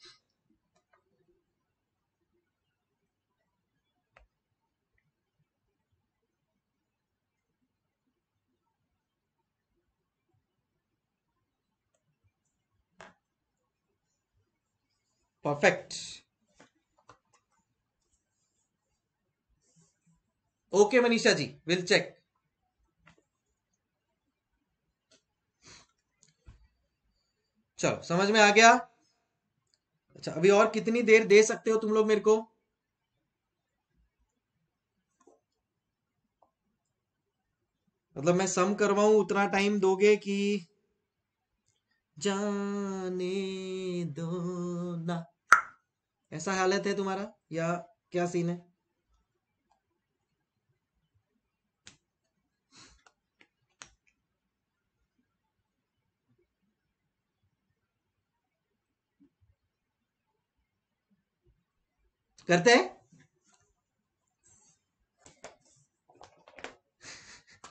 Speaker 1: perfect okay manisha ji we'll check चलो समझ में आ गया अच्छा अभी और कितनी देर दे सकते हो तुम लोग मेरे को मतलब मैं सम करवाऊ उतना टाइम दोगे कि जाने दो ना ऐसा हालत है तुम्हारा या क्या सीन है करते हैं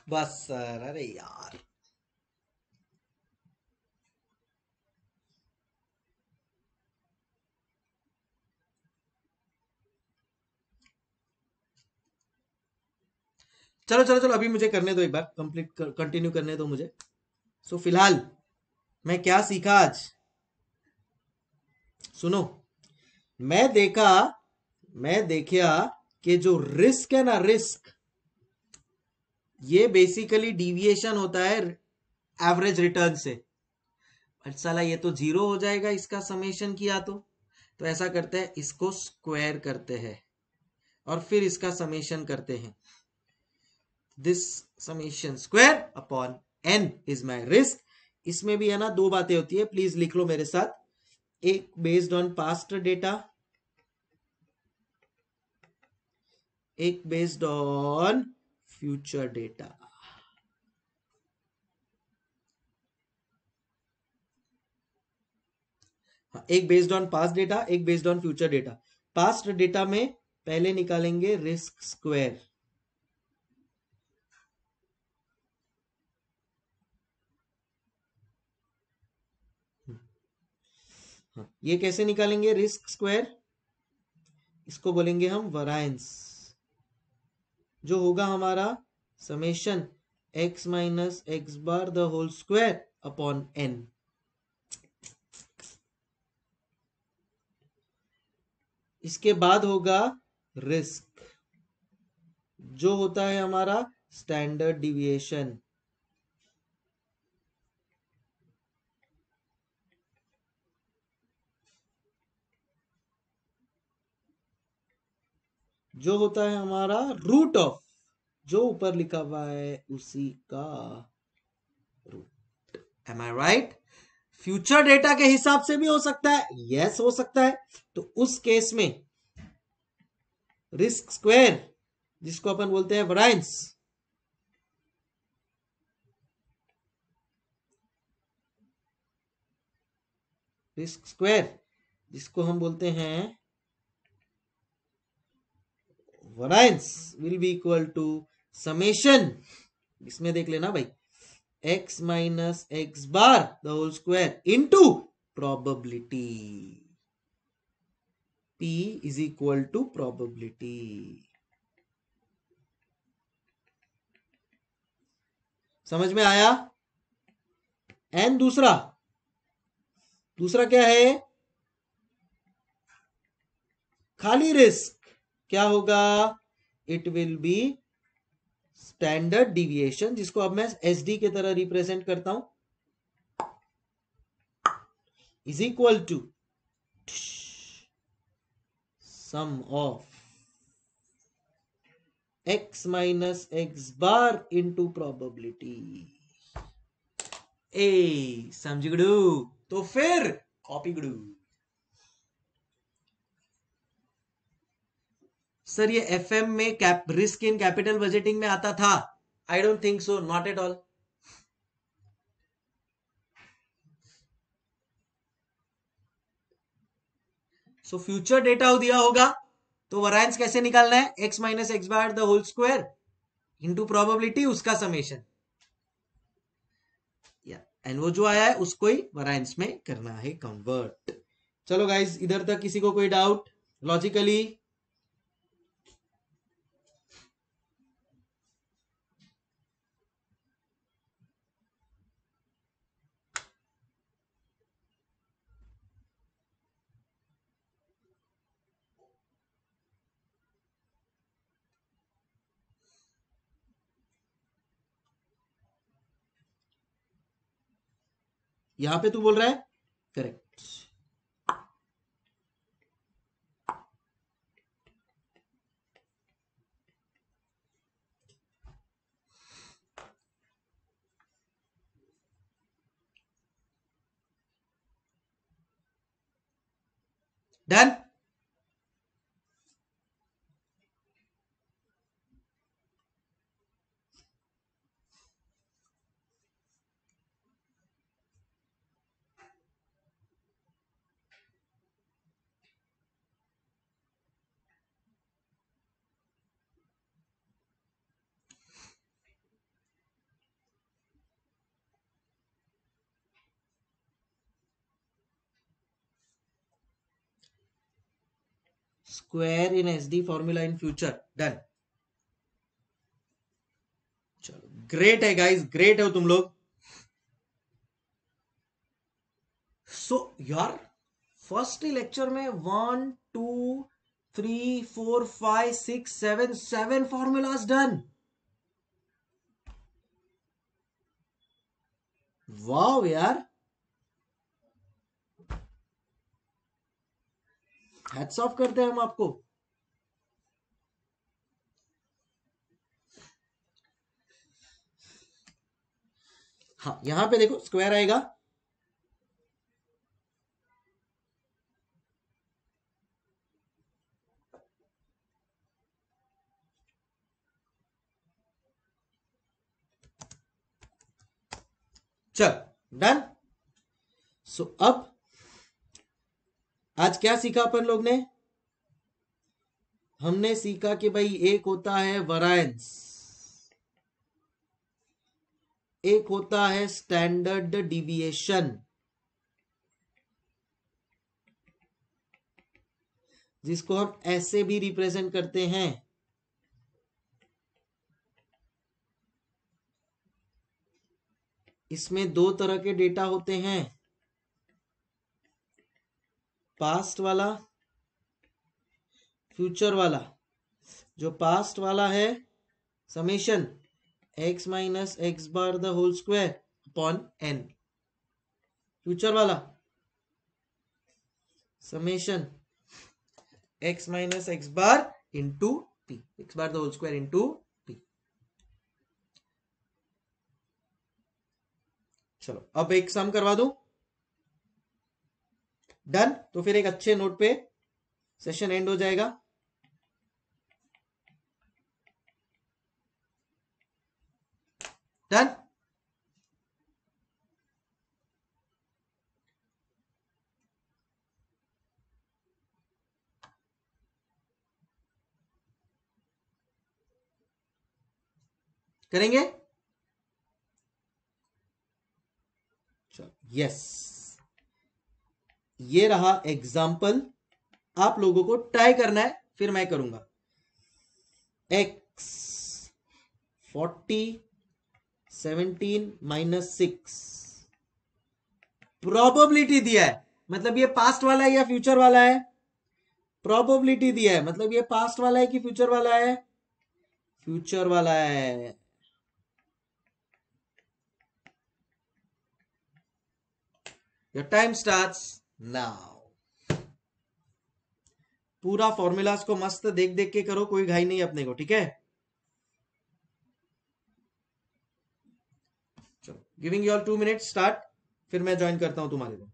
Speaker 1: बस सर अरे यार चलो चलो चलो अभी मुझे करने दो एक बार कंप्लीट कंटिन्यू करने दो मुझे सो so, फिलहाल मैं क्या सीखा आज सुनो मैं देखा मैं देखा कि जो रिस्क है ना रिस्क ये बेसिकली डिविएशन होता है एवरेज रिटर्न से अच्छा साला ये तो जीरो हो जाएगा इसका समेशन किया तो तो ऐसा करते हैं इसको स्क्वायर करते हैं और फिर इसका समेशन करते हैं this summation square upon n is my risk इसमें भी है ना दो बातें होती है प्लीज लिख लो मेरे साथ एक बेस्ड ऑन पास्ट डेटा एक बेस्ड ऑन फ्यूचर डेटा एक बेस्ड ऑन पास्ट डेटा एक based on future data past data में पहले निकालेंगे रिस्क स्क्वायर ये कैसे निकालेंगे रिस्क स्क्वायर इसको बोलेंगे हम वरायंस जो होगा हमारा summation x minus x bar the whole square upon n इसके बाद होगा रिस्क जो होता है हमारा स्टैंडर्ड डिविएशन जो होता है हमारा रूट ऑफ जो ऊपर लिखा हुआ है उसी का root am I right future data के हिसाब से भी हो सकता है यस yes, हो सकता है तो उस केस में रिस्क स्क्वायर जिसको अपन बोलते हैं वराइंस रिस्क स्क्वायर जिसको हम बोलते हैं variance will be equal to summation इसमें देख लेना भाई x minus x bar the whole square into probability p is equal to probability समझ में आया एंड दूसरा दूसरा क्या है खाली रिस्क क्या होगा it will be standard deviation जिसको अब मैं एस डी के तरह रिप्रेजेंट करता हूं is equal to sum of minus x bar bar into probability. ए समझ गुडू तो फिर कॉपी गड़ू सर ये एफ में cap risk in capital budgeting में आता था I don't think so not at all so future data दिया होगा तो वरायंस कैसे निकालना है x minus x by the whole square into probability उसका समेशन एंड वो जो आया है उसको ही वरायंस में करना है कन्वर्ट चलो गाइज इधर तक किसी को कोई डाउट लॉजिकली यहां पे तू बोल रहा है correct done square in SD formula in future done चलो ग्रेट है गाइस ग्रेट है तुम लोग सो यार फर्स्ट लेक्चर में one two three four five six seven seven formulas done वाह यार हैट्स ऑफ करते हैं हम आपको हाँ यहां पे देखो स्क्वायर आएगा चल डन सो अब आज क्या सीखा अपन लोग ने हमने सीखा कि भाई एक होता है वरायंस एक होता है स्टैंडर्ड डिविएशन जिसको हम ऐसे भी रिप्रेजेंट करते हैं इसमें दो तरह के डेटा होते हैं पास्ट वाला फ्यूचर वाला जो पास्ट वाला है summation x minus x bar the whole square upon n future वाला summation x minus x bar into p x bar the whole square into p चलो अब एक सम करवा दो डन तो फिर एक अच्छे नोट पे सेशन एंड हो जाएगा डन करेंगे चलो यस ये रहा एग्जाम्पल आप लोगों को ट्राई करना है फिर मैं करूंगा x forty seventeen minus six probability दिया है मतलब ये पास्ट वाला है या फ्यूचर वाला है प्रोबेबिलिटी दिया है मतलब ये पास्ट वाला है कि फ्यूचर वाला है फ्यूचर वाला है your time starts नाउ पूरा फॉर्मूलाज को मस्त देख देख के करो कोई घाई नहीं अपने को ठीक है चलो giving you all two minute start फिर मैं ज्वाइन करता हूं तुम्हारे को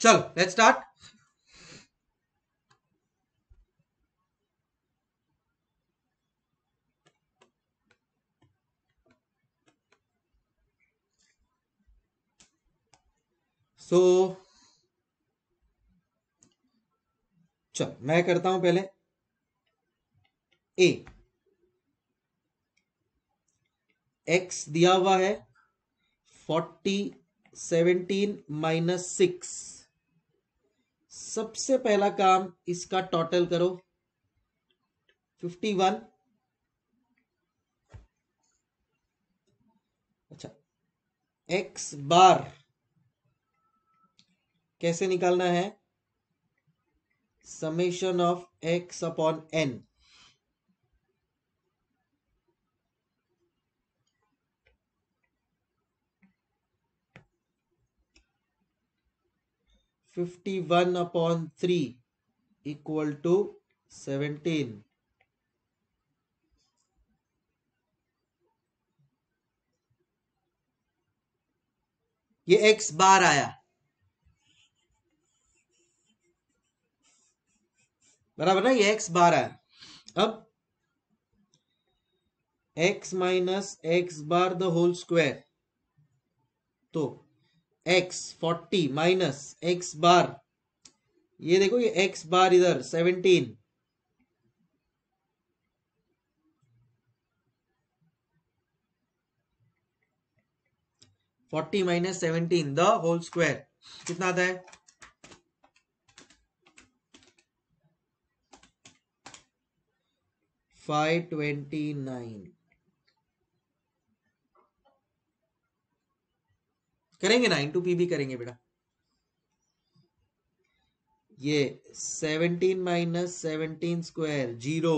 Speaker 1: चलो लेट्स स्टार्ट सो चल मैं करता हूं पहले ए एक्स दिया हुआ है फोर्टी सेवेंटीन माइनस सिक्स सबसे पहला काम इसका टोटल करो फिफ्टी वन अच्छा एक्स बार कैसे निकालना है summation of x upon n fifty one upon three equal to seventeen ये एक्स बार आया बराबर ना ये एक्स बार आया अब x minus x bar the whole square तो x forty minus x bar ये देखो ये एक्स बार इधर seventeen forty minus seventeen the whole square कितना आता है फाइव ट्वेंटी नाइन करेंगे ना इंटू पी भी करेंगे बेटा ये seventeen minus seventeen square zero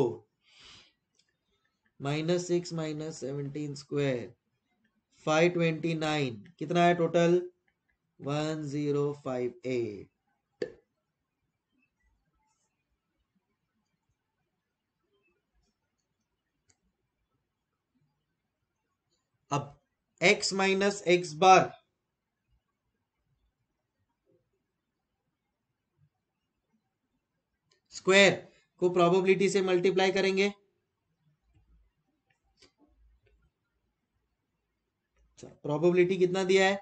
Speaker 1: minus six minus seventeen square five twenty nine कितना है total one zero five eight अब x minus x bar square को प्रोबेबिलिटी से मल्टीप्लाई करेंगे प्रोबेबिलिटी अच्छा, कितना दिया है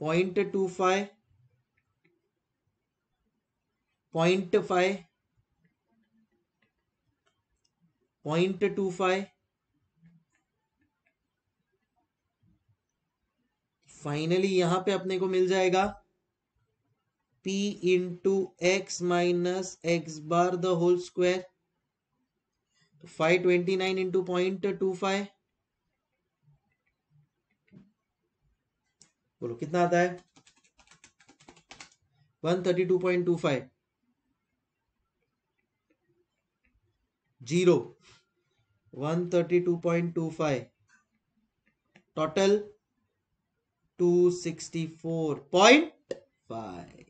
Speaker 1: point two five point five point two five finally यहां पे अपने को मिल जाएगा p into x minus x bar the whole square तो 529 into 0.25 बोलो कितना आता है 132.25 जीरो 132.25 टोटल 264.5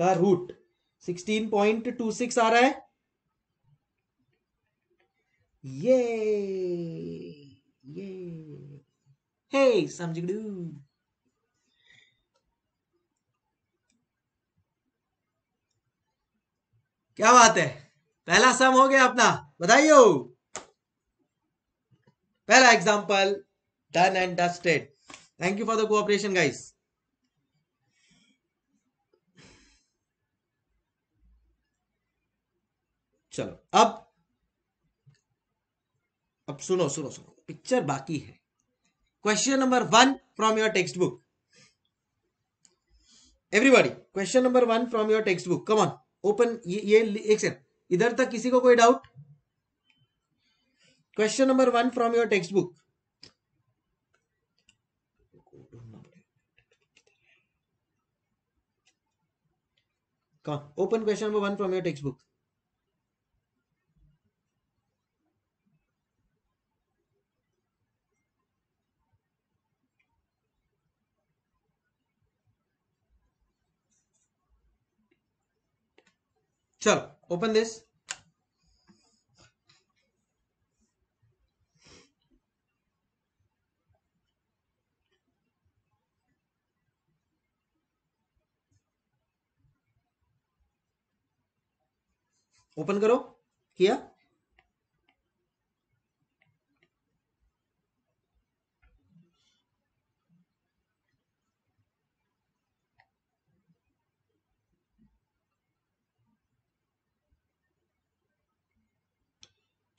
Speaker 1: का रूट 16.26 आ रहा है ये ये हे समझ क्या बात है पहला सम हो गया अपना बताइयो पहला example done and dusted thank you for the cooperation guys चलो अब अब सुनो सुनो सुनो पिक्चर बाकी है question number one from your text book everybody question number one from your text book come on open ये, एक सेकंड इधर तक किसी को कोई doubt question number one from your text book open question number one from your text book चलो open this open करो किया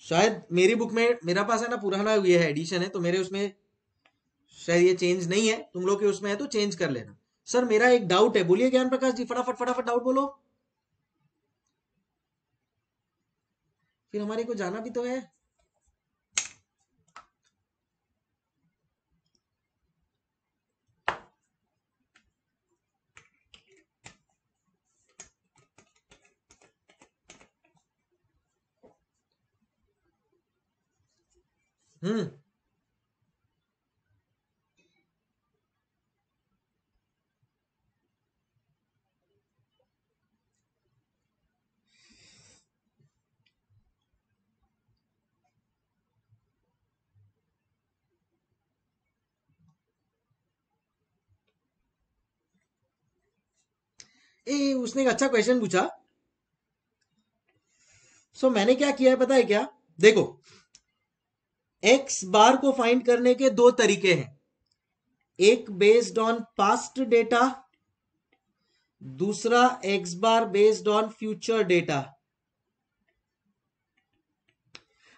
Speaker 1: शायद मेरी बुक में मेरा पास है ना पुराना ये है एडिशन है तो मेरे उसमें शायद ये चेंज नहीं है तुम लोग के उसमें है तो चेंज कर लेना सर मेरा एक डाउट है बोलिए ज्ञान प्रकाश जी फटाफट फटाफट डाउट बोलो फिर हमारे को जाना भी तो है हम्म ए उसने एक अच्छा क्वेश्चन पूछा सो so, मैंने क्या किया है पता है क्या देखो एक्स बार को फाइंड करने के दो तरीके हैं एक बेस्ड ऑन पास्ट डेटा दूसरा x bar based on future data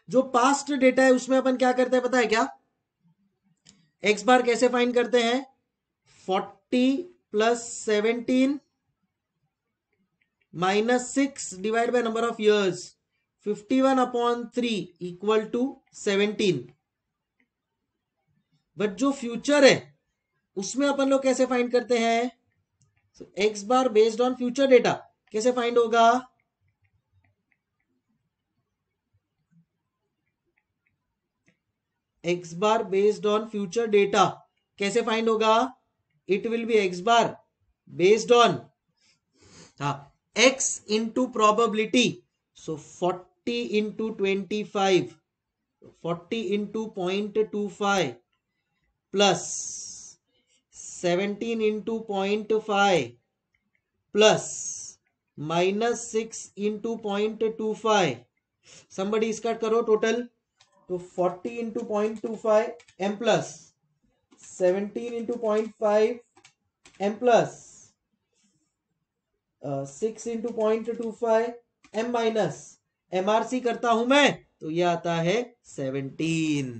Speaker 1: जो पास्ट डेटा है उसमें अपन क्या करते हैं पता है क्या एक्स बार कैसे फाइंड करते हैं forty plus seventeen minus six divide by number of years fifty one upon three equal to seventeen but जो फ्यूचर है उसमें अपन लोग कैसे फाइंड करते हैं x bar based on future data कैसे फाइंड होगा x bar based on future data कैसे फाइंड होगा it will be x bar based on हा x into probability so forty into twenty five forty into point two five plus seventeen into point five plus minus six into point two five somebody इसका करो total तो forty into point two five M plus seventeen into point five M plus six into point two five M minus MRC करता हूं मैं तो ये आता है सेवनटीन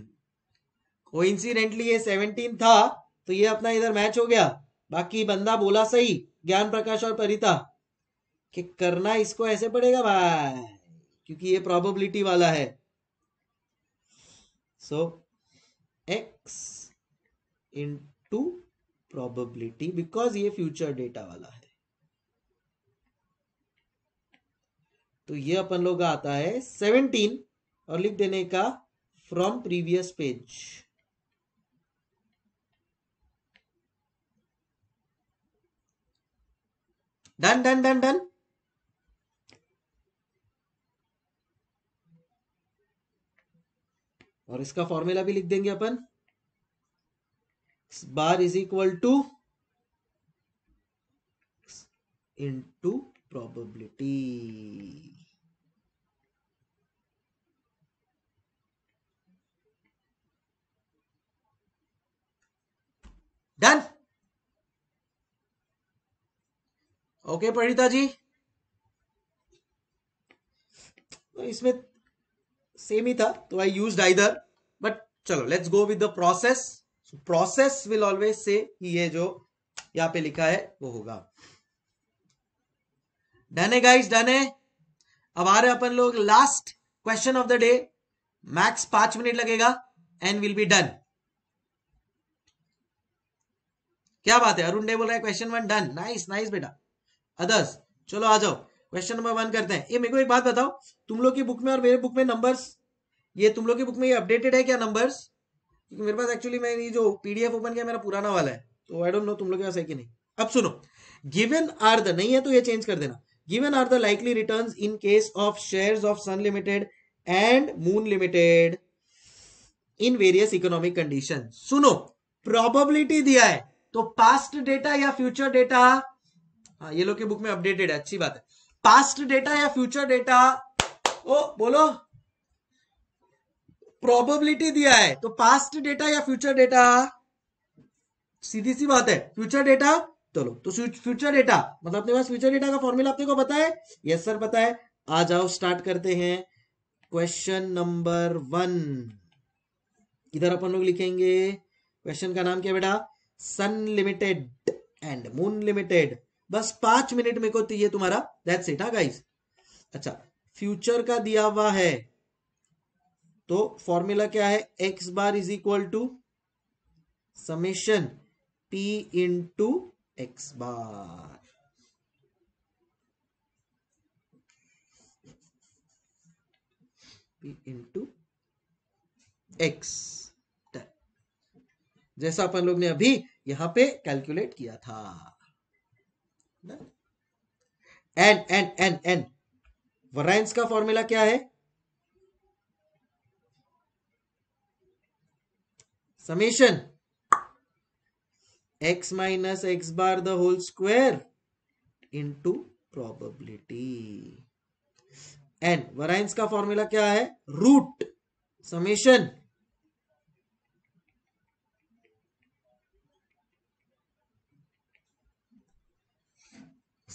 Speaker 1: को इंसिडेंटली ये सेवनटीन था तो ये अपना इधर मैच हो गया बाकी बंदा बोला सही ज्ञान प्रकाश और परिता कि करना इसको ऐसे पड़ेगा भाई क्योंकि ये प्रोबेबिलिटी वाला है so x into probability because ये फ्यूचर डेटा वाला है तो ये अपन लोग का आता है सेवनटीन और लिख देने का from previous page done done done done और इसका फॉर्मूला भी लिख देंगे अपन bar is equal to into probability done okay Parita ji तो इसमें सेम ही था तो आई यूज आइदर बट चलो let's go with the process process will always say ये जो यहां पे लिखा है वो होगा डन है गाइस डन है अब आ रहे अपन लोग last question of the day max पांच मिनट लगेगा एंड विल बी डन क्या बात है अरुण डे बोल रहा है question one done nice nice बेटा अदर्स चलो आ जाओ क्वेश्चन नंबर वन करते हैं ये मेरे को एक बात बताओ तुम लोग की बुक में और मेरे बुक में नंबर्स ये तुम लोग की बुक में ये अपडेटेड है क्या नंबर्स क्योंकि मेरे पास एक्चुअली मैं ये जो पीडीएफ ओपन किया मेरा पुराना वाला है तो आई डोंट नो तुम लोग के पास है कि नहीं अब सुनो गिवन आर द नहीं है तो ये चेंज कर देना given are the likely returns in case of shares of sun limited and moon limited in various economic conditions suno probability diya hai to past data ya future data हाँ ये लोग के बुक में updated है अच्छी बात है past data या फ्यूचर डेटा ओ bolo प्रोबेबिलिटी दिया है तो पास्ट डेटा या फ्यूचर डेटा सीधी सी बात है फ्यूचर डेटा चलो तो फ्यूचर डेटा मतलब अपने पास फ्यूचर डेटा का फॉर्मूला आपने को पता है यस सर पता है आ जाओ स्टार्ट करते हैं क्वेश्चन नंबर वन इधर अपन लोग लिखेंगे क्वेश्चन का नाम क्या बेटा Sun Limited and Moon Limited बस पांच मिनट में को ये तुम्हारा दैट्स इट गाइस अच्छा फ्यूचर का दिया हुआ है तो फॉर्मूला क्या है x bar is equal to summation P into x bar. P into x. जैसा अपन लोग ने अभी यहां पे कैलकुलेट किया था N N N N variance का फॉर्मूला क्या है summation x minus x bar the whole square into probability and Varian's का formula क्या है root summation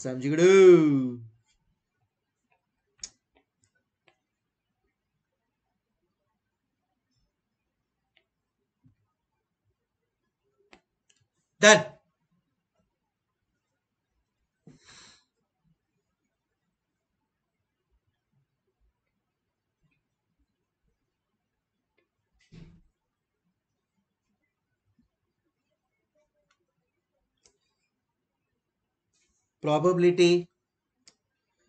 Speaker 1: समझ गए डन प्रॉबिलिटी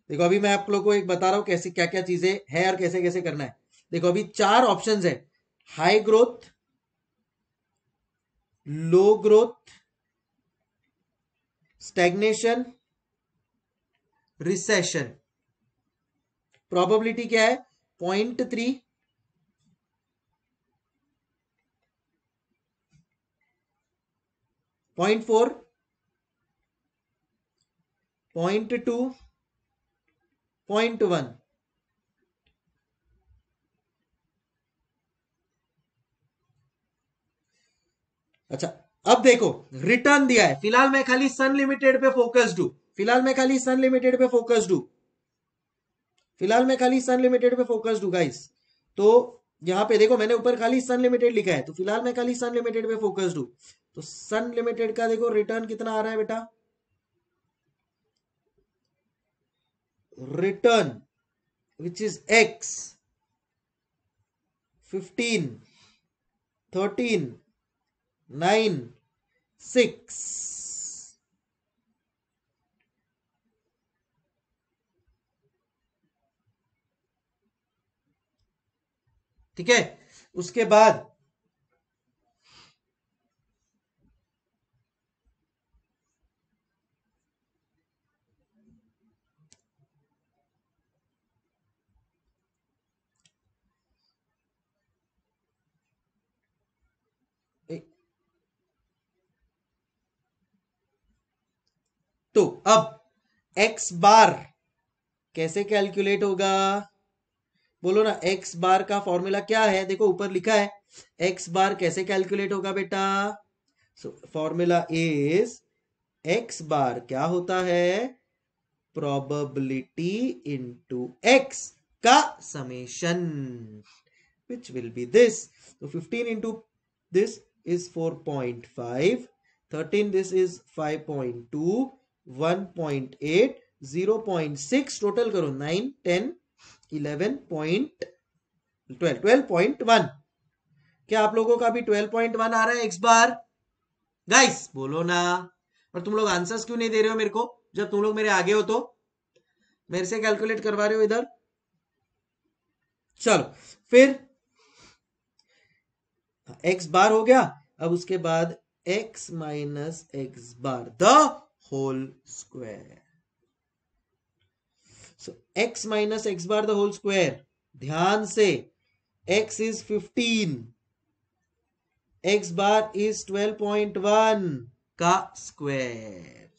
Speaker 1: देखो अभी मैं आप लोगों को एक बता रहा हूं कैसे क्या क्या चीजें हैं और कैसे कैसे करना है देखो अभी चार ऑप्शन है high growth low growth stagnation recession probability क्या है point three point four point two point one अच्छा अब देखो रिटर्न दिया है फिलहाल मैं खाली सन लिमिटेड पे फोकस्ड हूं फिलहाल मैं खाली सन लिमिटेड पे फोकस्ड हूं फिलहाल मैं खाली सन लिमिटेड पे फोकस्ड हूं गाइस तो यहां पे देखो मैंने ऊपर खाली सन लिमिटेड लिखा है तो फिलहाल मैं खाली सन लिमिटेड पे फोकस्ड हूं तो सन लिमिटेड का देखो रिटर्न कितना आ रहा है बेटा return which is x fifteen thirteen nine six. ठीक है उसके बाद तो अब एक्स बार कैसे कैलकुलेट होगा बोलो ना एक्स बार का फॉर्मूला क्या है देखो ऊपर लिखा है एक्स बार कैसे कैलकुलेट होगा बेटा so formula is x bar क्या होता है प्रोबेबिलिटी इनटू x का summation which will be this तो 15 into this is 4.5 13 this is 5.2 1.8 total करो 9 10 11 पॉइंट 12 12.1 क्या आप लोगों का भी 12.1 आ रहा है एक्स बार गाइस बोलो ना पर तुम लोग आंसर्स क्यों नहीं दे रहे हो मेरे को जब तुम लोग मेरे आगे हो तो मेरे से कैलकुलेट करवा रहे हो इधर चलो फिर एक्स बार हो गया अब उसके बाद x minus x bar the whole square so x minus x bar the whole square ध्यान से x is fifteen x bar is twelve point one का स्क्वायर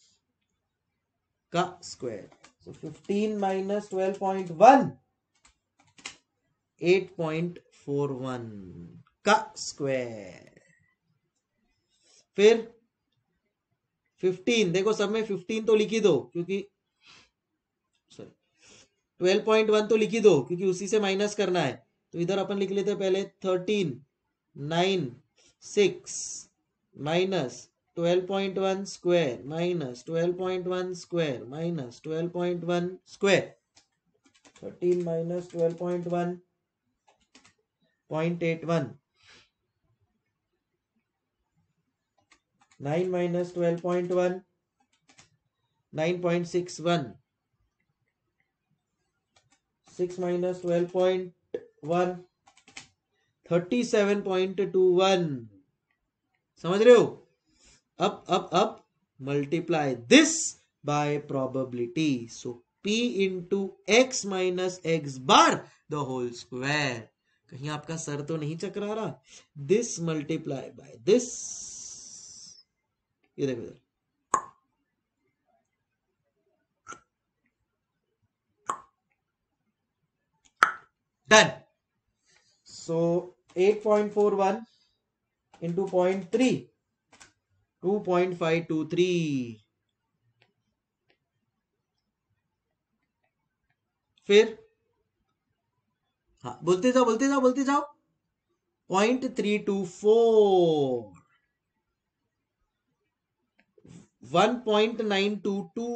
Speaker 1: का square so fifteen minus twelve point one eight point four one का square फिर fifteen देखो सब में fifteen तो लिखी दो क्योंकि सॉरी ट्वेल्व पॉइंट वन तो लिखी दो क्योंकि उसी से माइनस करना है तो इधर अपन लिख लेते पहले thirteen nine six minus twelve point one square minus twelve point one square minus twelve point one square thirteen minus twelve point one point eight one nine minus twelve point one nine point six one six minus twelve point one thirty seven point two one समझ रहे हो up up up multiply this by probability so p into x minus x bar the whole square कहीं आपका sir तो नहीं चकरा रहा this multiply by this ये देखो इधर done so 8.41 point four one into point three two point five two three फिर हाँ बोलते जाओ बोलते जाओ बोलते जाओ point three two four 1.922 two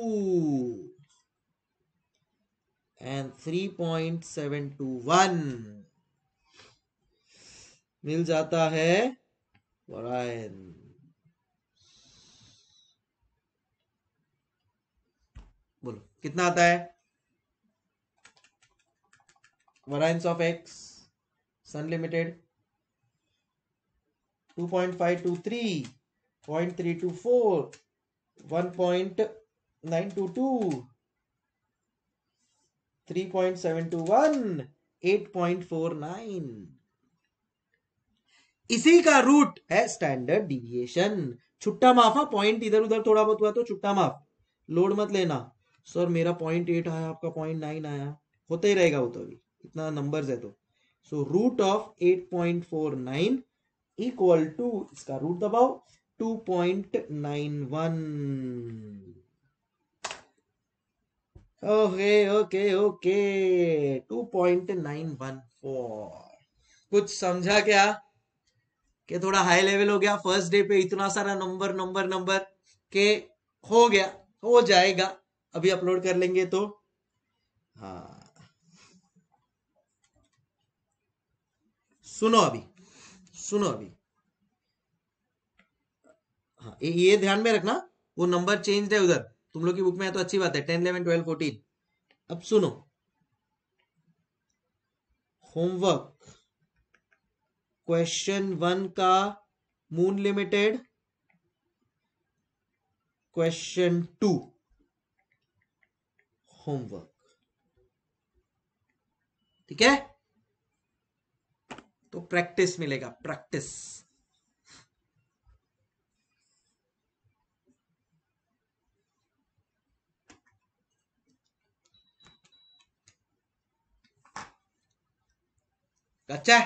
Speaker 1: 3.721 मिल जाता है वरायन बोलो कितना आता है variance of x Sun Limited 2.523 0.324 1.922 इसी का रूट है स्टैंडर्ड डिविएशन छुट्टा माफ पॉइंट हाँ, इधर उधर थोड़ा बहुत हुआ तो छुट्टा माफ लोड मत लेना सर मेरा पॉइंट एट आया आपका पॉइंट नाइन आया होता ही रहेगा वो तो अभी इतना नंबर्स है तो so root of eight point four nine equal to इसका रूट दबाओ 2.91 ओके ओके ओके 2.914 कुछ समझा क्या कि थोड़ा हाई लेवल हो गया फर्स्ट डे पे इतना सारा नंबर नंबर नंबर के हो गया हो जाएगा अभी अपलोड कर लेंगे तो हाँ सुनो अभी सुनो अभी हाँ ये ध्यान में रखना वो नंबर चेंज है उधर तुम लोग की बुक में है तो अच्छी बात है टेन इलेवन ट्वेल्व फोर्टीन अब सुनो होमवर्क क्वेश्चन वन का Moon Limited question two homework ठीक है तो प्रैक्टिस मिलेगा प्रैक्टिस कच्चा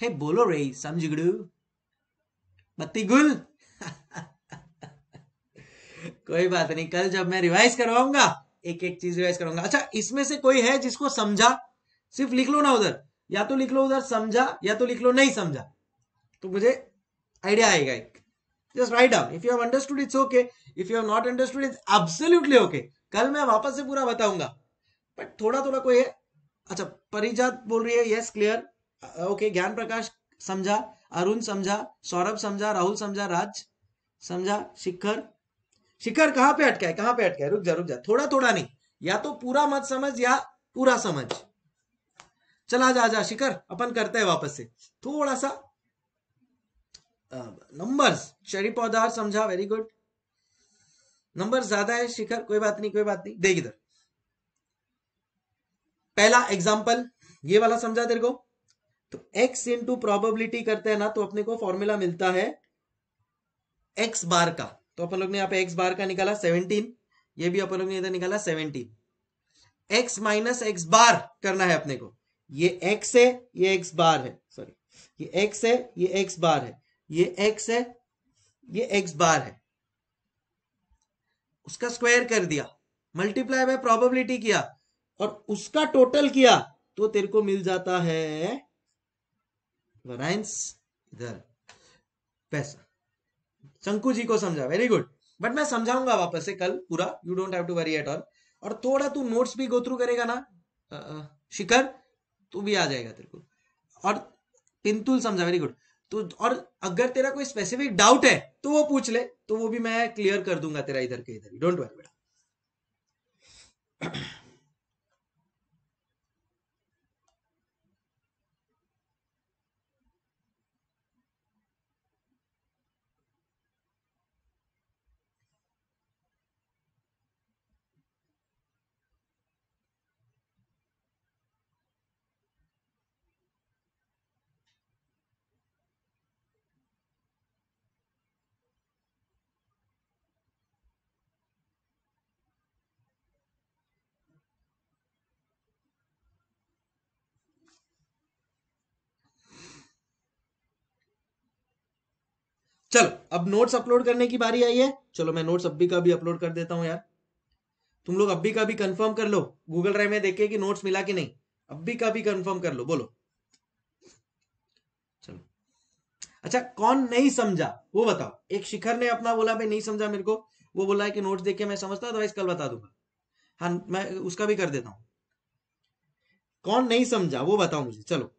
Speaker 1: हे बोलो रे समझ गड़ू बत्ती गुल कोई बात नहीं कल जब मैं रिवाइज करवाऊंगा एक एक चीज रिवाइज करूंगा अच्छा इसमें से कोई है जिसको समझा सिर्फ लिख लो ना उधर या तो लिख लो उधर समझा या तो लिख लो नहीं समझा तो मुझे आइडिया आएगा एक just write down if you understood it's okay if you not understood it's absolutely okay कल मैं वापस से पूरा बताऊंगा बट थोड़ा थोड़ा कोई है अच्छा परिजात बोल रही है यस क्लियर ओके ज्ञान प्रकाश समझा अरुण समझा सौरभ समझा राहुल समझा राज समझा शिखर शिखर कहां पे अटका है कहां पे अटका है रुक जा रुक जा थोड़ा थोड़ा नहीं या तो पूरा मत समझ या पूरा समझ चला जा जा शिखर अपन करते हैं वापस से थोड़ा सा नंबर्स शरी पौधार समझा वेरी गुड नंबर ज्यादा है शिखर कोई बात नहीं कोई बात नहीं देख इधर पहला एग्जाम्पल ये वाला समझा तेरे को तो x इंटू प्रोबेबिलिटी करते हैं ना तो अपने को फॉर्मूला मिलता है x बार का तो अपन लोग ने यहाँ पे एक्स बार का निकाला सेवनटीन ये भी अपन लोग ने इधर निकाला seventeen x minus x bar करना है अपने को ये एक्स है ये एक्स बार है सॉरी ये एक्स है ये एक्स बार है ये एक्स है ये एक्स बार है उसका स्क्वायर कर दिया मल्टीप्लाई बाय प्रोबेबिलिटी किया और उसका टोटल किया तो तेरे को मिल जाता है वराइंस इधर पैसा शंकु जी को समझा वेरी गुड बट मैं समझाऊंगा वापस से कल पूरा you don't have to worry at all और थोड़ा तू नोट्स भी गो थ्रू करेगा ना शिखर तू भी आ जाएगा तेरे को और पिंतुल समझा वेरी गुड तो और अगर तेरा कोई स्पेसिफिक डाउट है तो वो पूछ ले तो वो भी मैं क्लियर कर दूंगा तेरा इधर के इधर डोंट वरी बेटा चलो अब नोट्स अपलोड करने की बारी आई है चलो मैं नोट्स अभी का भी अपलोड कर देता हूं यार तुम लोग अभी का भी कंफर्म कर लो गूगल ड्राइव में देखे कि नोट्स मिला कि नहीं अभी का भी कंफर्म कर लो बोलो चलो अच्छा कौन नहीं समझा वो बताओ एक शिखर ने अपना बोला भाई नहीं समझा मेरे को वो बोला है कि नोट्स देख के मैं समझता अदरवाइज कल बता दूंगा हाँ मैं उसका भी कर देता हूं कौन नहीं समझा वो बताओ मुझे चलो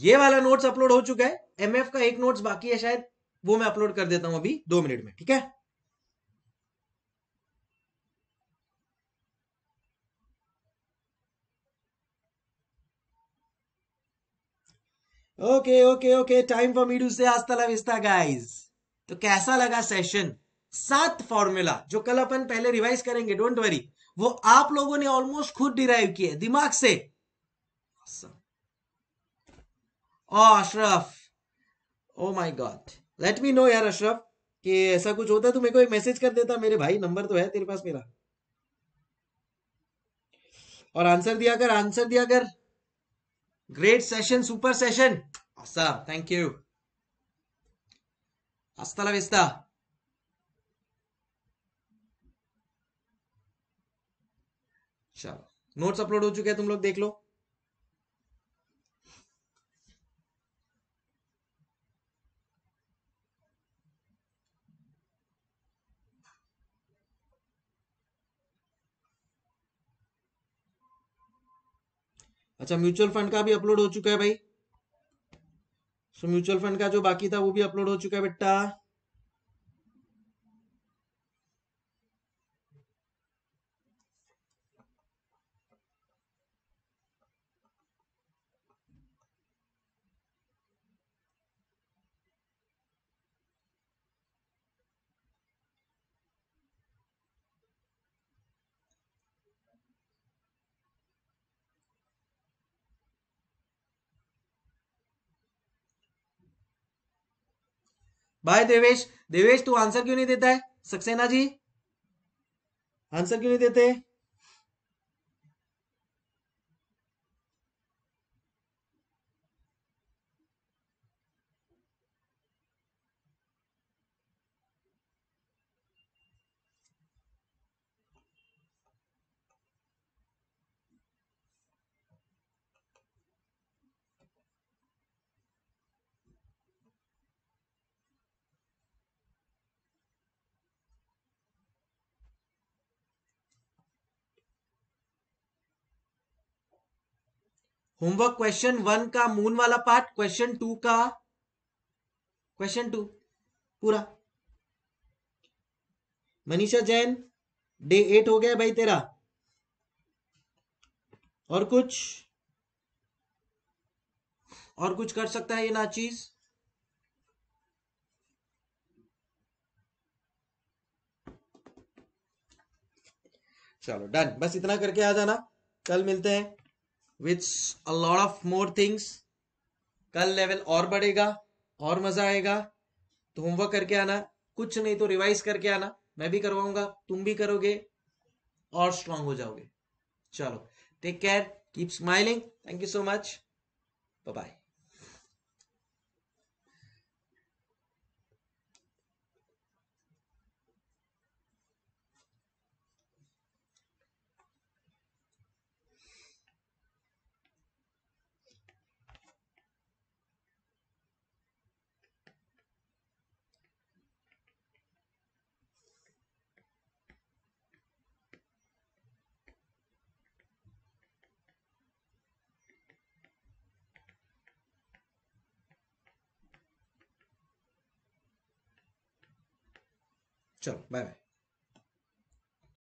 Speaker 1: ये वाला नोट्स अपलोड हो चुका है एमएफ का एक नोट्स बाकी है शायद वो मैं अपलोड कर देता हूं अभी दो मिनट में ठीक है okay okay okay time for me to say तला विस्ता गाइज तो कैसा लगा सेशन सात फॉर्मूला जो कल अपन पहले रिवाइज करेंगे डोंट वरी वो आप लोगों ने ऑलमोस्ट खुद डिराइव किए दिमाग से awesome. Oh Ashraf oh my god let me know यार अशरफ कि ऐसा कुछ होता है तो मेरे को एक मैसेज कर देता मेरे भाई नंबर तो है तेरे पास मेरा और आंसर दिया कर आंसर दिया कर ग्रेट सेशन सुपर सेशन आसा थैंक यू अस्ता विस्ता चलो नोट्स अपलोड हो चुके हैं तुम लोग देख लो अच्छा म्यूचुअल फंड का भी अपलोड हो चुका है भाई सो म्यूचुअल फंड का जो बाकी था वो भी अपलोड हो चुका है बेटा बाय देवेश देवेश तू आंसर क्यों नहीं देता है सक्सेना जी आंसर क्यों नहीं देते होमवर्क क्वेश्चन वन का मून वाला पार्ट क्वेश्चन टू का क्वेश्चन टू पूरा मनीषा जैन डे एट हो गया भाई तेरा और कुछ और कुछ कर सकता है ये ना चीज चलो डन बस इतना करके आ जाना कल मिलते हैं with a lot of more things कल लेवल और बढ़ेगा और मजा आएगा तो होमवर्क करके आना कुछ नहीं तो रिवाइज करके आना मैं भी करवाऊंगा तुम भी करोगे और स्ट्रांग हो जाओगे चलो take care keep smiling thank you so much bye 走了，拜